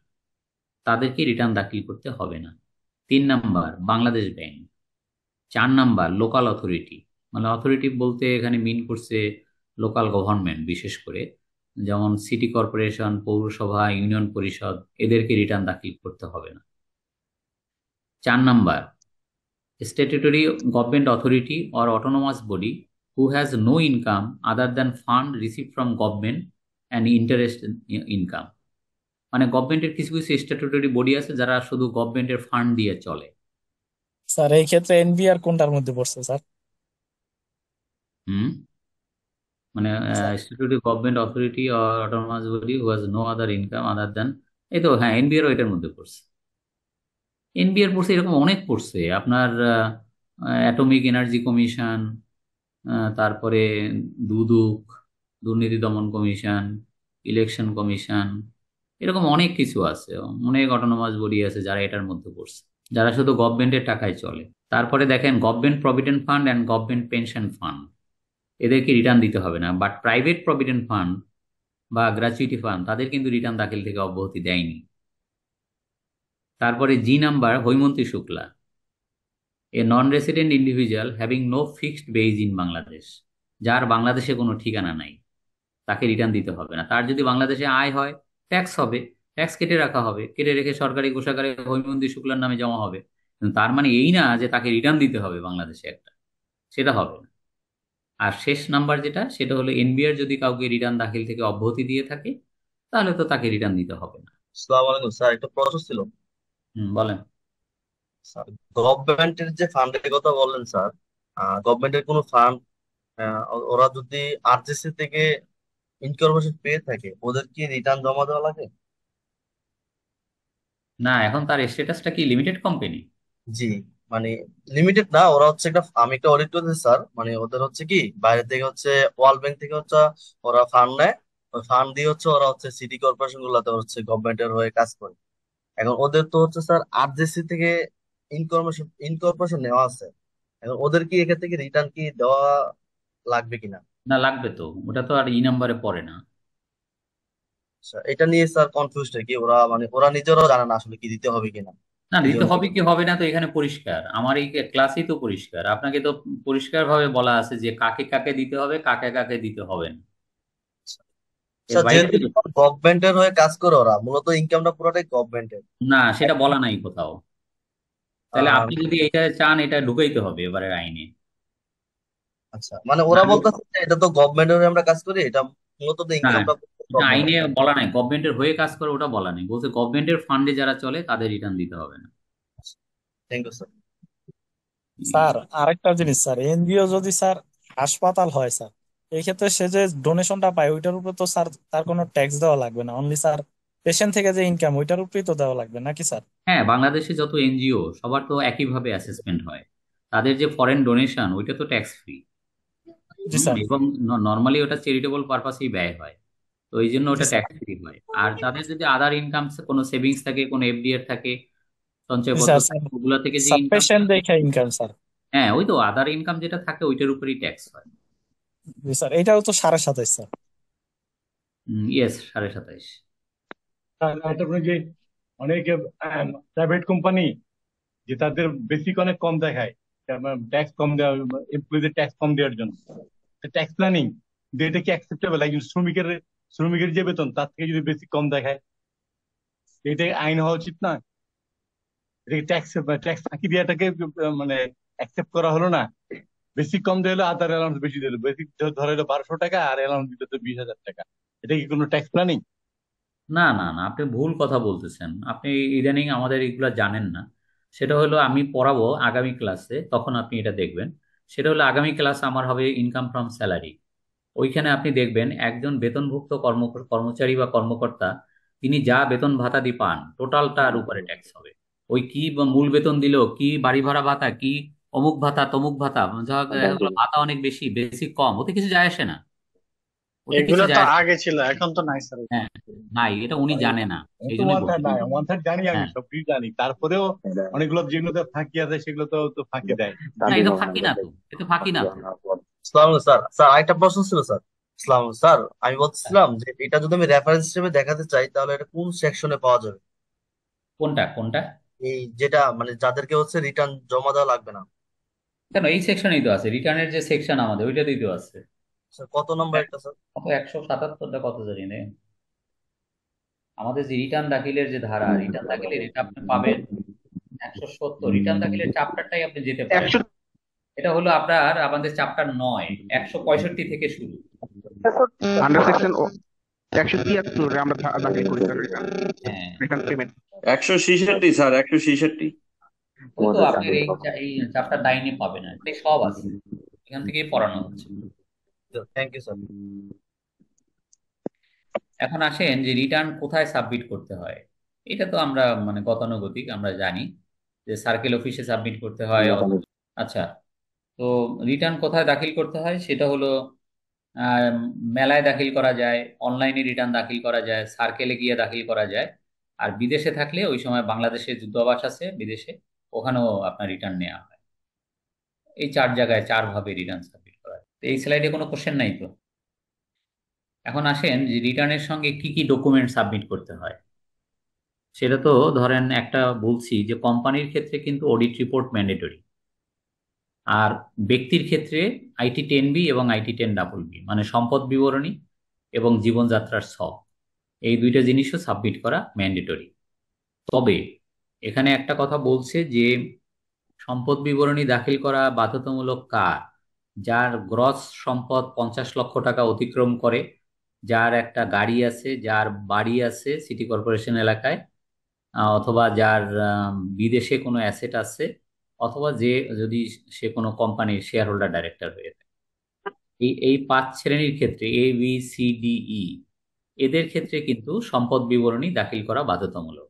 তাদেরকে রিটার্ন দাখিল করতে হবে না তিন নাম্বার বাংলাদেশ ব্যাংক চার নাম্বার লোকাল অথরিটি মানে অথরিটি বলতে এখানে মিন করছে লোকাল গভর্নমেন্ট বিশেষ করে যেমন সিটি কর্পোরেশন পৌরসভা ইউনিয়ন পরিষদ এদেরকে রিটার্ন দাখিল করতে হবে না চার number statutory government authority or autonomous body who has no income other than fund receive from government and interest income মানে গভর্নমেন্টের কিছু কিছু স্ট্যাটুটরি বডি আছে যারা শুধু গভর্নমেন্টের ফান্ড দিয়ে চলে স্যার এই ক্ষেত্রে এনবিআর কোনটার মধ্যে পড়ছে স্যার হুম মানে statutory government authority or autonomous body was no other income other than এই তো হ্যাঁ এনবিআর এটার মধ্যে পড়ছে এনবিআর পড়ছে এরকম অনেক পড়ছে আপনার অ্যাটমিক এনার্জি কমিশন তারপরে দুদক দুর্নীতি দমন কমিশন ইলেকশন কমিশন এরকম অনেক কিছু আছে অনেক অটোনোমাস বডি আছে যারা এটার মধ্যে পড়ছে যারা শুধু গভর্নমেন্টের টাকায় চলে তারপরে দেখেন government provident fund and government pension fund এদেরকে রিটার্ন দিতে হবে না বাট প্রাইভেট প্রভিডেন্ট ফান্ড বা গ্র্যাচুইটি ফান্ড তাদের কিন্তু রিটার্ন দাখিল থেকে অব্যাহতি দেয়নি তারপরে G number Haimanti Shukla a non resident individual having no fixed base in Bangladesh যার বাংলাদেশে কোনো ঠিকানা নাই তাকে রিটার্ন দিতে হবে না তার যদি বাংলাদেশে আয় হয় ট্যাক্স হবে ট্যাক্স কেটে রাখা হবে কেটে রেখে সরকারি কোষাগারে হৈমন্দির শুক্লার নামে জমা হবে তার মানে এই না যে তাকে রিটার্ন দিতে হবে বাংলাদেশে একটা সেটা হবে না আর শেষ নাম্বার যেটা সেটা হলো এনবিআর যদি কাউকে রিটার্ন দাখিল থেকে অব্যাহতি দিয়ে থাকে তাহলে তো তাকে রিটার্ন দিতে হবে না স্যার একটা প্রসেস ছিল হুম বলেন স্যার গভর্নমেন্টের যে ফান্ডের কথা বললেন স্যার গভর্নমেন্টের কোনো ফান্ড ওরা যদি আরজিসি থেকে ইনফরমেশন পেয়ে থাকে ওদের কি রিটার্ন জমা দেওয়া লাগে না এখন তার স্ট্যাটাসটা কি লিমিটেড কোম্পানি জি মানে লিমিটেড না ওরা হচ্ছে একটা আমি একটা অডিট করেছি স্যার মানে ওদের হচ্ছে কি বাইরে থেকে হচ্ছে ওয়ার্ল্ড ব্যাংক থেকে হচ্ছে ওরা ফান্ড নেয় ওই ফান্ড দিয়ে হচ্ছে ওরা হচ্ছে সিটি কর্পোরেশন গুলাতে হচ্ছে গভর্নমেন্টের হয়ে কাজ করে এখন ওদের তো হচ্ছে স্যার আরজেসি থেকে ইনকর্পোরেশন ইনকর্পোরেশন নেওয়া আছে এখন ওদের কি এখান থেকে রিটার্ন কি দেওয়া লাগবে কিনা না লাগবে তো ওটা তো আর ই নাম্বারে পড়ে না আচ্ছা, এটা নিয়ে স্যার কনফিউজ নাকি ওরা মানে ওরা নিজেরাও জানে না আসলে কি দিতে হবে কিনা না দিতে হবে কি হবে না তো এখানে পরিষ্কার আমার এই ক্লাসেই তো পরিষ্কার আপনাকে তো ভাবে বলা আছে যে কাকে কাকে দিতে হবে কাকে কাকে দিতে হবে না স্যার বাইরে গভর্নমেন্টের হয়ে কাজ করে ওরা মূলত ইনকামটা পুরোটাই গভর্নমেন্টের না সেটা বলা নাই কোথাও তাহলে আপনি যদি এটা চান এটা ঢুকাইতে হবে এবারের আইনে আচ্ছা মানে ওরা মানে বলতেছে যে এটা তো গভর্নমেন্ট এর আমরা কাজ করি এটা মূলত তো ইনকামটা আইনে বলা নাই গভর্নমেন্টের হয়ে কাজ করে ওটা বলা নেই বলছে গভর্নমেন্টের ফান্ডে যারা চলে তাদের রিটার্ন দিতে হবে না থ্যাংক ইউ স্যার স্যার আরেকটা জিনিস স্যার এনজিও যদি স্যার হাসপাতাল হয় স্যার এই ক্ষেত্রে সে যে ডোনেশনটা পায় ওইটার উপরে তো স্যার তার কোনো ট্যাক্স দেওয়া লাগবে না অনলি স্যার পেশেন্ট থেকে যে ইনকাম ওইটার উপরেই তো দেওয়া লাগবে নাকি স্যার হ্যাঁ বাংলাদেশে যত এনজিও সবার তো একইভাবে অ্যাসেসমেন্ট হয় তাদের যে ফরেন ডোনেশন ওইটা তো ট্যাক্স ফ্রি এবং নর্মালি ওটা চ্যারিটেবল পারপাসেই ব্যয় হয় তো এই জন্য ওটা ট্যাক্স ফ্রি হয় আর তাদের যদি আদার ইনকাম কোনো সেভিংস থাকে কোনো এফডিআর থাকে সঞ্চয়পত্র ওগুলো থেকে যে ইনকাম দেখে ইনকাম স্যার হ্যাঁ ওই তো আদার ইনকাম যেটা থাকে ওইটার উপরেই ট্যাক্স হয় স্যার এটাও তো সাড়ে সাতাইশ স্যার ইয়েস সাড়ে সাতাইশ তারপরে যে অনেক প্রাইভেট কোম্পানি যে তাদের বেসিক অনেক কম দেখায় ট্যাক্স মানে কম দেওয়া এমপ্লয়ীদের ট্যাক্স কম দেওয়ার জন্য ট্যাক্স প্ল্যানিং যে এটা কি অ্যাকসেপ্টেবল একজন শ্রমিকের শ্রমিকের যে বেতন তার থেকে যদি বেশি কম দেখায় এটা আইন হওয়া উচিত না এটাকে ট্যাক্স ট্যাক্স ফাঁকি দেওয়াটাকে মানে অ্যাকসেপ্ট করা হলো না বেশি কম দিলে আর তার অ্যালাউন্স বেশি দিলো বেশি ধরে হলো বারোশো টাকা আর অ্যালাউন্স দিতে তো বিশ হাজার টাকা এটা কি কোনো ট্যাক্স প্ল্যানিং না না না আপনি ভুল কথা বলতেছেন আপনি ইদানিং আমাদের এগুলা জানেন না সেটা হলো আমি পড়াবো আগামী ক্লাসে তখন আপনি এটা দেখবেন সেটা হলো আগামী ক্লাস আমার হবে ইনকাম ফ্রম স্যালারি ওইখানে আপনি দেখবেন একজন বেতনভুক্ত কর্ম কর্মচারী বা কর্মকর্তা তিনি যা বেতন ভাতাদি পান টোটালটার উপরে ট্যাক্স হবে ওই কি মূল বেতন দিল কি বাড়ি ভাড়া ভাতা কি অমুক ভাতা তমুক ভাতা ভাতা অনেক বেশি বেশি কম ওতে কিছু যায় আসে না এগুলো তো আগে ছিল এখন তো নাই স্যার হ্যাঁ নাই এটা উনি জানে না এই জন্য ওয়ান থার্ড জানি আমি হ্যাঁ। সবই জানি তারপরেও অনেকগুলো যেগুলোতে ফাঁকি আছে সেগুলো তো তো ফাঁকি দেয় না এটা ফাঁকি না তো এটা ফাঁকি না সালাম স্যার স্যার প্রশ্ন ছিল স্যার সালাম স্যার আমি বলছিলাম যে এটা যদি আমি রেফারেন্স হিসেবে দেখাতে চাই তাহলে এটা কোন সেকশনে পাওয়া যাবে কোনটা কোনটা এই যেটা মানে যাদেরকে হচ্ছে রিটার্ন জমা দেওয়া লাগবে না কেন এই সেকশনেই তো আছে রিটার্নের যে সেকশন আমাদের ওইটাতেই তো আছে কত নম্বর একটা স্যার একশো সাতাত্তরটা কত জানি নেই আমাদের যে রিটার্ন দাখিলের যে ধারা রিটার্ন দাখিলের এটা আপনি পাবেন একশো সত্তর রিটার্ন দাখিলের চাপ্টারটাই আপনি যেতে পারেন এটা হলো আপনার আমাদের চাপ্টার নয় একশো পঁয়ষট্টি থেকে শুরু আন্ডার হ্যাঁ। আপনার এই চ্যাপ্টার নাইনে পাবেন আর সব আছে এখান থেকেই পড়ানো হচ্ছে থ্যাংক ইউ স্যার এখন আসেন যে রিটার্ন কোথায় সাবমিট করতে হয় এটা তো আমরা মানে গতানুগতিক আমরা জানি যে সার্কেল অফিসে সাবমিট করতে হয় আচ্ছা তো রিটার্ন কোথায় দাখিল করতে হয় সেটা হলো মেলায় দাখিল করা যায় অনলাইনে রিটার্ন দাখিল করা যায় সার্কেলে গিয়ে দাখিল করা যায় আর বিদেশে থাকলে ওই সময় বাংলাদেশে যুদ্ধাবাস আছে বিদেশে ওখানেও আপনার রিটার্ন নেওয়া হয় এই চার জায়গায় চারভাবে রিটার্ন সাবমিট তো এই স্লাইডে কোনো কোশ্চেন নাই তো এখন আসেন যে রিটার্নের সঙ্গে কি কি ডকুমেন্ট সাবমিট করতে হয় সেটা তো ধরেন একটা বলছি যে কোম্পানির ক্ষেত্রে কিন্তু অডিট রিপোর্ট ম্যান্ডেটরি আর ব্যক্তির ক্ষেত্রে আইটি টেন বি এবং আইটি টেন ডাবল বি মানে সম্পদ বিবরণী এবং জীবনযাত্রার সব এই দুইটা জিনিসও সাবমিট করা ম্যান্ডেটরি তবে এখানে একটা কথা বলছে যে সম্পদ বিবরণী দাখিল করা বাধ্যতামূলক কার যার গ্রস সম্পদ পঞ্চাশ লক্ষ টাকা অতিক্রম করে যার একটা গাড়ি আছে যার বাড়ি আছে সিটি কর্পোরেশন এলাকায় অথবা যার বিদেশে কোনো অ্যাসেট আছে অথবা যে যদি সে কোনো কোম্পানির শেয়ার হোল্ডার ডাইরেক্টর হয়ে থাকে এই এই পাঁচ শ্রেণীর ক্ষেত্রে A B C D E এদের ক্ষেত্রে কিন্তু সম্পদ বিবরণী দাখিল করা বাধ্যতামূলক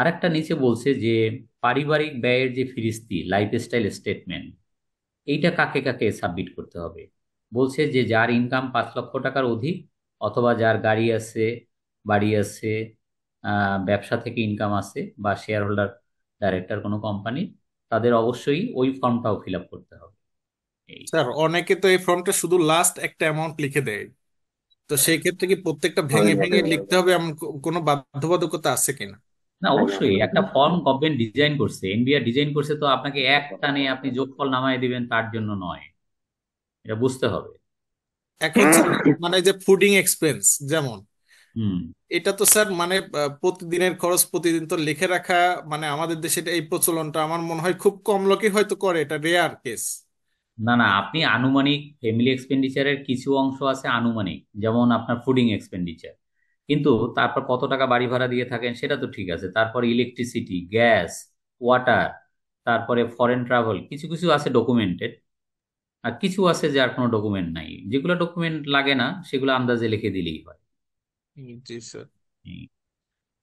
আরেকটা নিচে বলছে যে পারিবারিক ব্যয়ের যে ফিরিস্তি লাইফস্টাইল স্টেটমেন্ট এইটা কাকে কাকে সাবমিট করতে হবে বলছে যে যার ইনকাম পাঁচ লক্ষ টাকার অধিক অথবা যার গাড়ি আছে বাড়ি আছে ব্যবসা থেকে ইনকাম আছে বা শেয়ার হোল্ডার ডাইরেক্টর কোনো কোম্পানি তাদের অবশ্যই ওই ফর্মটাও ফিল আপ করতে হবে স্যার অনেকে তো এই ফর্মটা শুধু লাস্ট একটা অ্যামাউন্ট লিখে দেয় তো সেই ক্ষেত্রে কি প্রত্যেকটা ভেঙে ভেঙে লিখতে হবে এমন কোনো বাধ্যবাধকতা আছে কিনা না অবশ্যই একটা ফর্ম গভর্নমেন্ট ডিজাইন করছে এনবিআর ডিজাইন করছে তো আপনাকে একটা নিয়ে আপনি যোগফল নামায় দিবেন তার জন্য নয় এটা বুঝতে হবে মানে যে ফুডিং এক্সপেন্স যেমন এটা তো স্যার মানে প্রতিদিনের খরচ প্রতিদিন তো লিখে রাখা মানে আমাদের দেশে এই প্রচলনটা আমার মনে হয় খুব কম লোকই হয়তো করে এটা রেয়ার কেস না না আপনি আনুমানিক ফ্যামিলি এক্সপেন্ডিচারের কিছু অংশ আছে আনুমানিক যেমন আপনার ফুডিং এক্সপেন্ডিচার কিন্তু তারপর কত টাকা বাড়ি ভাড়া দিয়ে থাকেন সেটা তো ঠিক আছে তারপর ইলেকট্রিসিটি গ্যাস ওয়াটার তারপরে ফরেন ট্রাভেল কিছু কিছু আছে ডকুমেন্টেড আর কিছু আছে যার কোনো ডকুমেন্ট নাই যেগুলো ডকুমেন্ট লাগে না সেগুলো আন্দাজে লিখে দিলেই হয় জি স্যার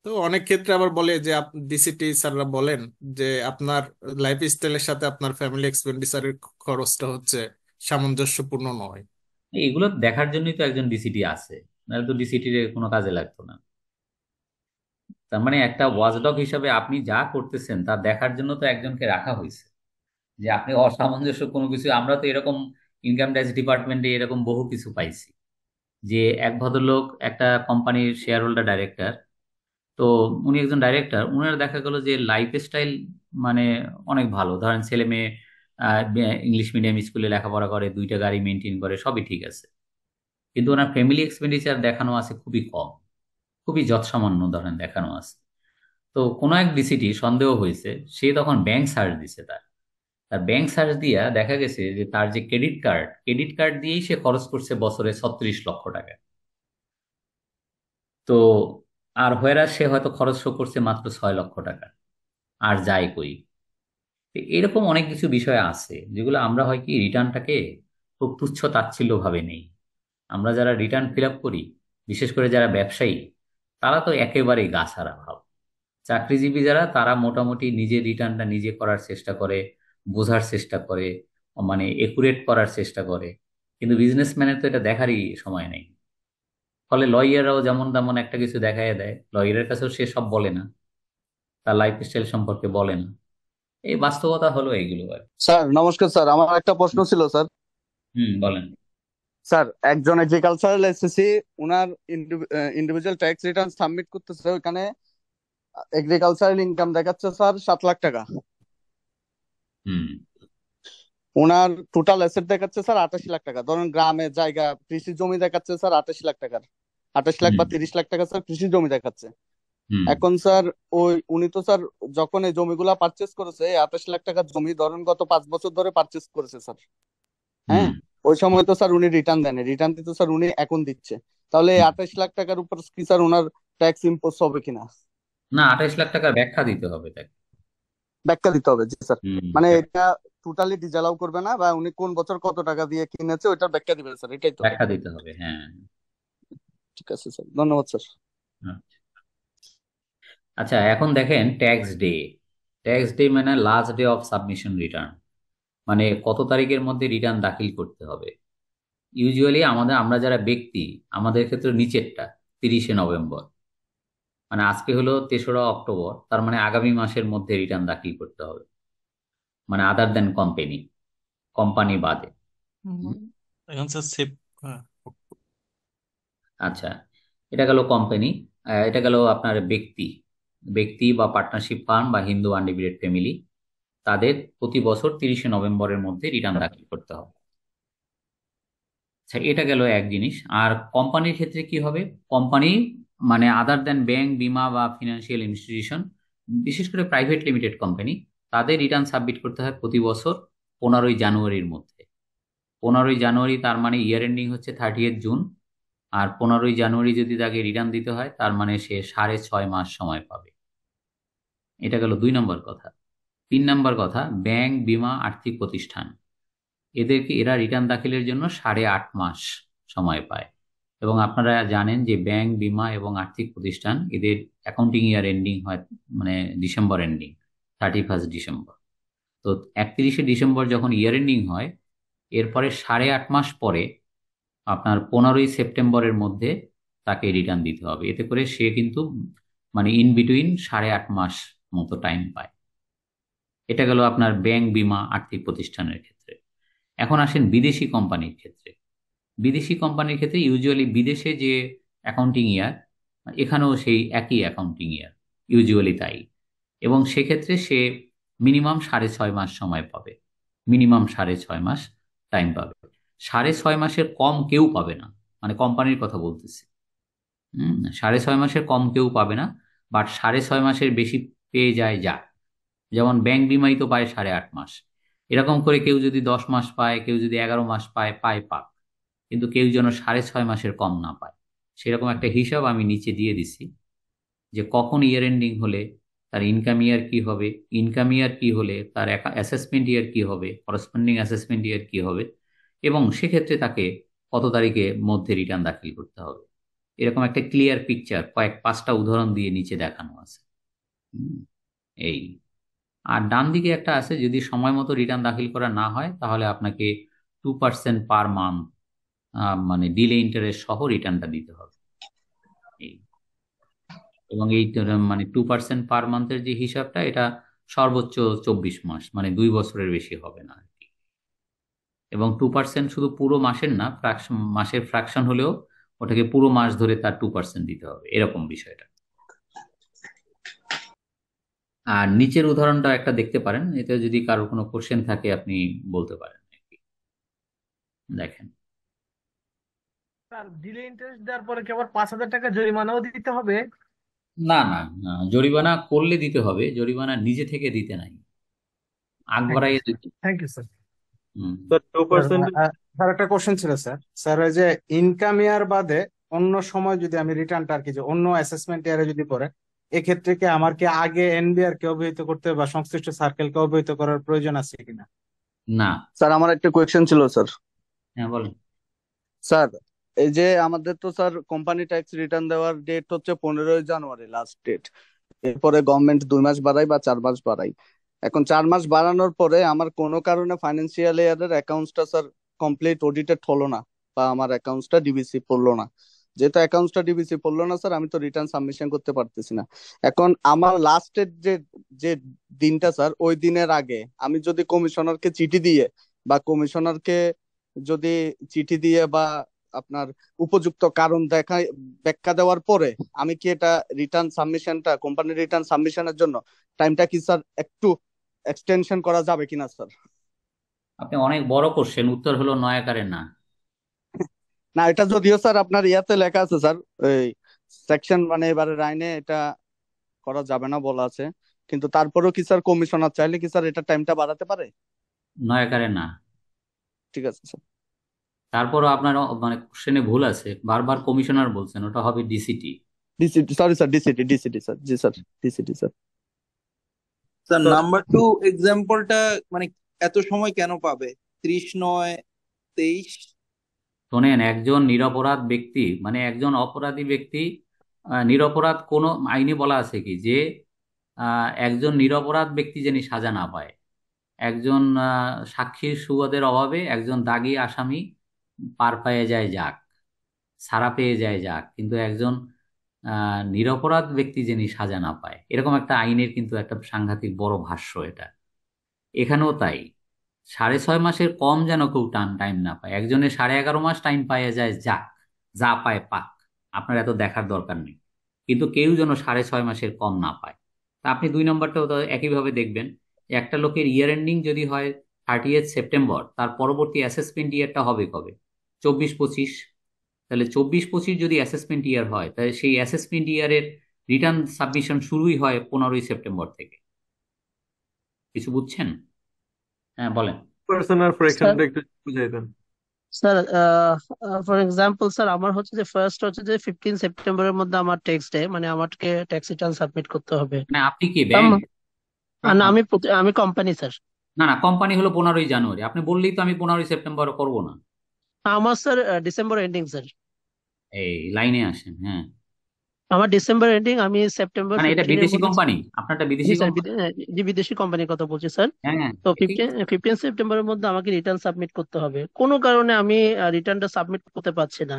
তো অনেক ক্ষেত্রে আবার বলে যে ডিসিটি স্যাররা বলেন যে আপনার লাইফ স্টাইলের সাথে আপনার ফ্যামিলি এক্সপেন্ডিচারের খরচটা হচ্ছে সামঞ্জস্যপূর্ণ নয় এগুলো দেখার জন্যই তো একজন ডিসিটি আছে নাহলে তো ডিসিটির কোনো কাজে লাগতো না তার মানে একটা ওয়াজডক হিসাবে আপনি যা করতেছেন তা দেখার জন্য তো একজনকে রাখা হয়েছে যে আপনি অসামঞ্জস্য কোনো কিছু আমরা তো এরকম ইনকাম ট্যাক্স ডিপার্টমেন্টে এরকম বহু কিছু পাইছি যে এক ভদ্রলোক একটা কোম্পানির শেয়ার হোল্ডার ডাইরেক্টর তো উনি একজন ডাইরেক্টর উনার দেখা গেল যে লাইফ স্টাইল মানে অনেক ভালো ধরেন ছেলে মেয়ে ইংলিশ মিডিয়াম স্কুলে লেখাপড়া করে দুইটা গাড়ি মেনটেন করে সবই ঠিক আছে কিন্তু ওনার ফ্যামিলি এক্সপেন্ডিচার দেখানো আছে খুবই কম খুবই যৎসামান্য ধরেন দেখানো আছে তো কোনো এক ডিসিটি সন্দেহ হয়েছে সে তখন ব্যাংক সার্চ দিছে তার তার ব্যাংক সার্চ দিয়া দেখা গেছে যে তার যে ক্রেডিট কার্ড ক্রেডিট কার্ড দিয়েই সে খরচ করছে বছরে ছত্রিশ লক্ষ টাকা তো আর হয়েরা সে হয়তো খরচ করছে মাত্র ছয় লক্ষ টাকা আর যাই কই এরকম অনেক কিছু বিষয় আছে যেগুলো আমরা হয় কি রিটার্নটাকে খুব তুচ্ছ তাচ্ছিল্য ভাবে নেই আমরা যারা রিটার্ন ফিল আপ করি বিশেষ করে যারা ব্যবসায়ী তারা তো একেবারেই গা ছাড়া ভাব চাকরিজীবী যারা তারা মোটামুটি নিজের রিটার্নটা নিজে করার চেষ্টা করে বোঝার চেষ্টা করে মানে একুরেট করার চেষ্টা করে কিন্তু বিজনেসম্যানের তো এটা দেখারই সময় নেই ফলে লয়াররাও যেমন তেমন একটা কিছু দেখায় দেয় লয়ারের কাছেও সে সব বলে না তার লাইফস্টাইল সম্পর্কে বলে না এই বাস্তবতা হলো এইগুলো আর স্যার নমস্কার স্যার আমার একটা প্রশ্ন ছিল স্যার হুম বলেন স্যার একজন এগ্রিকালচারাল এসএসসি ওনার ইন্ডিভিজুয়াল ট্যাক্স রিটার্ন সাবমিট করতেছে ওখানে এগ্রিকালচারাল ইনকাম দেখাচ্ছে স্যার সাত লাখ টাকা ওনার টোটাল অ্যাসেট দেখাচ্ছে স্যার আটাশি লাখ টাকা ধরেন গ্রামে জায়গা কৃষি জমি দেখাচ্ছে স্যার আঠাশি লাখ টাকার আঠাশ লাখ বা তিরিশ লাখ টাকা স্যার কৃষি জমি দেখাচ্ছে এখন স্যার ওই উনি তো স্যার যখন এই জমিগুলা পারচেস করেছে আঠাশ লাখ টাকার জমি ধরেন গত পাঁচ বছর ধরে পারচেস করেছে স্যার হ্যাঁ ওই সময় তো স্যার উনি রিটার্ন দেন রিটার্ন দিতে স্যার উনি এখন দিচ্ছে তাহলে আঠাশ লাখ টাকার উপর কি স্যার ওনার ট্যাক্স ইম্পোজ হবে কিনা না আঠাশ লাখ টাকার ব্যাখ্যা দিতে হবে ব্যাখ্যা দিতে হবে জি স্যার মানে এটা টোটালি ডিজালাউ করবে না বা উনি কোন বছর কত টাকা দিয়ে কিনেছে ওটার ব্যাখ্যা দিবেন স্যার এটাই তো ব্যাখ্যা দিতে হবে হ্যাঁ ঠিক আছে স্যার ধন্যবাদ স্যার আচ্ছা, আচ্ছা এখন দেখেন ট্যাক্স ডে ট্যাক্স ডে মানে last day of submission return মানে কত তারিখের মধ্যে রিটার্ন দাখিল করতে হবে ইউজুয়ালি আমাদের আমরা যারা ব্যক্তি আমাদের ক্ষেত্রে নিচেরটা তিরিশে নভেম্বর মানে আজকে হলো তেসরা অক্টোবর তার মানে আগামী মাসের মধ্যে রিটার্ন দাখিল করতে হবে মানে আদার দেন কোম্পানি কোম্পানি বাদে হ্যাঁ। আচ্ছা এটা গেল কোম্পানি এটা গেল আপনার ব্যক্তি ব্যক্তি বা পার্টনারশিপ ফার্ম বা হিন্দু আনডিভিডেড ফ্যামিলি তাদের প্রতি বছর তিরিশে নভেম্বরের মধ্যে রিটার্ন আচ্ছা। দাখিল করতে হবে আচ্ছা এটা গেল এক জিনিস আর কোম্পানির ক্ষেত্রে কি হবে কোম্পানি মানে আদার দেন ব্যাংক বিমা বা ফিনান্সিয়াল ইনস্টিটিউশন বিশেষ করে প্রাইভেট লিমিটেড কোম্পানি তাদের রিটার্ন সাবমিট করতে হয় প্রতি বছর পনেরোই জানুয়ারির মধ্যে পনেরোই জানুয়ারি তার মানে ইয়ার এন্ডিং হচ্ছে থার্টি জুন আর পনেরোই জানুয়ারি যদি তাকে রিটার্ন দিতে হয় তার মানে সে সাড়ে ছয় মাস সময় পাবে এটা গেল দুই নম্বর কথা তিন নম্বর কথা ব্যাংক বিমা আর্থিক প্রতিষ্ঠান এদেরকে এরা রিটার্ন দাখিলের জন্য সাড়ে আট মাস সময় পায় এবং আপনারা জানেন যে ব্যাংক বিমা এবং আর্থিক প্রতিষ্ঠান এদের অ্যাকাউন্টিং ইয়ার এন্ডিং হয় মানে December ending thirty first December তো একত্রিশে ডিসেম্বর যখন ইয়ার এন্ডিং হয় এরপরে সাড়ে আট মাস পরে আপনার পনেরোই সেপ্টেম্বরের মধ্যে তাকে রিটার্ন দিতে হবে এতে করে সে কিন্তু মানে ইন বিটুইন সাড়ে আট মাস মতো টাইম পায় এটা গেল আপনার ব্যাংক বিমা আর্থিক প্রতিষ্ঠানের ক্ষেত্রে এখন আসেন বিদেশি কোম্পানির ক্ষেত্রে বিদেশি কোম্পানির ক্ষেত্রে ইউজুয়ালি বিদেশে যে অ্যাকাউন্টিং ইয়ার এখানেও সেই একই অ্যাকাউন্টিং ইয়ার ইউজুয়ালি তাই এবং সেক্ষেত্রে সে মিনিমাম সাড়ে ছয় মাস সময় পাবে মিনিমাম সাড়ে ছয় মাস টাইম পাবে সাড়ে ছয় মাসের কম কেউ পাবে না মানে কোম্পানির কথা বলতেছি সাড়ে ছয় মাসের কম কেউ পাবে না বাট সাড়ে ছয় মাসের বেশি পেয়ে যায় যাক যেমন ব্যাংক বিমাই তো পায় সাড়ে আট মাস এরকম করে কেউ যদি দশ মাস পায় কেউ যদি এগারো মাস পায় পায় পাক কিন্তু কেউ যেন সাড়ে ছয় মাসের কম না পায় সেরকম একটা হিসাব আমি নিচে দিয়ে দিছি যে কখন ইয়ার এন্ডিং হলে তার ইনকাম ইয়ার কি হবে ইনকাম ইয়ার কি হলে তার অ্যাসেসমেন্ট ইয়ার কি হবে করসপন্ডিং অ্যাসেসমেন্ট ইয়ার কি হবে এবং সেক্ষেত্রে তাকে কত তারিখে মধ্যে রিটার্ন দাখিল করতে হবে এরকম একটা ক্লিয়ার পিকচার কয়েক পাঁচটা উদাহরণ দিয়ে নিচে দেখানো আছে এই আর ডান দিকে একটা আছে যদি সময় মতো রিটার্ন দাখিল করা না হয় তাহলে আপনাকে টু পার্সেন্ট পার মান্থ মানে ডিলে ইন্টারেস্ট সহ রিটার্নটা দিতে হবে এবং এই মানে টু পার্সেন্ট পার মান্থের যে হিসাবটা এটা সর্বোচ্চ চব্বিশ মাস মানে দুই বছরের বেশি হবে না আর কি এবং টু পার্সেন্ট শুধু পুরো মাসের না মাসের ফ্র্যাকশন হলেও ওটাকে পুরো মাস ধরে তার টু পার্সেন্ট দিতে হবে এরকম বিষয়টা আর নিচের উদাহরণটা একটা দেখতে পারেন এতে যদি কারোর কোনো কোশ্চেন থাকে আপনি বলতে পারেন দেখেন দিলে ইন্টারেস্ট দেওয়ার পরে কি আবার পাঁচ হাজার টাকা জরিমানাও দিতে হবে না না জরিমানা করলে দিতে হবে জরিমানা নিজে থেকে দিতে নাই আগ বাড়াইয়ে থ্যাংক ইউ স্যার স্যার একটা কোশ্চেন ছিল স্যার স্যার ওই যে ইনকাম ইয়ার বাদে অন্য সময় যদি আমি রিটার্নটা আর কি অন্য অ্যাসেসমেন্ট ইয়ারে যদি করে এক্ষেত্রে কি আমার কি আগে এনবিআর কে অবহিত করতে বা সংশ্লিষ্ট সার্কেল কে অবহিত করার প্রয়োজন আছে কিনা না স্যার আমার একটা কোয়েশ্চেন ছিল স্যার হ্যাঁ বলেন স্যার এই যে আমাদের তো স্যার কোম্পানি ট্যাক্স রিটার্ন দেওয়ার ডেট হচ্ছে পনেরোই জানুয়ারি লাস্ট ডেট এরপরে গভর্নমেন্ট দুই মাস বাড়ায় বা চার মাস বাড়ায় এখন চার মাস বাড়ানোর পরে আমার কোনো কারণে ফাইন্যান্সিয়াল ইয়ারের অ্যাকাউন্টসটা স্যার কমপ্লিট অডিটেড হলো না বা আমার অ্যাকাউন্টসটা ডিবিসি পড়লো না যেহেতু অ্যাকাউন্টসটা ডিভিসি পড়লো না স্যার আমি তো রিটার্ন সাবমিশন করতে পারতেছি না এখন আমার লাস্টের যে যে দিনটা স্যার ওই দিনের আগে আমি যদি কমিশনারকে চিঠি দিয়ে বা কমিশনারকে যদি চিঠি দিয়ে বা আপনার উপযুক্ত কারণ দেখা ব্যাখ্যা দেওয়ার পরে আমি কি এটা রিটার্ন সাবমিশনটা কোম্পানির রিটার্ন সাবমিশনের জন্য টাইমটা কি স্যার একটু এক্সটেনশন করা যাবে কিনা স্যার আপনি অনেক বড় কোশ্চেন উত্তর হলো নয় আকারে না না এটা যদিও স্যার আপনার ইয়াতে লেখা আছে স্যার এই সেকশন মানে এবারে আইনে এটা করা যাবে না বলা আছে কিন্তু তারপরেও কি স্যার কমিশনার চাইলে কি স্যার এটা টাইমটা বাড়াতে পারে নয় একারে না ঠিক আছে স্যার তারপরও আপনার মানে কোশ্চেনে ভুল আছে বারবার কমিশনার বলছেন ওটা হবে DCT DCT sorry sir DCT DCT sir জি sir DCT sir sir number two এক্সাম্পলটা মানে এত সময় কেন পাবে ত্রিশ নয় তেইশ শোনেন একজন নিরপরাধ ব্যক্তি মানে একজন অপরাধী ব্যক্তি নিরপরাধ কোনো আইনে বলা আছে কি যে একজন নিরপরাধ ব্যক্তি যিনি সাজা না পায় একজন সাক্ষীর সুবাদের অভাবে একজন দাগি আসামি পার পেয়ে যায় যাক সারা পেয়ে যায় যাক কিন্তু একজন নিরপরাধ ব্যক্তি যিনি সাজা না পায় এরকম একটা আইনের কিন্তু একটা সাংঘাতিক বড় ভাষ্য এটা এখানেও তাই সাড়ে ছয় মাসের কম যেন কেউ টান টাইম না পায় একজনে সাড়ে এগারো মাস টাইম পাইয়ে যায় যাক যা পায় পাক আপনার এত দেখার দরকার নেই কিন্তু কেউ যেন সাড়ে ছয় মাসের কম না পায় তা আপনি দুই নম্বরটাও তো একইভাবে দেখবেন একটা লোকের ইয়ার এন্ডিং যদি হয় থার্টি সেপ্টেম্বর তার পরবর্তী অ্যাসেসমেন্ট ইয়ারটা হবে কবে চব্বিশ পঁচিশ তাহলে চব্বিশ পঁচিশ যদি অ্যাসেসমেন্ট ইয়ার হয় তাহলে সেই অ্যাসেসমেন্ট ইয়ারের রিটার্ন সাবমিশন শুরুই হয় পনেরোই সেপ্টেম্বর থেকে কিছু বুঝছেন হ্যাঁ বলেন পার্সোনাল ফ্র্যাকশনটা একটু বুঝাইবেন স্যার ফর এক্সাম্পল স্যার আমার হচ্ছে যে ফার্স্ট হচ্ছে যে ফিফটিন সেপ্টেম্বরের মধ্যে আমার ট্যাক্স ডে মানে আমাকে ট্যাক্স রিটার্ন সাবমিট করতে হবে না মানে আপনি কি ব্যাংক না আমি আমি কোম্পানি স্যার না না কোম্পানি হলো পনেরোই জানুয়ারি আপনি বললেই তো আমি পনেরোই সেপ্টেম্বর করবো না আমার স্যার ডিসেম্বর এন্ডিং স্যার এই লাইনে আসেন হ্যাঁ আমার ডিসেম্বর এন্ডিং আমি সেপ্টেম্বর মানে এটা বিদেশি কোম্পানি আপনারটা বিদেশি জি বিদেশি কোম্পানির হ্যাঁ, কথা বলছি স্যার হ্যাঁ তো ফিফটিন সেপ্টেম্বরের মধ্যে আমাকে রিটার্ন সাবমিট করতে হবে কোনো কারণে আমি রিটার্নটা সাবমিট করতে পারছি না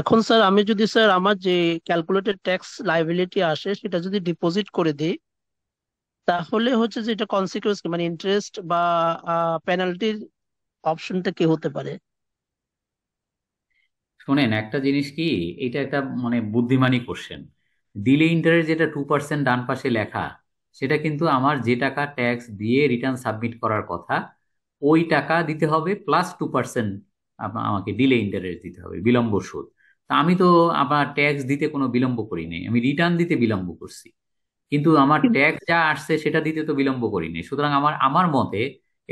এখন স্যার আমি যদি স্যার আমার যে ক্যালকুলেটেড ট্যাক্স লাইবিলিটি আসে সেটা যদি ডিপোজিট করে দিই তাহলে হচ্ছে যে এটা কনসিকুয়েন্স মানে ইন্টারেস্ট বা পেনাল্টির অপশনটা কি হতে পারে শোনেন একটা জিনিস কি এটা একটা মানে বুদ্ধিমানই কোশ্চেন দিলে ইন্টারেস্ট যেটা টু পার্সেন্ট ডান পাশে লেখা সেটা কিন্তু আমার যে টাকা ট্যাক্স দিয়ে রিটার্ন সাবমিট করার কথা ওই টাকা দিতে হবে প্লাস টু পার্সেন্ট আমাকে ডিলে ইন্টারেস্ট দিতে হবে বিলম্ব সুদ তা আমি তো আমার ট্যাক্স দিতে কোনো বিলম্ব করিনি আমি রিটার্ন দিতে বিলম্ব করছি কিন্তু আমার ট্যাক্স যা আসছে সেটা দিতে তো বিলম্ব করিনি সুতরাং আমার আমার মতে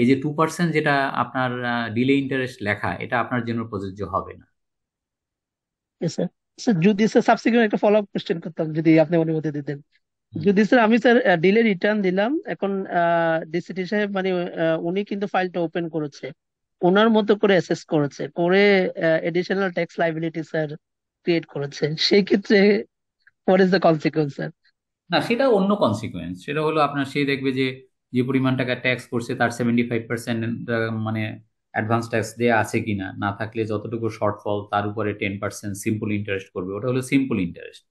এই যে টু পার্সেন্ট যেটা আপনার ডিলে ইন্টারেস্ট লেখা এটা আপনার জন্য প্রযোজ্য হবে না যদি স্যার সাবসিকুয়েন্ট একটা ফলো আপ কোশ্চেন করতাম যদি আপনি অনুমতি দিতেন যদি স্যার আমি স্যার ডিলে রিটার্ন দিলাম এখন ডিসিটি সাহেব মানে উনি কিন্তু ফাইলটা ওপেন করেছে ওনার মতো করে অ্যাসেস করেছে করে additional tax liability sir create করেছে সেই ক্ষেত্রে what is the consequence sir না সেটা অন্য কনসিকুয়েন্স সেটা হলো আপনার সে দেখবে যে যে পরিমাণ টাকা ট্যাক্স করছে তার সেভেন্টি ফাইভ পার্সেন্ট মানে অ্যাডভান্স ট্যাক্স দেওয়া আছে কি না থাকলে যতটুকু শর্টফল তার উপরে টেন পার্সেন্ট সিম্পল ইন্টারেস্ট করবে ওটা হলো সিম্পল ইন্টারেস্ট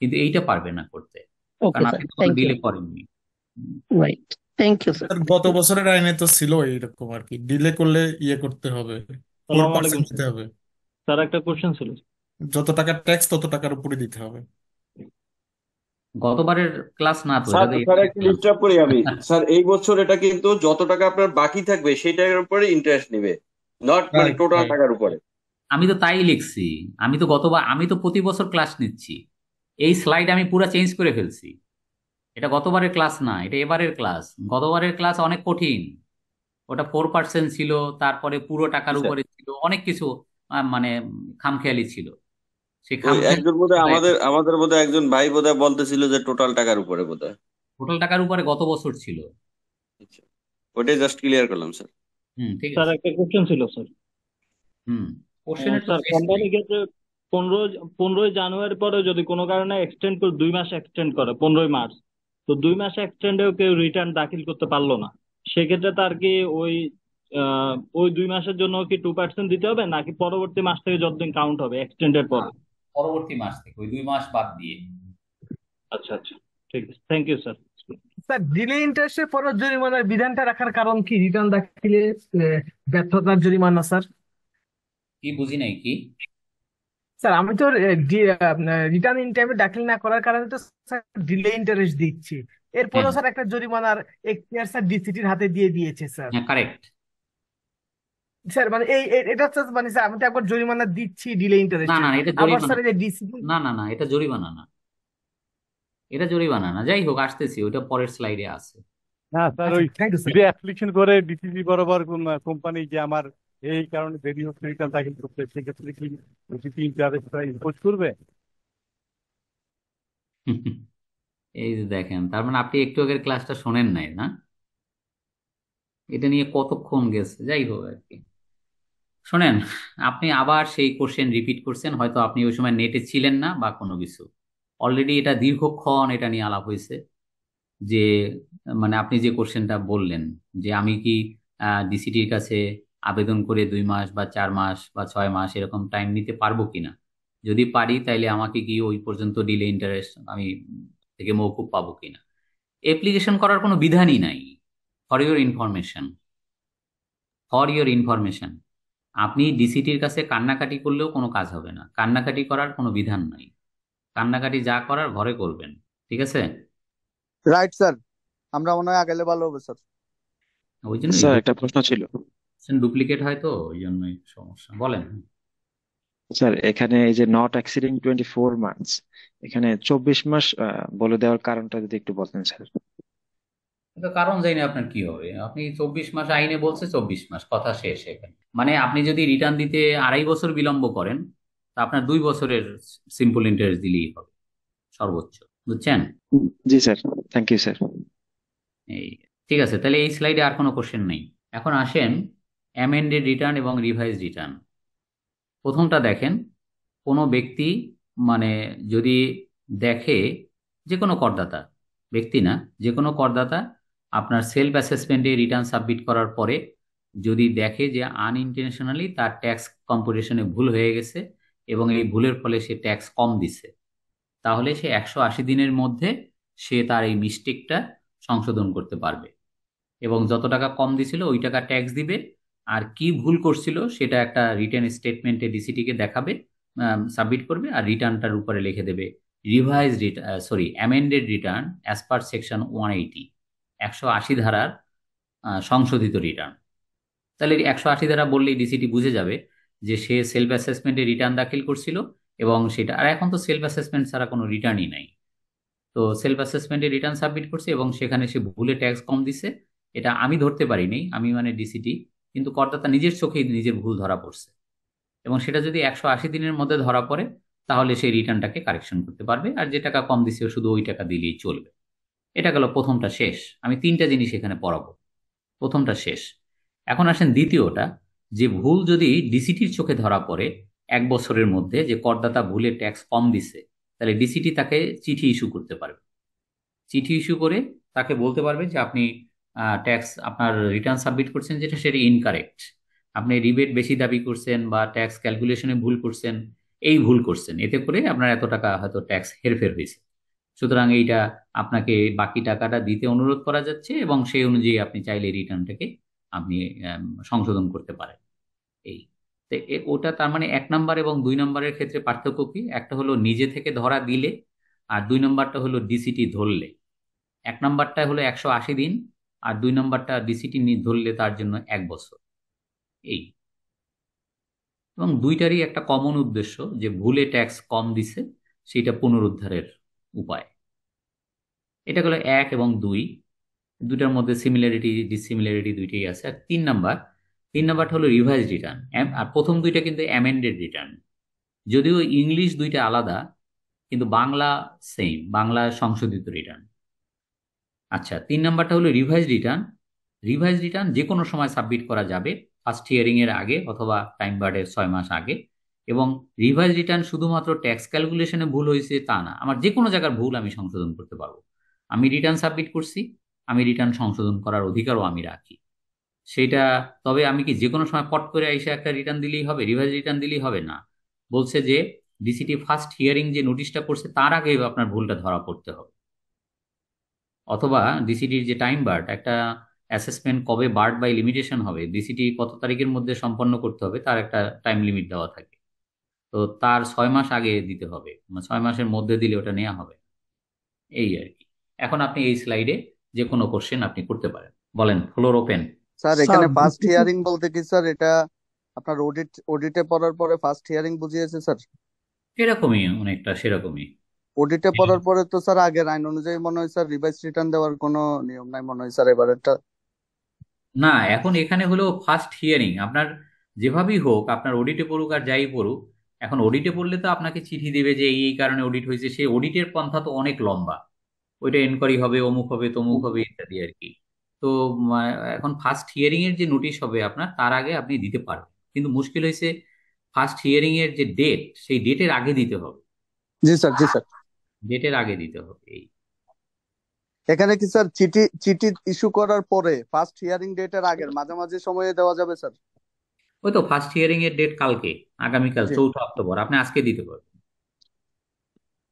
কিন্তু এইটা পারবে না করতে গত বছরের আইনে তো ছিল এইরকম আর কি ডিলে করলে ইয়ে করতে হবে একটা কোশ্চেন ছিল যত টাকার ট্যাক্স তত টাকার উপরে দিতে হবে গতবারের ক্লাস না তো স্যার স্যার একটু ডিস্টার্ব করি আমি স্যার এই বছর এটা কিন্তু যত টাকা আপনার বাকি থাকবে সেই টাকার উপরে ইন্টারেস্ট নেবে নট মানে টোটাল টাকার উপরে আমি তো তাই লিখছি আমি তো গতবার আমি তো প্রতি বছর ক্লাস নিচ্ছি এই স্লাইড আমি পুরো চেঞ্জ করে ফেলছি এটা গতবারের ক্লাস না এটা এবারের ক্লাস গতবারের ক্লাস অনেক কঠিন ওটা ফোর পার্সেন্ট ছিল তারপরে পুরো টাকার আচ্ছা। উপরে ছিল অনেক কিছু মানে খামখেয়ালি ছিল একজন বোধ আমাদের আমাদের বোধহয় একজন ভাই বোধহয় বলতেছিল যে টোটাল টাকার উপরে বোধহয় টোটাল টাকার উপরে গত বছর ছিল ওটাই জাস্ট ক্লিয়ার করলাম স্যার হুম ঠিক স্যার একটা কোশ্চেন ছিল হ্যাঁ, স্যার হুম কোশ্চেনের স্যার কোম্পানি ক্ষেত্রে পনেরো পনেরোই জানুয়ারি পরে যদি কোনো কারণে এক্সটেন্ড করে দুই মাস এক্সটেন্ড করে পনেরোই মার্চ তো দুই মাস এক্সটেন্ডেও কেউ রিটার্ন দাখিল করতে পারলো না সেক্ষেত্রে তার কি ওই ওই দুই মাসের জন্য কি টু পার্সেন্ট দিতে হবে নাকি পরবর্তী মাস থেকে যতদিন কাউন্ট হবে এক্সটেন্ডের পরে পরবর্তী মাস থেকে ওই দুই মাস বাদ দিয়ে আচ্ছা আচ্ছা ঠিক আছে thank you sir sir delay ইন্টারেস্টের পর জরিমানার বিধানটা রাখার কারণ কি রিটার্ন দাখিলে ব্যর্থতার জরিমানা স্যার কি বুঝি নাই কি স্যার আমি তো রিটার্ন ইন টাইমে দাখিল না করার কারণে তো স্যার ডিলে ইন্টারেস্ট দিচ্ছি এরপরেও স্যার একটা জরিমানার এখতিয়ার স্যার ডিসিটির হাতে দিয়ে দিয়েছে স্যার হ্যাঁ কারেক্ট স্যার মানে এই এটা হচ্ছে মানে স্যার আমি তো একবার জরিমানা দিচ্ছি ডিলে ইন্টারেস্ট না না এটা আবার জরিমানা স্যার যে ডিসিপ্লিন না না না এটা জরিমানা না এটা জরিমানা না যাই হোক আসতেছি ওটা পরের স্লাইডে আছে না স্যার আচ্ছা, ওই থ্যাংক ইউ স্যার যদি অ্যাপ্লিকেশন করে ডিসিসি বরাবর কোম্পানি যে আমার এই কারণে দেরি হচ্ছে রিটার্ন দাখিল করতে সেক্ষেত্রে কি ডিসিজি ইন্টারেস্টটা ইম্পোজ করবে এই যে দেখেন তার মানে আপনি একটু আগের ক্লাসটা শোনেন নাই না এটা নিয়ে কতক্ষণ গেছে যাই হোক আর কি শোনেন আপনি আবার সেই কোশ্চেন রিপিট করছেন হয়তো আপনি ওই সময় নেটে ছিলেন না বা কোনো কিছু অলরেডি এটা দীর্ঘক্ষণ এটা নিয়ে আলাপ হয়েছে যে মানে আপনি যে কোশ্চেনটা বললেন যে আমি কি ডিসিটির কাছে আবেদন করে দুই মাস বা চার মাস বা ছয় মাস এরকম টাইম নিতে পারবো কিনা যদি পারি তাইলে আমাকে কি ওই পর্যন্ত ডিলে ইন্টারেস্ট আমি থেকে মৌকুব পাবো কিনা অ্যাপ্লিকেশন করার কোনো বিধানই নাই for your information for your information আপনি ডিসিটির কাছে কান্নাকাটি করলেও কোনো কাজ হবে না কান্নাকাটি করার কোনো বিধান নাই কান্নাকাটি যা করার ঘরে করবেন ঠিক আছে রাইট স্যার আমরা মনে হয় আগেলে ভালো হবে স্যার ওই জন্য স্যার একটা প্রশ্ন ছিল ডুপ্লিকেট হয় তো ওই জন্যই সমস্যা বলেন স্যার এখানে এই যে not exceeding twenty four months এখানে চব্বিশ মাস বলে দেওয়ার কারণটা যদি একটু বলতেন স্যার কিন্তু কারণ জানি না আপনার কি হবে আপনি চব্বিশ মাস আইনে বলছে চব্বিশ মাস কথা শেষ এখানে মানে আপনি যদি রিটার্ন দিতে আড়াই বছর বিলম্ব করেন তা আপনার দুই বছরের সিম্পল ইন্টারেস্ট দিলেই হবে সর্বোচ্চ বুঝছেন জি স্যার থ্যাংক ইউ স্যার এই ঠিক আছে তাহলে এই স্লাইডে আর কোনো কোশ্চেন নেই এখন আসেন অ্যামেন্ডেড রিটার্ন এবং রিভাইজ রিটার্ন প্রথমটা দেখেন কোনো ব্যক্তি মানে যদি দেখে যে কোনো করদাতা ব্যক্তি না যে কোনো করদাতা আপনার সেলফ অ্যাসেসমেন্টে রিটার্ন সাবমিট করার পরে যদি দেখে যে আনইন্টেনশনালি তার ট্যাক্স কম্পোজিশনে ভুল হয়ে গেছে এবং এই ভুলের ফলে সে ট্যাক্স কম দিছে তাহলে সে একশো আশি দিনের মধ্যে সে তার এই মিস্টেকটা সংশোধন করতে পারবে এবং যত টাকা কম দিছিল ওই টাকা ট্যাক্স দিবে আর কি ভুল করছিল সেটা একটা রিটার্ন স্টেটমেন্টে ডিসিটিকে দেখাবে সাবমিট করবে আর রিটার্নটার উপরে লিখে দেবে revise return sorry amended return as per section one eighty একশো আশি ধারার সংশোধিত রিটার্ন তাহলে একশো আশি ধারা বললেই ডিসিটি বুঝে যাবে যে সে সেলফ অ্যাসেসমেন্টে রিটার্ন দাখিল করছিল এবং সেটা আর এখন তো সেলফ অ্যাসেসমেন্ট ছাড়া কোনো রিটার্নই নাই তো সেলফ অ্যাসেসমেন্টে রিটার্ন সাবমিট করছে এবং সেখানে সে ভুলে ট্যাক্স কম দিছে এটা আমি ধরতে পারিনি আমি মানে ডিসিটি কিন্তু করদাতা নিজের চোখেই নিজের ভুল ধরা পড়ছে এবং সেটা যদি একশো আশি দিনের মধ্যে ধরা পড়ে তাহলে সেই রিটার্নটাকে কারেকশন করতে পারবে আর যে টাকা কম দিছে শুধু ওই টাকা দিলেই চলবে এটা গেল প্রথমটা শেষ আমি তিনটা জিনিস এখানে পড়াবো প্রথমটা শেষ এখন আসেন দ্বিতীয়টা যে ভুল যদি ডিসিটির চোখে ধরা পড়ে এক বছরের মধ্যে যে করদাতা ভুলে ট্যাক্স কম দিছে তাহলে ডিসিটি তাকে চিঠি ইস্যু করতে পারবে চিঠি ইস্যু করে তাকে বলতে পারবে যে আপনি ট্যাক্স আপনার রিটার্ন সাবমিট করছেন যেটা সেটি ইনকারেক্ট আপনি রিবেট বেশি দাবি করছেন বা ট্যাক্স ক্যালকুলেশনে ভুল করছেন এই ভুল করছেন এতে করে আপনার এত টাকা হয়তো ট্যাক্স হেরফের হয়েছে সুতরাং এইটা আপনাকে বাকি টাকাটা দিতে অনুরোধ করা যাচ্ছে এবং সেই অনুযায়ী আপনি চাইলে রিটার্নটাকে আপনি সংশোধন করতে পারেন এই তো ওটা তার মানে এক নাম্বার এবং দুই নম্বরের ক্ষেত্রে পার্থক্য কি একটা হলো নিজে থেকে ধরা দিলে আর দুই নম্বরটা হলো ডিসিটি ধরলে এক নম্বরটা হলো একশো আশি দিন আর দুই নম্বরটা ডিসিটি ধরলে তার জন্য এক বছর এই এবং দুইটারই একটা কমন উদ্দেশ্য যে ভুলে ট্যাক্স কম দিছে সেটা পুনরুদ্ধারের উপায় এটা হলো এক এবং দুই দুটার মধ্যে সিমিলারিটি ডিসিমিলারিটি দুইটাই আছে আর তিন নাম্বার তিন নাম্বারটা হলো রিভাইজ রিটার্ন আর প্রথম দুইটা কিন্তু অ্যামেন্ডেড রিটার্ন যদিও ইংলিশ দুইটা আলাদা কিন্তু বাংলা সেম বাংলা সংশোধিত রিটার্ন আচ্ছা তিন নাম্বারটা হলো রিভাইজ রিটার্ন রিভাইজ রিটার্ন যে কোনো সময় সাবমিট করা যাবে ফার্স্ট হিয়ারিংয়ের আগে অথবা টাইম বার্ডের ছয় মাস আগে এবং রিভাইজ রিটার্ন শুধুমাত্র ট্যাক্স ক্যালকুলেশনে ভুল হয়েছে তা না আমার যে কোনো জায়গার ভুল আমি সংশোধন করতে পারবো আমি রিটার্ন সাবমিট করছি আমি রিটার্ন সংশোধন করার অধিকারও আমি রাখি সেটা তবে আমি কি যে কোনো সময় পট করে এসে একটা রিটার্ন দিলেই হবে রিভাইজ রিটার্ন দিলেই হবে না বলছে যে ডিসিটি ফার্স্ট হিয়ারিং যে নোটিশটা করছে তার আগে আপনার ভুলটা ধরা পড়তে হবে অথবা ডিসিটির যে টাইম বার্ড একটা অ্যাসেসমেন্ট কবে বার্ড বাই লিমিটেশন হবে ডিসিটি কত তারিখের মধ্যে সম্পন্ন করতে হবে তার একটা টাইম লিমিট দেওয়া থাকে তো তার ছয় মাস আগে দিতে হবে মানে ছয় মাসের মধ্যে দিলে ওটা নেওয়া হবে এই আর কি এখন আপনি এই স্লাইডে যে কোনো কোশ্চেন আপনি করতে পারেন বলেন ফ্লোর ওপেন স্যার এখানে ফার্স্ট হিয়ারিং বলতে কি স্যার এটা আপনার অডিট অডিটে পড়ার পরে ফার্স্ট হিয়ারিং বুঝিয়েছে স্যার এরকমই অনেকটা সেরকমই অডিটে পড়ার পরে তো স্যার আগের আইন অনুযায়ী মনে হয় স্যার রিভাইস রিটার্ন দেওয়ার কোনো নিয়ম নাই মনে হয় স্যার এবার এটা না এখন এখানে হলো ফার্স্ট হিয়ারিং আপনার যেভাবেই হোক আপনার অডিটে পড়ুক আর যাই পড়ুক এখন অডিটে পড়লে তো আপনাকে চিঠি দেবে যে এই এই কারণে অডিট হয়েছে সেই অডিটের পন্থা তো অনেক লম্বা ওইটা এনকোয়ারি হবে অমুক হবে তমুক হবে ইত্যাদি আর কি তো এখন ফার্স্ট হিয়ারিং এর যে নোটিশ হবে আপনার তার আগে আপনি দিতে পারবেন কিন্তু মুশকিল হয়েছে ফার্স্ট হিয়ারিং এর যে ডেট সেই ডেটের আগে দিতে হবে জি স্যার জি স্যার ডেটের আগে দিতে হবে এই এখানে কি স্যার চিঠি চিঠি ইস্যু করার পরে ফার্স্ট হিয়ারিং ডেটের আগের মাঝে সময়ে দেওয়া যাবে স্যার ওই তো ফার্স্ট হিয়ারিং এর ডেট কালকে আগামীকাল চৌঠা অক্টোবর আপনি আজকে দিতে পারবেন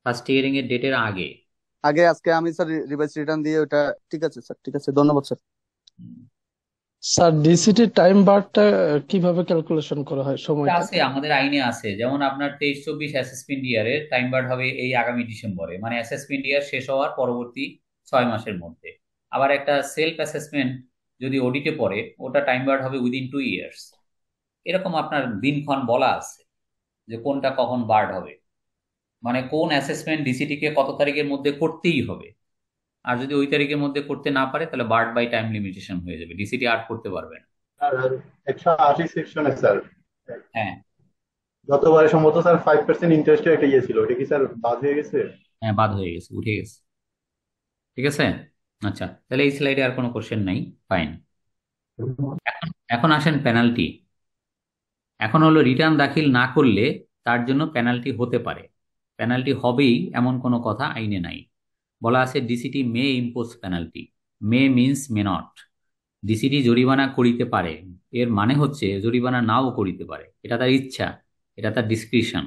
ফার্স্ট হিয়ারিং এর ডেটের আগে আগে আজকে আমি স্যার রিভাইস রিটার্ন দিয়ে ওটা ঠিক আছে স্যার ঠিক আছে ধন্যবাদ স্যার স্যার ডিসিটি টাইম বারটা কিভাবে ক্যালকুলেশন করা হয় সময় আছে আমাদের আইনে আছে যেমন আপনার তেইশ চব্বিশ অ্যাসেসমেন্ট এর টাইম বার হবে এই আগামী ডিসেম্বরে মানে অ্যাসেসমেন্ট ইয়ার শেষ হওয়ার পরবর্তী ছয় মাসের মধ্যে আবার একটা সেলফ অ্যাসেসমেন্ট যদি অডিটে পড়ে ওটা টাইম বার হবে উইদিন টু ইয়ার্স এরকম আপনার দিনক্ষণ বলা আছে যে কোনটা কখন বার্ড হবে মানে কোন অ্যাসেসমেন্ট ডিসিটিকে কত তারিখের মধ্যে করতেই হবে আর যদি ওই তারিখের মধ্যে করতে না পারে তাহলে বার্ড বাই টাইম লিমিটেশন হয়ে যাবে ডিসিটি আর্ট করতে পারবে না স্যার হ্যাঁ গতবারে সম্ভবত স্যার ফাইভ পার্সেন্ট ইন্টারেস্টে একটা ইয়ে ছিল ওটা কি স্যার বাদ হয়ে গেছে হ্যাঁ বাদ হয়ে গেছে উঠে গেছে ঠিক আছে আচ্ছা তাহলে এই স্লাইডে আর কোনো কোশ্চেন নাই ফাইন এখন এখন আসেন পেনাল্টি এখন হলো রিটার্ন দাখিল না করলে তার জন্য পেনাল্টি হতে পারে পেনাল্টি হবেই এমন কোনো কথা আইনে নাই বলা আছে DCT may impose penalty may means may not DCT জরিমানা করিতে পারে এর মানে হচ্ছে জরিমানা নাও করিতে পারে এটা তার ইচ্ছা এটা তার ডিসক্রিপশন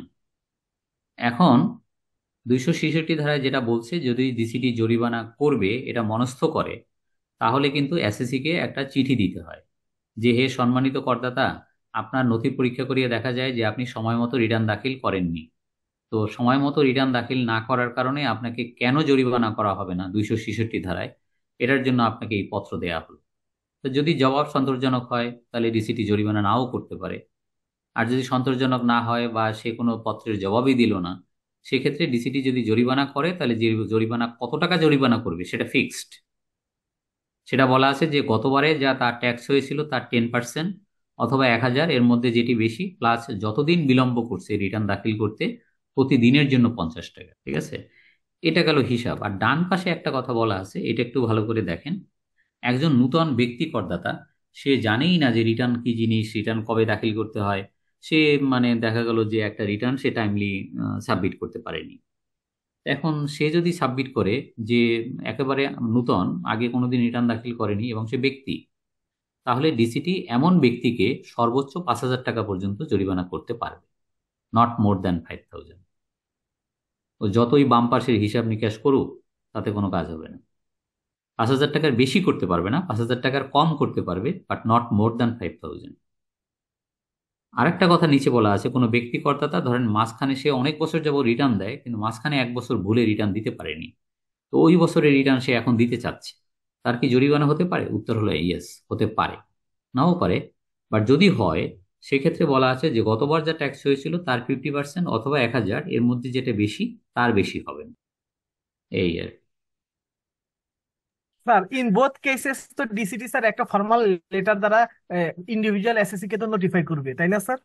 এখন দুইশো ছেষট্টি ধারায় যেটা বলছে যদি ডিসিটি জরিমানা করবে এটা মনস্থ করে তাহলে কিন্তু এসএসসিকে একটা চিঠি দিতে হয় যে হে সম্মানিত করদাতা আপনার নথি পরীক্ষা করিয়ে দেখা যায় যে আপনি সময় মতো রিটার্ন দাখিল করেননি তো সময় মতো রিটার্ন দাখিল না করার কারণে আপনাকে কেন জরিমানা করা হবে না দুইশো ছেষট্টি ধারায় এটার জন্য আপনাকে এই পত্র দেয়া হলো তো যদি জবাব সন্তোষজনক হয় তাহলে ডিসিটি জরিমানা নাও করতে পারে আর যদি সন্তোষজনক না হয় বা সে কোনো পত্রের জবাবই দিল না সেক্ষেত্রে ডিসিটি যদি জরিমানা করে তাহলে জরিমানা কত টাকা জরিমানা করবে সেটা ফিক্সড সেটা বলা আছে যে গতবারে যা তার ট্যাক্স হয়েছিল তার টেন পার্সেন্ট অথবা এক হাজার এর মধ্যে যেটি বেশি প্লাস যতদিন বিলম্ব করছে রিটার্ন দাখিল করতে প্রতিদিনের জন্য পঞ্চাশ টাকা ঠিক আছে এটা গেল হিসাব আর ডান পাশে একটা কথা বলা আছে এটা একটু ভালো করে দেখেন একজন নূতন ব্যক্তি করদাতা সে জানেই না যে রিটার্ন কি জিনিস রিটার্ন কবে দাখিল করতে হয় সে মানে দেখা গেল যে একটা রিটার্ন সে টাইমলি সাবমিট করতে পারেনি এখন সে যদি সাবমিট করে যে একেবারে নূতন আগে কোনোদিন রিটার্ন দাখিল করেনি এবং সে ব্যক্তি তাহলে ডিসিটি এমন ব্যক্তিকে সর্বোচ্চ পাঁচ হাজার টাকা পর্যন্ত জরিমানা করতে পারবে not more than five thousand ও যতই বাম পাশের হিসাব নিকাশ করুক তাতে কোনো কাজ হবে না পাঁচ হাজার টাকার বেশি করতে পারবে না পাঁচ হাজার টাকার কম করতে পারবে but not more than five thousand আরেকটা কথা নিচে বলা আছে কোনো ব্যক্তি কর্তাতা ধরেন মাঝখানে সে অনেক বছর যাব রিটার্ন দেয় কিন্তু মাঝখানে এক বছর ভুলে রিটার্ন দিতে পারেনি তো ওই বছরের রিটার্ন সে এখন দিতে চাচ্ছে তার কি জরিমানা হতে পারে উত্তর হলো ইয়েস হতে পারে নাও পারে বাট যদি হয় সেক্ষেত্রে বলা আছে যে গতবার যা ট্যাক্স হয়েছিল তার ফিফটি পার্সেন্ট অথবা এক হাজার এর মধ্যে যেটা বেশি তার বেশি হবে এই আর স্যার ইন বোথ কেসেস তো ডিসিটি স্যার একটা ফর্মাল লেটার দ্বারা ইন্ডিভিজুয়াল এসএসসি কে তো নোটিফাই করবে তাই না স্যার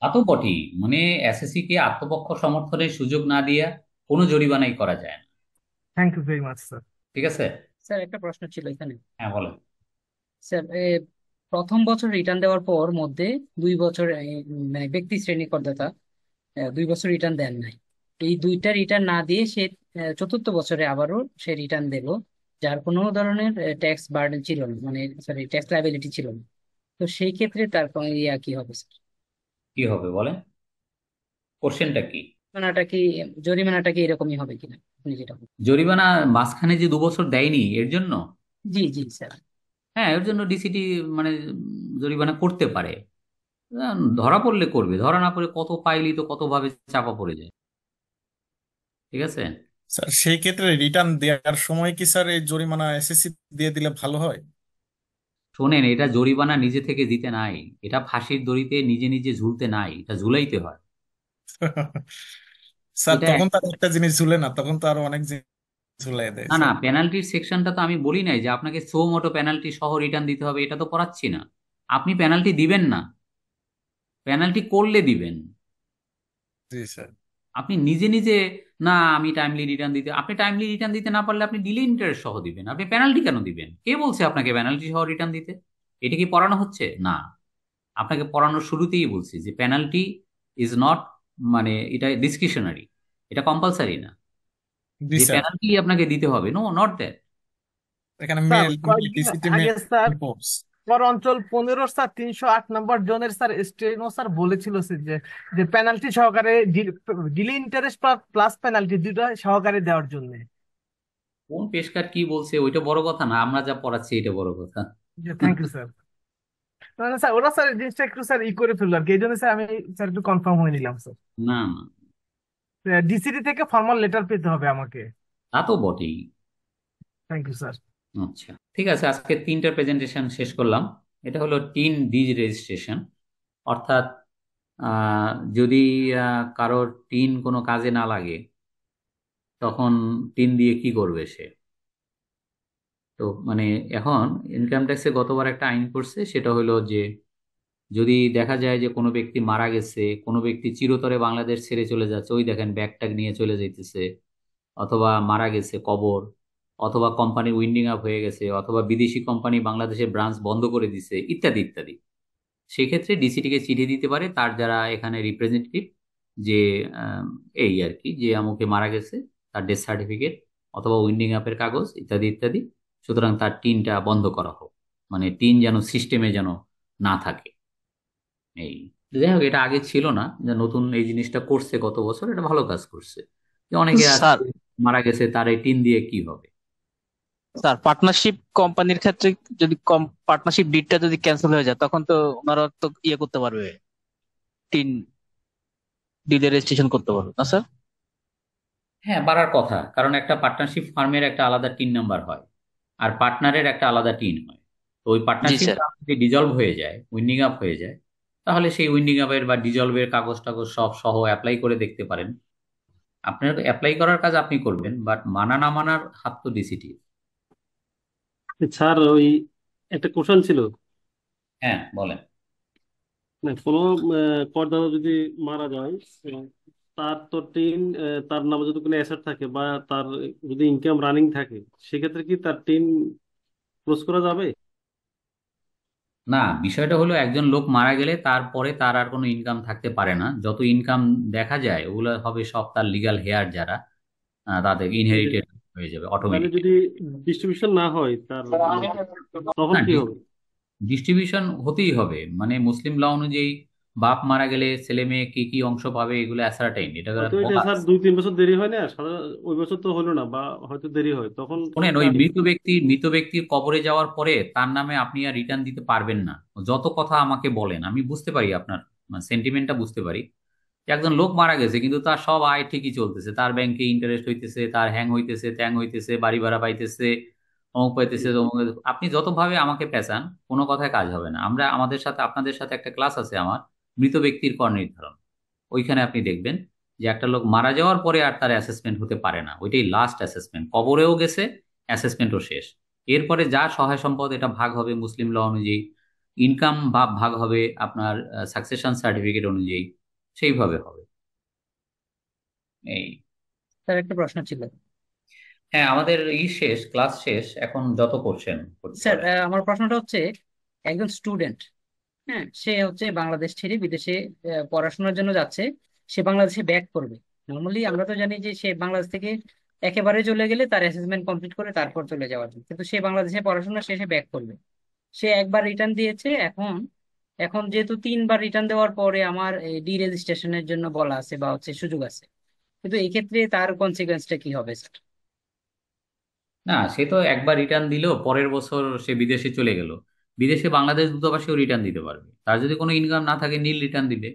তা তো বটেই মানে এসএসসি কে আত্মপক্ষ সমর্থনের সুযোগ না দিয়া কোনো জরিমানাই করা যায় না thank you very much sir ঠিক আছে স্যার একটা প্রশ্ন ছিল এখানে হ্যাঁ বলো স্যার প্রথম বছর রিটার্ন দেওয়ার পর মধ্যে দুই বছর মানে ব্যক্তি শ্রেণী করদাতা দুই বছর রিটার্ন দেন নাই এই দুইটা রিটার্ন না দিয়ে সে চতুর্থ বছরে আবারও সে রিটার্ন দিল যার কোনো ধরনের ট্যাক্স বার্ডেন ছিল না মানে সরি ট্যাক্স লাইবিলিটি ছিল না তো সেই ক্ষেত্রে তার ইয়া কি হবে স্যার কি হবে বলেন কোশ্চেনটা কি জরিমানাটা কি জরিমানাটা কি এরকমই হবে কিনা আপনি যেটা জরিমানা মাঝখানে যে দু বছর দেয়নি এর জন্য জি জি স্যার হ্যাঁ এর জন্য ডিসিটি মানে জরিমানা করতে পারে ধরা পড়লে করবে ধরা না পড়ে কত পাইলি তো কতভাবে চাপা পড়ে যায় ঠিক আছে স্যার সেই ক্ষেত্রে রিটার্ন দেওয়ার সময় কি স্যার এই জরিমানা এসএসসি দিয়ে দিলে ভালো হয় শোনেন এটা জরিমানা নিজে থেকে দিতে নাই এটা ফাঁসির দড়িতে নিজে নিজে ঝুলতে নাই এটা ঝুলাইতে হয় স্যার এটা তখন তো আর একটা জিনিস ঝুলে না তখন তো আরো অনেক জিনিস ঝুলে দেয় না না পেনাল্টির সেকশনটা তো আমি বলি নাই যে আপনাকে সো মোটো পেনাল্টি সহ রিটার্ন দিতে হবে এটা তো করাচ্ছি না আপনি পেনাল্টি দিবেন না পেনাল্টি করলে দিবেন জি স্যার আপনি নিজে নিজে না আমি টাইমলি রিটার্ন দিতে আপনি টাইমলি রিটার্ন দিতে না পারলে আপনি ডিলে ইন্টারেস্ট সহ দিবেন আপনি পেনাল্টি কেন দিবেন কে বলছে আপনাকে পেনাল্টি সহ রিটার্ন দিতে এটা কি পড়ানো হচ্ছে না আপনাকে পড়ানোর শুরুতেই বলছি যে পেনাল্টি ইজ নট মানে এটা ডিসক্রিশনারি এটা কম্পালসারি না যে পেনাল্টি আপনাকে দিতে হবে নো নট দ্যাট অঞ্চল পনেরো স্যার তিনশো আট নম্বর জোনের স্যার স্টেনো স্যার বলেছিল যে পেনাল্টি সহকারে ডিলি ইন্টারেস্ট প্লাস পেনাল্টি দুটো সহকারে দেওয়ার জন্য কোন পেশকার কি বলছে ওইটা বড় কথা না আমরা যা পড়াচ্ছি এটা বড় কথা থ্যাংক ইউ স্যার না মানে স্যার ওরা স্যার জিনিসটা একটু স্যার ই করে ফেললো আর কি এই জন্য স্যার আমি স্যার একটু কনফার্ম হয়ে নিলাম স্যার না না ডিসিডি থেকে ফর্মাল লেটার পেতে হবে আমাকে তা তো বটেই থ্যাংক ইউ স্যার আচ্ছা ঠিক আছে আজকে তিনটা প্রেজেন্টেশন শেষ করলাম এটা হলো টিন ডিজ রেজিস্ট্রেশন অর্থাৎ যদি কারোর টিন কোনো কাজে না লাগে তখন টিন দিয়ে কি করবে সে তো মানে এখন ইনকাম ট্যাক্সে গতবার একটা আইন করছে সেটা হলো যে যদি দেখা যায় যে কোনো ব্যক্তি মারা গেছে কোনো ব্যক্তি চিরতরে বাংলাদেশ ছেড়ে চলে যাচ্ছে ওই দেখেন ট্যাগ নিয়ে চলে যাইতেছে অথবা মারা গেছে কবর অথবা কোম্পানি উইন্ডিং আপ হয়ে গেছে অথবা বিদেশি কোম্পানি বাংলাদেশের ব্রাঞ্চ বন্ধ করে দিছে ইত্যাদি ইত্যাদি সেক্ষেত্রে ডিসিটিকে চিঠি দিতে পারে তার যারা এখানে রিপ্রেজেন্টেটিভ যে এই আর কি যে আমাকে মারা গেছে তার ডেথ সার্টিফিকেট অথবা উইন্ডিং আপের কাগজ ইত্যাদি ইত্যাদি সুতরাং তার টিনটা বন্ধ করা হোক মানে টিন যেন সিস্টেমে যেন না থাকে এই যাই হোক এটা আগে ছিল না যে নতুন এই জিনিসটা করছে গত বছর এটা ভালো কাজ করছে অনেকে মারা গেছে তার এই টিন দিয়ে কি হবে স্যার পার্টনারশিপ কোম্পানির ক্ষেত্রে যদি কম পার্টনারশিপ ডিডটা যদি ক্যান্সেল হয়ে যায় তখন তো ওনারা তো ইয়ে করতে পারবে টিন ডিলে রেজিস্ট্রেশন করতে পারবে না স্যার হ্যাঁ বাড়ার কথা কারণ একটা পার্টনারশিপ ফার্মের একটা আলাদা টিন নাম্বার হয় আর পার্টনারের একটা আলাদা টিন হয় তো ওই পার্টনারশিপ যদি ডিজলভ হয়ে যায় উইন্ডিং আপ হয়ে যায় তাহলে সেই উইন্ডিং আপের বা ডিজলভের কাগজ টাগজ সব সহ অ্যাপ্লাই করে দেখতে পারেন আপনার অ্যাপ্লাই করার কাজ আপনি করবেন বাট মানা না মানার হাত তো ডিসিটি আচ্ছা, স্যার ওই একটা কোশ্চেন ছিল হ্যাঁ বলেন না মানে কোনো করদাতা যদি মারা যায় তার তো টিন তার নামে যদি কোনো অ্যাসেট থাকে বা তার যদি ইনকাম রানিং থাকে সেক্ষেত্রে কি তার টিন ক্লোজ করা যাবে না বিষয়টা হলো একজন লোক মারা গেলে তারপরে তার আর কোনো ইনকাম থাকতে পারে না যত ইনকাম দেখা যায় ওগুলো হবে সব তার লিগাল হেয়ার যারা তাদের ইনহেরিটেড হয়ে যাবে অটোমেটিক যদি ডিস্ট্রিবিউশন না হয় তার তখন কি হবে ডিস্ট্রিবিউশন হতেই হবে মানে মুসলিম ল অনুযায়ী বাপ মারা গেলে ছেলে মেয়ে কি কি অংশ পাবে এগুলো অ্যাসার্টাইন এটা স্যার দুই তিন বছর দেরি হয় না ওই বছর তো হলো না বা হয়তো দেরি হয় তখন শুনেন ওই মৃত ব্যক্তি মৃত ব্যক্তির কবরে যাওয়ার পরে তার নামে আপনি আর রিটার্ন দিতে পারবেন না যত কথা আমাকে বলেন আমি বুঝতে পারি আপনার সেন্টিমেন্টটা মানে বুঝতে পারি একজন লোক মারা গেছে কিন্তু তার সব আয় ঠিকই চলতেছে তার ব্যাংকে ইন্টারেস্ট হইতেছে তার হ্যাং হইতেছে ত্যাং হইতেছে বাড়ি ভাড়া পাইতেছে অমুক পাইতেছে আপনি যতভাবে আমাকে পেঁচান কোনো কথায় কাজ হবে না আমরা আমাদের সাথে আপনাদের সাথে একটা ক্লাস আছে আমার মৃত ব্যক্তির কর নির্ধারণ ওইখানে আপনি দেখবেন যে একটা লোক মারা যাওয়ার পরে আর তার অ্যাসেসমেন্ট হতে পারে না ওইটাই লাস্ট অ্যাসেসমেন্ট কবরেও গেছে অ্যাসেসমেন্টও শেষ এরপরে যা সহায় সম্পদ এটা ভাগ হবে মুসলিম ল অনুযায়ী ইনকাম বা ভাগ হবে আপনার সাকসেশন সার্টিফিকেট অনুযায়ী সেইভাবে হবে এই স্যার একটা প্রশ্ন ছিল হ্যাঁ আমাদের ই শেষ ক্লাস শেষ এখন যত করছেন স্যার আমার প্রশ্নটা হচ্ছে একজন স্টুডেন্ট হ্যাঁ সে হচ্ছে বাংলাদেশ ছেড়ে বিদেশে পড়াশোনার জন্য যাচ্ছে সে বাংলাদেশে ব্যাক করবে নর্মালি আমরা তো জানি যে সে বাংলাদেশ থেকে একেবারে চলে গেলে তার অ্যাসেসমেন্ট কমপ্লিট করে তারপর চলে যাওয়ার জন্য কিন্তু সে বাংলাদেশে পড়াশোনা শেষে ব্যাক করবে সে একবার রিটার্ন দিয়েছে এখন এখন যেহেতু তিনবার রিটার্ন দেওয়ার পরে আমার ডি রেজিস্ট্রেশনের জন্য বলা আছে বা হচ্ছে সুযোগ আছে কিন্তু এই ক্ষেত্রে তার কনসিকোয়েন্সটা কি হবে স্যার না সে তো একবার রিটার্ন দিল পরের বছর সে বিদেশে চলে গেল বিদেশে বাংলাদেশ দূতাবাসেও রিটার্ন দিতে পারবে তার যদি কোনো ইনকাম না থাকে নীল রিটার্ন দিবে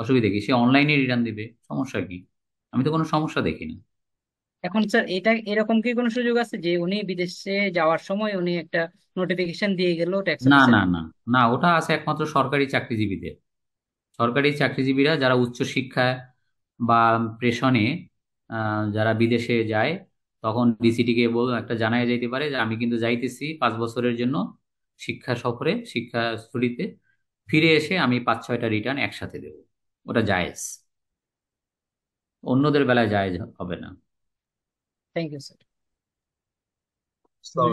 অসুবিধা কি সে অনলাইনে রিটার্ন দিবে সমস্যা কি আমি তো কোনো সমস্যা দেখি না এখন স্যার এটা এরকম কি কোনো সুযোগ আছে যে উনি বিদেশে যাওয়ার সময় উনি একটা নোটিফিকেশন দিয়ে গেল ট্যাক্স না না না না ওটা আছে একমাত্র সরকারি চাকরিজীবীদের সরকারি চাকরিজীবীরা যারা উচ্চ শিক্ষা বা প্রেশনে যারা বিদেশে যায় তখন ডিসিটিকে একটা জানায় যাইতে পারে যে আমি কিন্তু যাইতেছি পাঁচ বছরের জন্য শিক্ষা সফরে শিক্ষা স্টুডিতে ফিরে এসে আমি পাঁচ ছয়টা রিটার্ন একসাথে দেব ওটা জায়েজ অন্যদের বেলায় জায়েজ হবে না থ্যাংক ইউ স্যার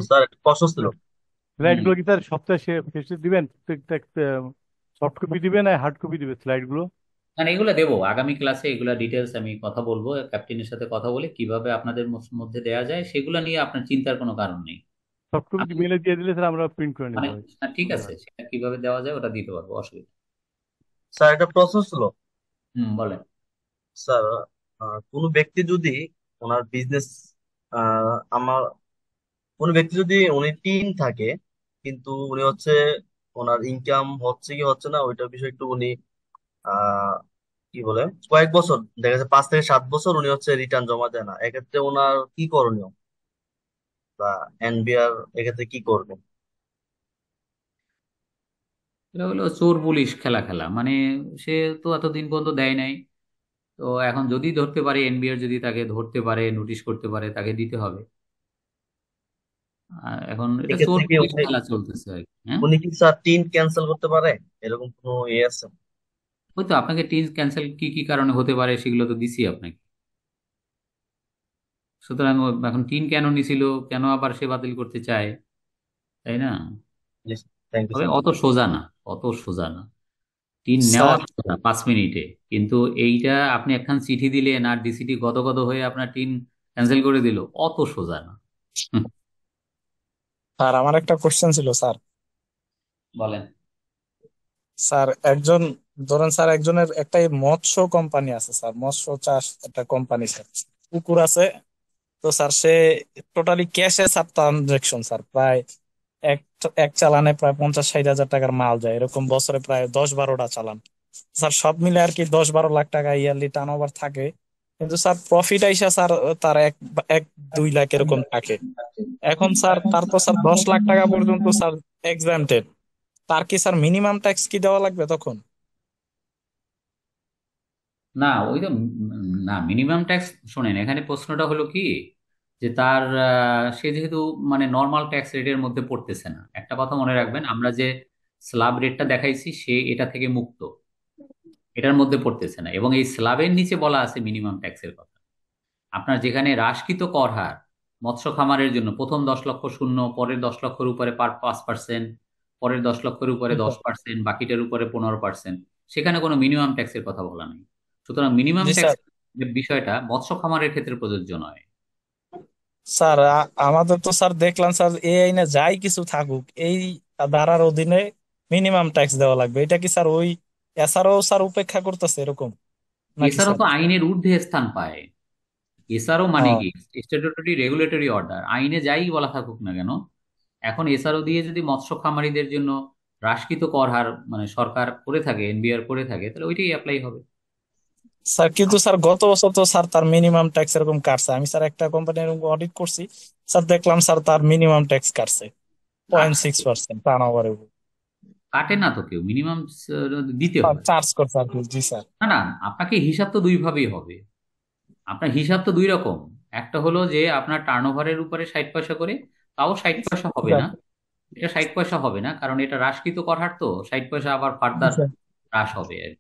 স্যার প্রশস্ত স্লাইডগুলো কি স্যার সপ্তাহে শেষে দিবেন প্রত্যেকটা সফট কপি দিবেন আর হার্ড কপি দিবেন স্লাইডগুলো মানে এগুলো দেবো আগামী ক্লাসে এগুলো ডিটেলস আমি কথা বলবো ক্যাপ্টেনের সাথে কথা বলে কিভাবে আপনাদের মধ্যে দেওয়া যায় সেগুলো নিয়ে আপনার চিন্তার কোনো কারণ নেই সবটুকু মিলে আচ্ছা। দিয়ে দিলে স্যার আমরা প্রিন্ট করে নিতে আচ্ছা, পারি আচ্ছা, ঠিক আছে সেটা কিভাবে দেওয়া যায় ওটা দিতে পারবো অসুবিধা স্যার এটা প্রশ্ন ছিল হুম বলেন স্যার কোনো ব্যক্তি যদি ওনার বিজনেস আমার কোন ব্যক্তি যদি উনি টিম থাকে কিন্তু উনি হচ্ছে ওনার ইনকাম হচ্ছে কি হচ্ছে না ওইটার বিষয়ে একটু উনি কি বলে কয়েক বছর দেখা যাচ্ছে পাঁচ থেকে সাত বছর উনি হচ্ছে রিটার্ন জমা দেয় না এক্ষেত্রে ওনার কি করণীয় বা এনবিআর এক্ষেত্রে কি করবে এটা হলো চোর পুলিশ খেলা খেলা মানে সে তো এতদিন পর্যন্ত দেয় নাই তো এখন যদি ধরতে পারে এনবিআর যদি তাকে ধরতে পারে নোটিশ করতে পারে তাকে দিতে হবে আর এখন এটা চোর পুলিশ খেলা চলতেছে আর কি হ্যাঁ উনি কি স্যার টিন ক্যান্সেল করতে পারে এরকম কোনো ইয়ে আছে ওই তো আপনাকে টিন ক্যান্সেল কি কি কারণে হতে পারে সেগুলো তো দিছি আপনাকে সুতরাং এখন টিন কেন নিছিল কেন আবার সে বাতিল করতে চায় তাই না তবে অত সোজা না অত সোজা না টিন নেওয়া পাঁচ মিনিটে কিন্তু এইটা আপনি একখান চিঠি দিলেন আর ডিসিটি গত গত হয়ে আপনার টিন ক্যান্সেল করে দিল অত সোজা না স্যার আমার একটা কোশ্চেন ছিল স্যার বলেন স্যার একজন ধরেন স্যার একজনের একটা মৎস্য কোম্পানি আছে স্যার মৎস্য চাষ একটা কোম্পানি স্যার পুকুর আছে তো স্যার সে টোটালি ক্যাশে স্যার ট্রানজেকশন স্যার প্রায় এক এক চালানে প্রায় পঞ্চাশ ষাট হাজার টাকার মাল যায় এরকম বছরে প্রায় দশ বারোটা চালান স্যার সব মিলে আর কি দশ বারো লাখ টাকা ইয়ারলি ওভার থাকে কিন্তু স্যার প্রফিট আইসা স্যার তার এক এক দুই লাখ এরকম থাকে এখন স্যার তার তো স্যার দশ লাখ টাকা পর্যন্ত স্যার এক্সামটেড তার কি স্যার মিনিমাম ট্যাক্স কি দেওয়া লাগবে তখন না ওই তো না মিনিমাম ট্যাক্স শোনেন এখানে প্রশ্নটা হলো কি যে তার সে যেহেতু মানে নর্মাল ট্যাক্স রেটের মধ্যে পড়তেছে না একটা কথা মনে রাখবেন আমরা যে স্ল্যাব রেটটা দেখাইছি সে এটা থেকে মুক্ত এটার মধ্যে পড়তেছে না এবং এই স্ল্যাবের নিচে বলা আছে মিনিমাম ট্যাক্সের কথা আপনার যেখানে হ্রাসকৃত কর হার মৎস্য খামারের জন্য প্রথম দশ লক্ষ শূন্য পরের দশ লক্ষের উপরে পাঁচ পার্সেন্ট পরের দশ লক্ষের উপরে দশ পার্সেন্ট আচ্ছা। বাকিটার উপরে পনেরো পার্সেন্ট সেখানে কোনো মিনিমাম ট্যাক্সের কথা বলা নেই সুতরাং মিনিমাম ট্যাক্স বিষয়টা মৎস্য খামারের ক্ষেত্রে প্রযোজ্য নয় স্যার আমাদের তো স্যার দেখলাম স্যার এই আইনে যাই কিছু থাকুক এই ধারার অধীনে মিনিমাম ট্যাক্স দেওয়া লাগবে এটা কি স্যার ওই এসআরও স্যার উপেক্ষা করতেছে এরকম নাকি এছাড়াও স্যার তো আইনের ঊর্ধ্বে স্থান পায় এসআরও মানে ও মানে কি স্ট্যাটুটরি রেগুলেটরি অর্ডার আইনে যাই বলা থাকুক না কেন এখন এসআরও দিয়ে যদি মৎস্য খামারিদের জন্য হ্রাসকৃত কর হার মানে সরকার করে থাকে এনবিআর করে থাকে তাহলে ওইটাই অ্যাপ্লাই হবে স্যার কিন্তু স্যার গত বছর তো স্যার তার মিনিমাম ট্যাক্স এরকম কাটছে আমি স্যার একটা কোম্পানি এরকম অডিট করছি স্যার দেখলাম স্যার তার মিনিমাম ট্যাক্স কাটছে পয়েন্ট সিক্স পার্সেন্ট টার্নওভারের এর কাটে না তো কেউ মিনিমাম দিতে হবে চার্জ করছে আর জি স্যার না না আপনাকে হিসাব তো দুইভাবেই হবে আপনার হিসাব তো দুই রকম একটা হলো যে আপনার টার্নওভারের উপরে ষাট পয়সা করে তাও ষাট পয়সা হবে না এটা ষাট পয়সা হবে না কারণ এটা হ্রাসকৃত করার তো ষাট পয়সা আবার ফার্দার হ্রাস হবে আর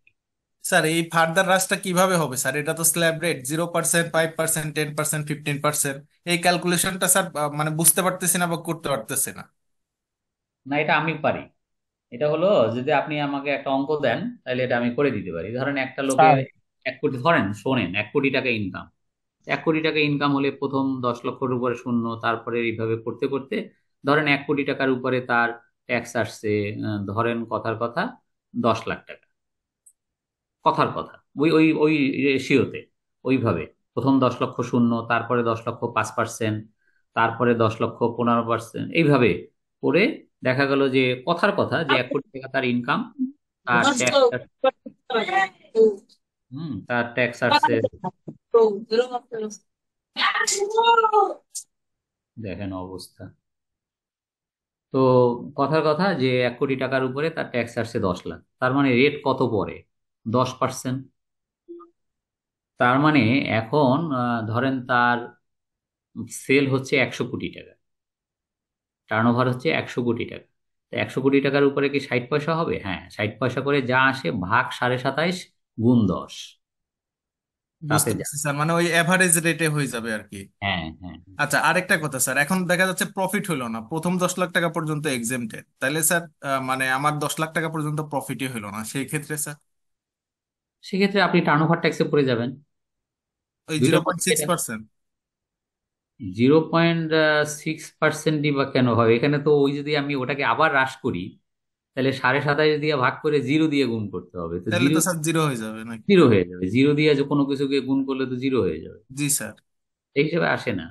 স্যার এই ফার্দার রাশটা কিভাবে হবে স্যার এটা তো slab rate zero percent five percent ten percent fifteen percent এই ক্যালকুলেশনটা স্যার মানে বুঝতে পারতেছি না বা করতে পারতেছি না না এটা আমি পারি এটা হলো যদি আপনি আমাকে একটা অঙ্ক দেন তাহলে এটা আমি করে দিতে পারি ধরেন একটা লোকের এক কোটি ধরেন শোনেন এক কোটি টাকা ইনকাম এক কোটি টাকা ইনকাম হলে প্রথম দশ লক্ষের উপরে শূন্য তারপরে এইভাবে করতে করতে ধরেন এক কোটি টাকার উপরে তার ট্যাক্স আসছে ধরেন কথার কথা দশ লাখ টাকা কথার কথা ওই ওই ওই রেশিওতে ওইভাবে প্রথম দশ লক্ষ শূন্য তারপরে দশ লক্ষ পাঁচ পার্সেন্ট তারপরে দশ লক্ষ পনেরো পার্সেন্ট এইভাবে করে দেখা গেল যে কথার কথা যে এক কোটি টাকা তার ইনকাম তার আচ্ছা। হম তার ট্যাক্স আসছে দেখেন অবস্থা তো কথার কথা যে এক কোটি টাকার উপরে তার ট্যাক্স আসছে দশ লাখ তার মানে রেট কত পড়ে দশ পার্সেন্ট তার মানে এখন ধরেন তার সেল হচ্ছে একশো কোটি টাকা টার্নওভার হচ্ছে একশো কোটি টাকা তো একশো কোটি টাকার উপরে কি ষাট পয়সা হবে হ্যাঁ ষাট পয়সা করে যা আসে ভাগ সাড়ে সাতাইশ গুণ দশ স্যার মানে ওই এভারেজ রেটে হয়ে যাবে আর কি হ্যাঁ হ্যাঁ আচ্ছা আরেকটা কথা স্যার এখন দেখা যাচ্ছে প্রফিট হলো না প্রথম দশ লাখ টাকা পর্যন্ত এক্সেমটেড তাহলে স্যার মানে আমার দশ লাখ টাকা পর্যন্ত প্রফিটই হলো না সেই ক্ষেত্রে স্যার সেক্ষেত্রে আপনি টার্ন ওভার ট্যাক্সে পড়ে যাবেন zero point six percent zero পার্সেন্টই বা কেন হবে এখানে তো ওই যদি আমি ওটাকে আবার হ্রাস করি তাহলে সাড়ে সাতাশ দিয়ে ভাগ করে জিরো দিয়ে গুণ করতে হবে তো জিরো জিরো হয়ে যাবে নাকি জিরো হয়ে যাবে জিরো দিয়ে যে কোনো কিছুকে গুণ করলে তো জিরো হয়ে যাবে জি স্যার এই হিসাবে আসে না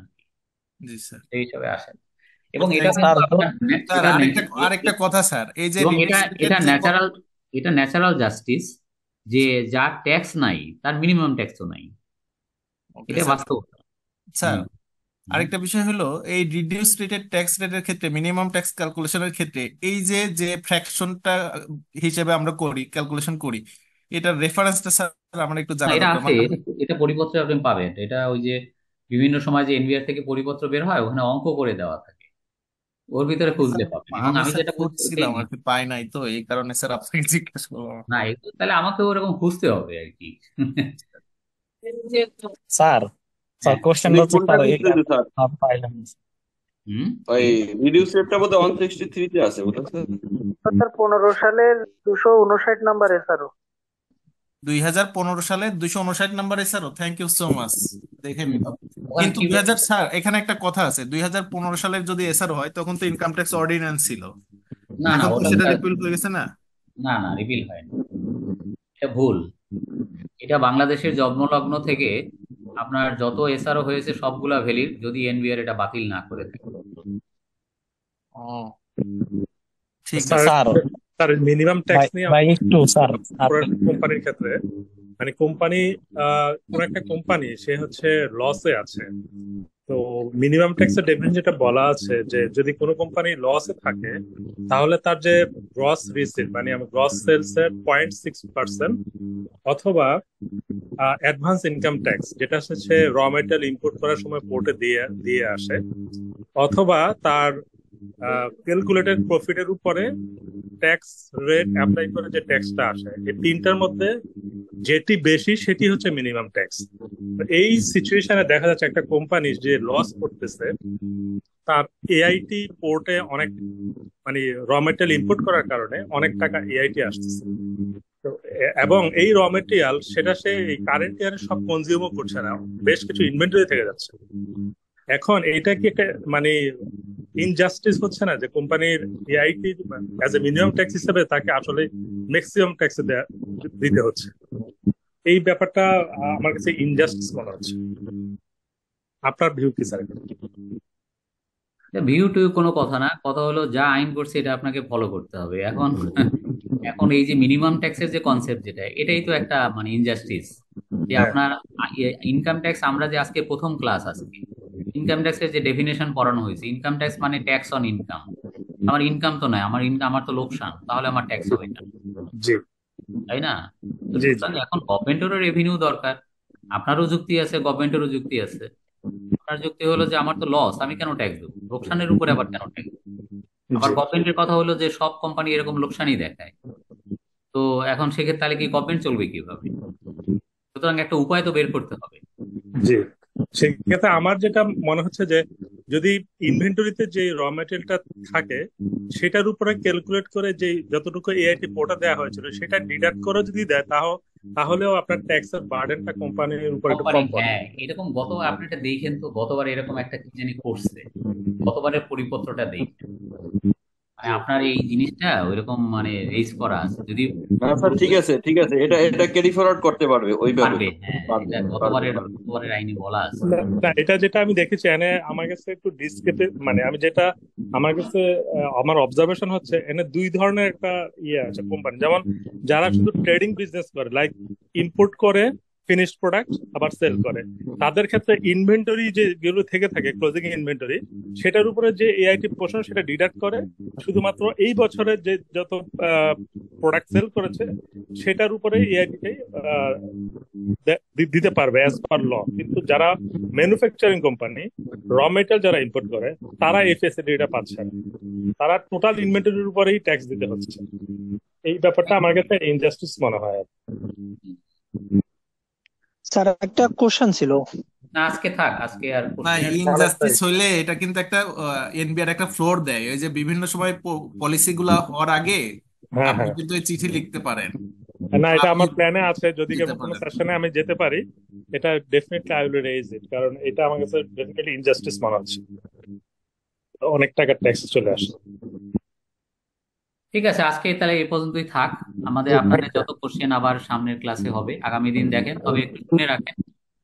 জি স্যার এই হিসাবে আসে না এবং আচ্ছা, এটা স্যার আরেকটা কথা স্যার এই যে এবং এটা এটা ন্যাচারাল এটা ন্যাচারাল জাস্টিস যে আচ্ছা। যার ট্যাক্স নাই তার মিনিমাম ট্যাক্সও নাই এটা বাস্তব স্যার আরেকটা বিষয় হলো এই রিডিউস রেটের ট্যাক্স রেটের ক্ষেত্রে মিনিমাম ট্যাক্স ক্যালকুলেশনের ক্ষেত্রে এই যে যে ফ্র্যাকশনটা হিসেবে আমরা করি ক্যালকুলেশন করি এটার রেফারেন্সটা স্যার আমরা একটু জানা এটা আছে এটা পরিপত্রে আপনি পাবেন এটা ওই যে বিভিন্ন সময় যে এনবিআর থেকে পরিপত্র বের হয় ওখানে অঙ্ক করে দেওয়া থাকে ওর ভিতরে খুঁজলে পাবে এবং আমি এটা খুঁজছিলাম আর কি পাই নাই তো এই কারণে স্যার আপনাকে জিজ্ঞেস করলাম না এগুলো তাহলে আমাকে ওরকম খুঁজতে হবে আর কি স্যার স্যার কোশ্চেন হ্যাঁ। হচ্ছে স্যার এই পাইলাম হুম ওই রিডিউস রেটটা বোধহয় 163 তে আছে বুঝলেন স্যার সালের 259 নম্বরে স্যার দুই হাজার পনেরো সালে দুইশো উনষাট নাম্বারে sir thank you so much দেখে নিল কিন্তু দুই হাজার স্যার এখানে একটা কথা আছে দুই হাজার পনেরো সালের যদি এসআর হয় তখন তো ইনকাম ট্যাক্স অর্ডিন্যান্স ছিল না না সেটা রিপিল হয়ে গেছে না না না রিপিল হয় এটা ভুল এটা বাংলাদেশের জন্মলগ্ন থেকে আপনার যত এসআরও হয়েছে সবগুলা ভ্যালিড যদি এনবিআর এটা বাতিল না করে থাকে ও ঠিক আছে স্যার স্যার মিনিমাম ট্যাক্স নিয়ে কোম্পানির ক্ষেত্রে মানে কোম্পানি কোন একটা কোম্পানি সে হচ্ছে লসে আছে তো মিনিমাম ট্যাক্সের ডেফিনেশন যেটা বলা আছে যে যদি কোনো কোম্পানি লসে থাকে তাহলে তার যে গ্রস রিসিট মানে গ্রস সেলস এর পয়েন্ট সিক্স পার্সেন্ট অথবা অ্যাডভান্স ইনকাম ট্যাক্স যেটা হচ্ছে র মেটেরিয়াল ইম্পোর্ট করার সময় পোর্টে দিয়ে দিয়ে আসে অথবা তার ক্যালকুলেটেড প্রফিটের উপরে ট্যাক্স রেট অ্যাপ্লাই করে যে ট্যাক্সটা আসে এই তিনটার মধ্যে যেটি বেশি সেটি হচ্ছে মিনিমাম ট্যাক্স এই সিচুয়েশনে দেখা যাচ্ছে একটা কোম্পানি যে লস করতেছে তার এআইটি পোর্টে অনেক মানে র মেটেরিয়াল ইনপুট করার কারণে অনেক টাকা এআইটি আসতেছে এবং এই র মেটেরিয়াল সেটা সে এই কারেন্ট ইয়ারে সব কনজিউমও করছে না বেশ কিছু ইনভেন্টরি থেকে যাচ্ছে এখন এটা কি একটা মানে ইনজাস্টিস হচ্ছে না যে কোম্পানির AIT as a minimum tax হিসেবে তাকে আসলে ম্যাক্সিমাম ট্যাক্স দিতে হচ্ছে এই ব্যাপারটা আমার কাছে ইনজাস্টিস মনে হচ্ছে আপনার ভিউ কি স্যার ভিউ টু কোনো কথা না কথা হলো যা আইন করছে এটা আপনাকে ফলো করতে হবে এখন এখন এই যে মিনিমাম ট্যাক্সের যে কনসেপ্ট যেটা এটাই তো একটা মানে ইনজাস্টিস যে হ্যাঁ। আপনার ইনকাম ইয়ে, ট্যাক্স আমরা যে আজকে প্রথম ক্লাস আজকে ইনকাম ট্যাক্সের যে ডেফিনেশন পড়ানো হয়েছে ইনকাম ট্যাক্স মানে ট্যাক্স অন ইনকাম আমার ইনকাম তো নয় আমার ইনকাম আমার তো লোকসান তাহলে আমার ট্যাক্স হবে না তাই না এখন গভর্নমেন্টেরও রেভিনিউ দরকার আপনারও যুক্তি আছে গভর্নমেন্টেরও যুক্তি আছে আপনার যুক্তি হলো যে আমার তো লস আমি কেন ট্যাক্স দেবো লোকসানের উপরে আবার কেন ট্যাক্স আবার গভর্নমেন্টের কথা হলো যে সব কোম্পানি এরকম লোকসানই দেখায় তো এখন সেক্ষেত্রে তাহলে কি গভর্নমেন্ট চলবে কিভাবে সুতরাং একটা উপায় তো বের করতে হবে সেক্ষেত্রে আমার যেটা মনে হচ্ছে যে যদি ইনভেন্টরিতে যে র মেটেরিয়ালটা থাকে সেটার উপরে ক্যালকুলেট করে যে যতটুকু এআইটি পোর্টা দেওয়া হয়েছিল সেটা ডিডাক্ট করে যদি দেয় তাহলে তাহলেও আপনার ট্যাক্সের বার্ডেনটা কোম্পানির উপর একটু কম হ্যাঁ এরকম গত আপনি এটা দেখেন তো গতবার এরকম একটা কি জানি করছে গতবারের পরিপত্রটা দেখেন মানে আপনার এই জিনিসটা ওইরকম মানে রেজ করা আছে যদি ঠিক আছে ঠিক আছে এটা এটা ক্যারি ফরওয়ার্ড করতে পারবে ওই ব্যাপারে গতবারের গতবারের বলা আছে না এটা যেটা আমি দেখেছি এনে আমার কাছে একটু ডিসকেটে মানে আমি যেটা আমার কাছে আমার অবজারভেশন হচ্ছে এনে দুই ধরনের একটা ইয়ে আছে কোম্পানি যেমন যারা শুধু ট্রেডিং বিজনেস করে লাইক ইনপুট করে ফিনিশড প্রোডাক্ট আবার সেল করে তাদের ক্ষেত্রে ইনভেন্টরি যে যেগুলো থেকে থাকে ক্লোজিং ইনভেন্টরি সেটার উপরে যে এআইটি পোর্শন সেটা ডিডাক্ট করে শুধুমাত্র এই বছরের যে যত প্রোডাক্ট সেল করেছে সেটার উপরে এআইটিকে দিতে পারবে অ্যাজ পার ল কিন্তু যারা ম্যানুফ্যাকচারিং কোম্পানি র মেটেরিয়াল যারা ইম্পোর্ট করে তারা এই ফেসিলিটিটা পাচ্ছে না তারা টোটাল ইনভেন্টরির উপরেই ট্যাক্স দিতে হচ্ছে এই ব্যাপারটা আমার কাছে ইনজাস্টিস মনে হয় স্যার একটা কোশ্চেন ছিল না আজকে এটা কিন্তু একটা এনবিআর একটা ফ্লোর দেয় ওই যে বিভিন্ন সময় পলিসি গুলা হওয়ার আগে হ্যাঁ, আপনি হ্যাঁ। কিন্তু এই চিঠি লিখতে পারেন না এটা আমার প্ল্যানে আছে যদি কোনো সেশনে আমি যেতে পারি এটা definitely I will raise it কারণ এটা আমার কাছে ডেফিনেটলি ইনজাস্টিস মনে হচ্ছে অনেক টাকা ট্যাক্স চলে আসে ঠিক আছে আজকে তাহলে এই পর্যন্তই থাক আমাদের আপনাদের যত কোশ্চেন আবার সামনের ক্লাসে হবে আগামী দিন দেখেন তবে একটু শুনে রাখেন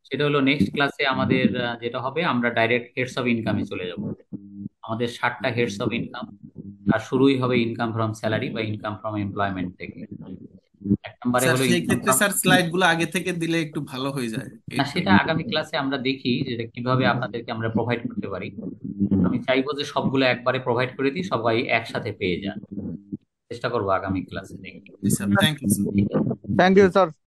সেটা হলো নেক্সট ক্লাসে আমাদের যেটা হবে আমরা ডাইরেক্ট হেডস অফ ইনকামে চলে যাব আমাদের ষাটটা হেডস অফ ইনকাম আর শুরুই হবে ইনকাম ফ্রম স্যালারি বা ইনকাম ফ্রম এমপ্লয়মেন্ট থেকে এক নম্বরে হলো ক্ষেত্রে স্যার স্লাইড গুলো আগে থেকে দিলে একটু ভালো হয়ে যায় সেটা আগামী ক্লাসে আমরা দেখি যেটা কিভাবে আপনাদেরকে আমরা প্রোভাইড করতে পারি আমি চাইবো যে সবগুলো একবারে প্রোভাইড করে দিই সবাই একসাথে পেয়ে যান চেষ্টা করবো আগামী ক্লাসে thank you thank you sir